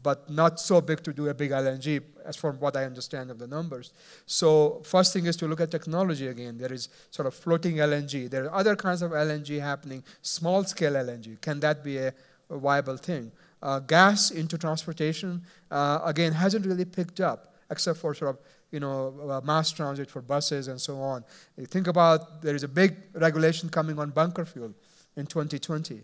but not so big to do a big LNG, as from what I understand of the numbers. So first thing is to look at technology again. There is sort of floating LNG. There are other kinds of LNG happening, small-scale LNG. Can that be a, a viable thing? Uh, gas into transportation, uh, again, hasn't really picked up, except for sort of you know, uh, mass transit for buses and so on. You think about there is a big regulation coming on bunker fuel in 2020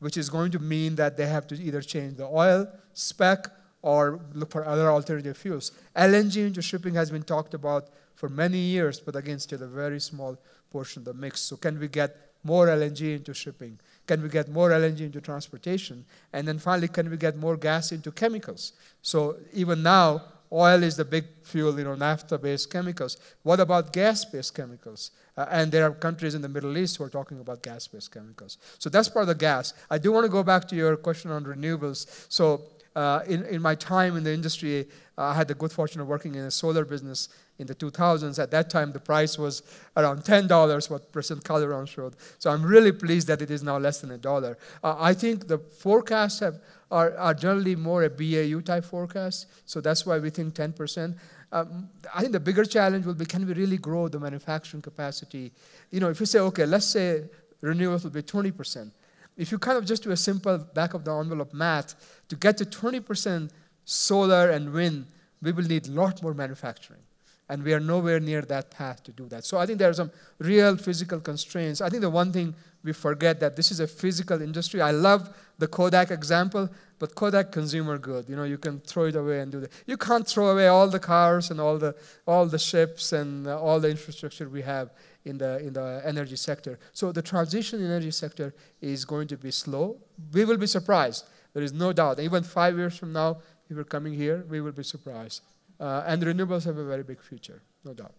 which is going to mean that they have to either change the oil spec or look for other alternative fuels. LNG into shipping has been talked about for many years, but again, still a very small portion of the mix. So, can we get more LNG into shipping? Can we get more LNG into transportation? And then finally, can we get more gas into chemicals? So, even now, oil is the big fuel, you know, naphtha-based chemicals. What about gas-based chemicals? Uh, and there are countries in the Middle East who are talking about gas-based chemicals. So that's part of the gas. I do want to go back to your question on renewables. So uh, in, in my time in the industry, uh, I had the good fortune of working in a solar business in the 2000s. At that time, the price was around $10, what President Calderon showed. So I'm really pleased that it is now less than a dollar. Uh, I think the forecasts have, are, are generally more a BAU type forecast, so that's why we think 10%. Um, I think the bigger challenge will be can we really grow the manufacturing capacity? You know, if you say, okay, let's say renewables will be 20%. If you kind of just do a simple back of the envelope math, to get to 20% solar and wind, we will need a lot more manufacturing. And we are nowhere near that path to do that. So I think there are some real physical constraints. I think the one thing we forget that this is a physical industry. I love the Kodak example, but Kodak consumer good. You know, you can throw it away and do that. You can't throw away all the cars and all the all the ships and uh, all the infrastructure we have in the in the energy sector. So the transition energy sector is going to be slow. We will be surprised. There is no doubt. Even five years from now, if we're coming here, we will be surprised. Uh, and renewables have a very big future, no doubt.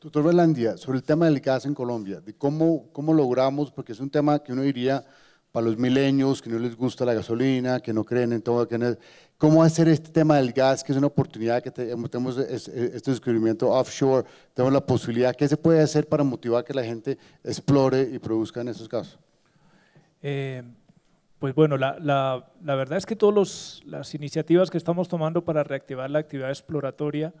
Doctor Belandia, sobre el tema del gas en Colombia, de cómo, cómo logramos, porque es un tema que uno diría para los milenios, que no les gusta la gasolina, que no creen en todo, que cómo hacer este tema del gas, que es una oportunidad que tenemos este descubrimiento offshore, tenemos la posibilidad, ¿qué se puede hacer para motivar que la gente explore y produzca en esos casos? Eh, pues bueno, la, verdad es que todas las iniciativas que estamos tomando para reactivar la actividad exploratoria,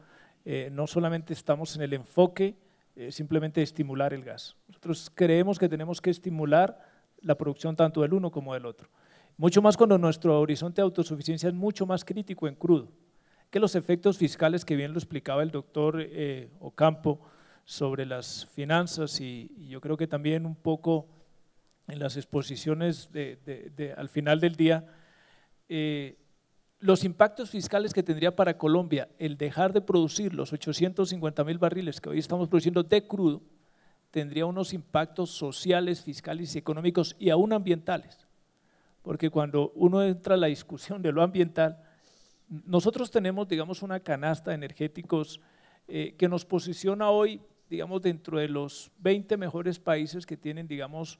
eh, no solamente estamos en el enfoque eh, simplemente estimular el gas. Nosotros creemos que tenemos que estimular la producción tanto del uno como del otro. Mucho más cuando nuestro horizonte de autosuficiencia es mucho más crítico en crudo que los efectos fiscales que bien lo explicaba el doctor eh, Ocampo sobre las finanzas y yo creo que también un poco en las exposiciones de, al final del día, eh, los impactos fiscales que tendría para Colombia el dejar de producir los 850 mil barriles que hoy estamos produciendo de crudo, tendría unos impactos sociales, fiscales y económicos y aún ambientales. Porque cuando uno entra a la discusión de lo ambiental, nosotros tenemos, digamos, una canasta de energéticos eh, que nos posiciona hoy, digamos, dentro de los 20 mejores países que tienen, digamos,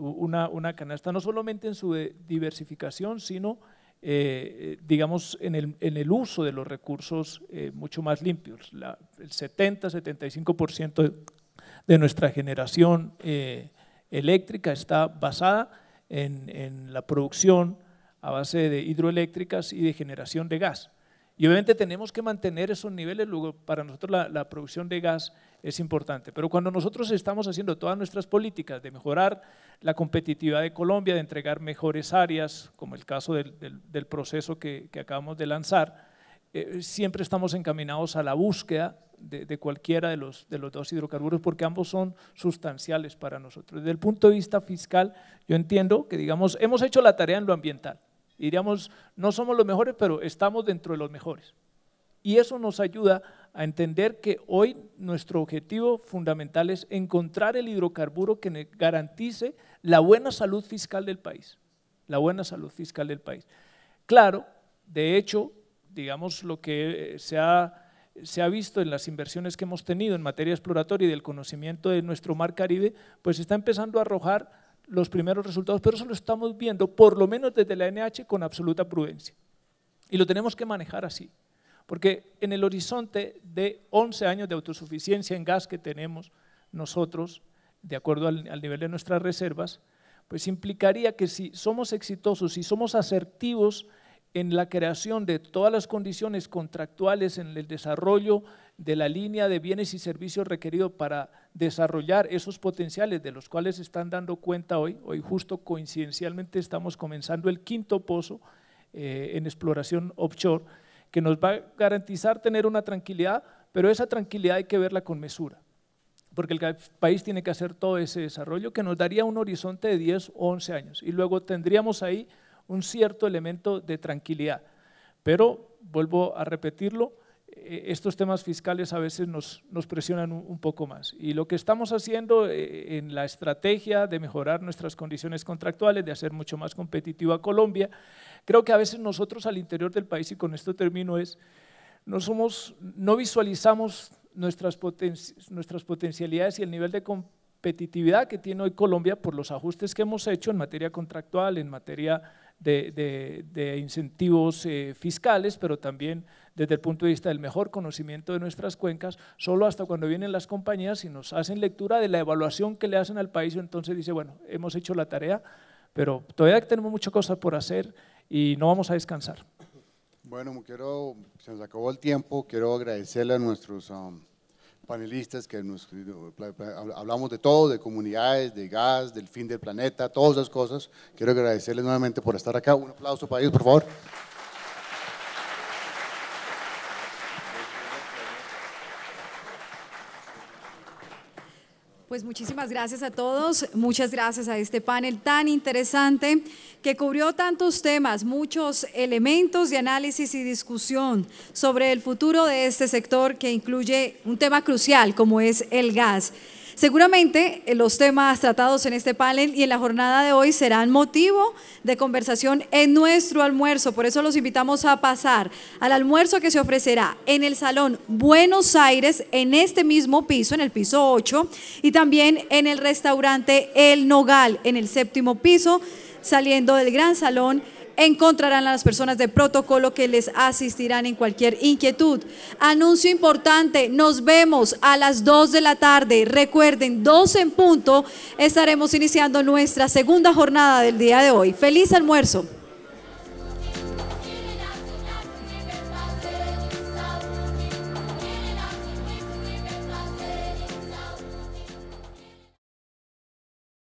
una, canasta, no solamente en su eh, diversificación, sino, eh, eh, digamos, en el, uso de los recursos mucho más limpios. el 70-75% de nuestra generación eléctrica está basada en la producción a base de hidroeléctricas y de generación de gas. Y obviamente tenemos que mantener esos niveles, luego para nosotros la, producción de gas es importante. Pero cuando nosotros estamos haciendo todas nuestras políticas de mejorar la competitividad de Colombia, de entregar mejores áreas, como el caso del, proceso que, acabamos de lanzar, eh, siempre estamos encaminados a la búsqueda de, cualquiera de los, de los dos hidrocarburos, porque ambos son sustanciales para nosotros. Desde el punto de vista fiscal, yo entiendo que, digamos, hemos hecho la tarea en lo ambiental diríamos, no somos los mejores, pero estamos dentro de los mejores. Y eso nos ayuda a entender que hoy nuestro objetivo fundamental es encontrar el hidrocarburo que garantice la buena salud fiscal del país. La buena salud fiscal del país. Claro, de hecho, digamos lo que eh, se ha, se ha visto en las inversiones que hemos tenido en materia exploratoria y del conocimiento de nuestro mar Caribe, pues está empezando a arrojar los primeros resultados, pero eso lo estamos viendo, por lo menos desde la NH, con absoluta prudencia. Y lo tenemos que manejar así, porque en el horizonte de 11 años de autosuficiencia en gas que tenemos nosotros, de acuerdo al, nivel de nuestras reservas, pues implicaría que si somos exitosos, si somos asertivos en la creación de todas las condiciones contractuales en el desarrollo de la línea de bienes y servicios requeridos para desarrollar esos potenciales de los cuales están dando cuenta hoy. Hoy justo coincidencialmente estamos comenzando el quinto pozo eh, en exploración offshore que nos va a garantizar tener una tranquilidad, pero esa tranquilidad hay que verla con mesura, porque el país tiene que hacer todo ese desarrollo que nos daría un horizonte de 10 o 11 años y luego tendríamos ahí un cierto elemento de tranquilidad. Pero, vuelvo a repetirlo, eh, estos temas fiscales a veces nos, presionan un, poco más. Y lo que estamos haciendo eh, en la estrategia de mejorar nuestras condiciones contractuales, de hacer mucho más competitiva Colombia, creo que a veces nosotros al interior del país, y con esto termino, es, no, somos, no visualizamos nuestras, nuestras potencialidades y el nivel de competitividad que tiene hoy Colombia por los ajustes que hemos hecho en materia contractual, en materia de, incentivos eh, fiscales, pero también desde el punto de vista del mejor conocimiento de nuestras cuencas, solo hasta cuando vienen las compañías y nos hacen lectura de la evaluación que le hacen al país, entonces dice, bueno, hemos hecho la tarea, pero todavía tenemos muchas cosas por hacer y no vamos a descansar. Bueno, quiero, se nos acabó el tiempo, quiero agradecerle a nuestros... Um, panelistas que nos, hablamos de todo, de comunidades, de gas, del fin del planeta, todas esas cosas. Quiero agradecerles nuevamente por estar acá. Un aplauso para ellos, por favor. Pues muchísimas gracias a todos, muchas gracias a este panel tan interesante que cubrió tantos temas, muchos elementos de análisis y discusión sobre el futuro de este sector que incluye un tema crucial como es el gas. Seguramente eh, los temas tratados en este panel y en la jornada de hoy serán motivo de conversación en nuestro almuerzo. Por eso los invitamos a pasar al almuerzo que se ofrecerá en el Salón Buenos Aires, en este mismo piso, en el piso 8, y también en el restaurante El Nogal, en el séptimo piso, saliendo del Gran Salón Encontrarán a las personas de protocolo que les asistirán en cualquier inquietud. Anuncio importante, nos vemos a las 2 de la tarde. Recuerden, 2 en punto, estaremos iniciando nuestra segunda jornada del día de hoy. Feliz almuerzo.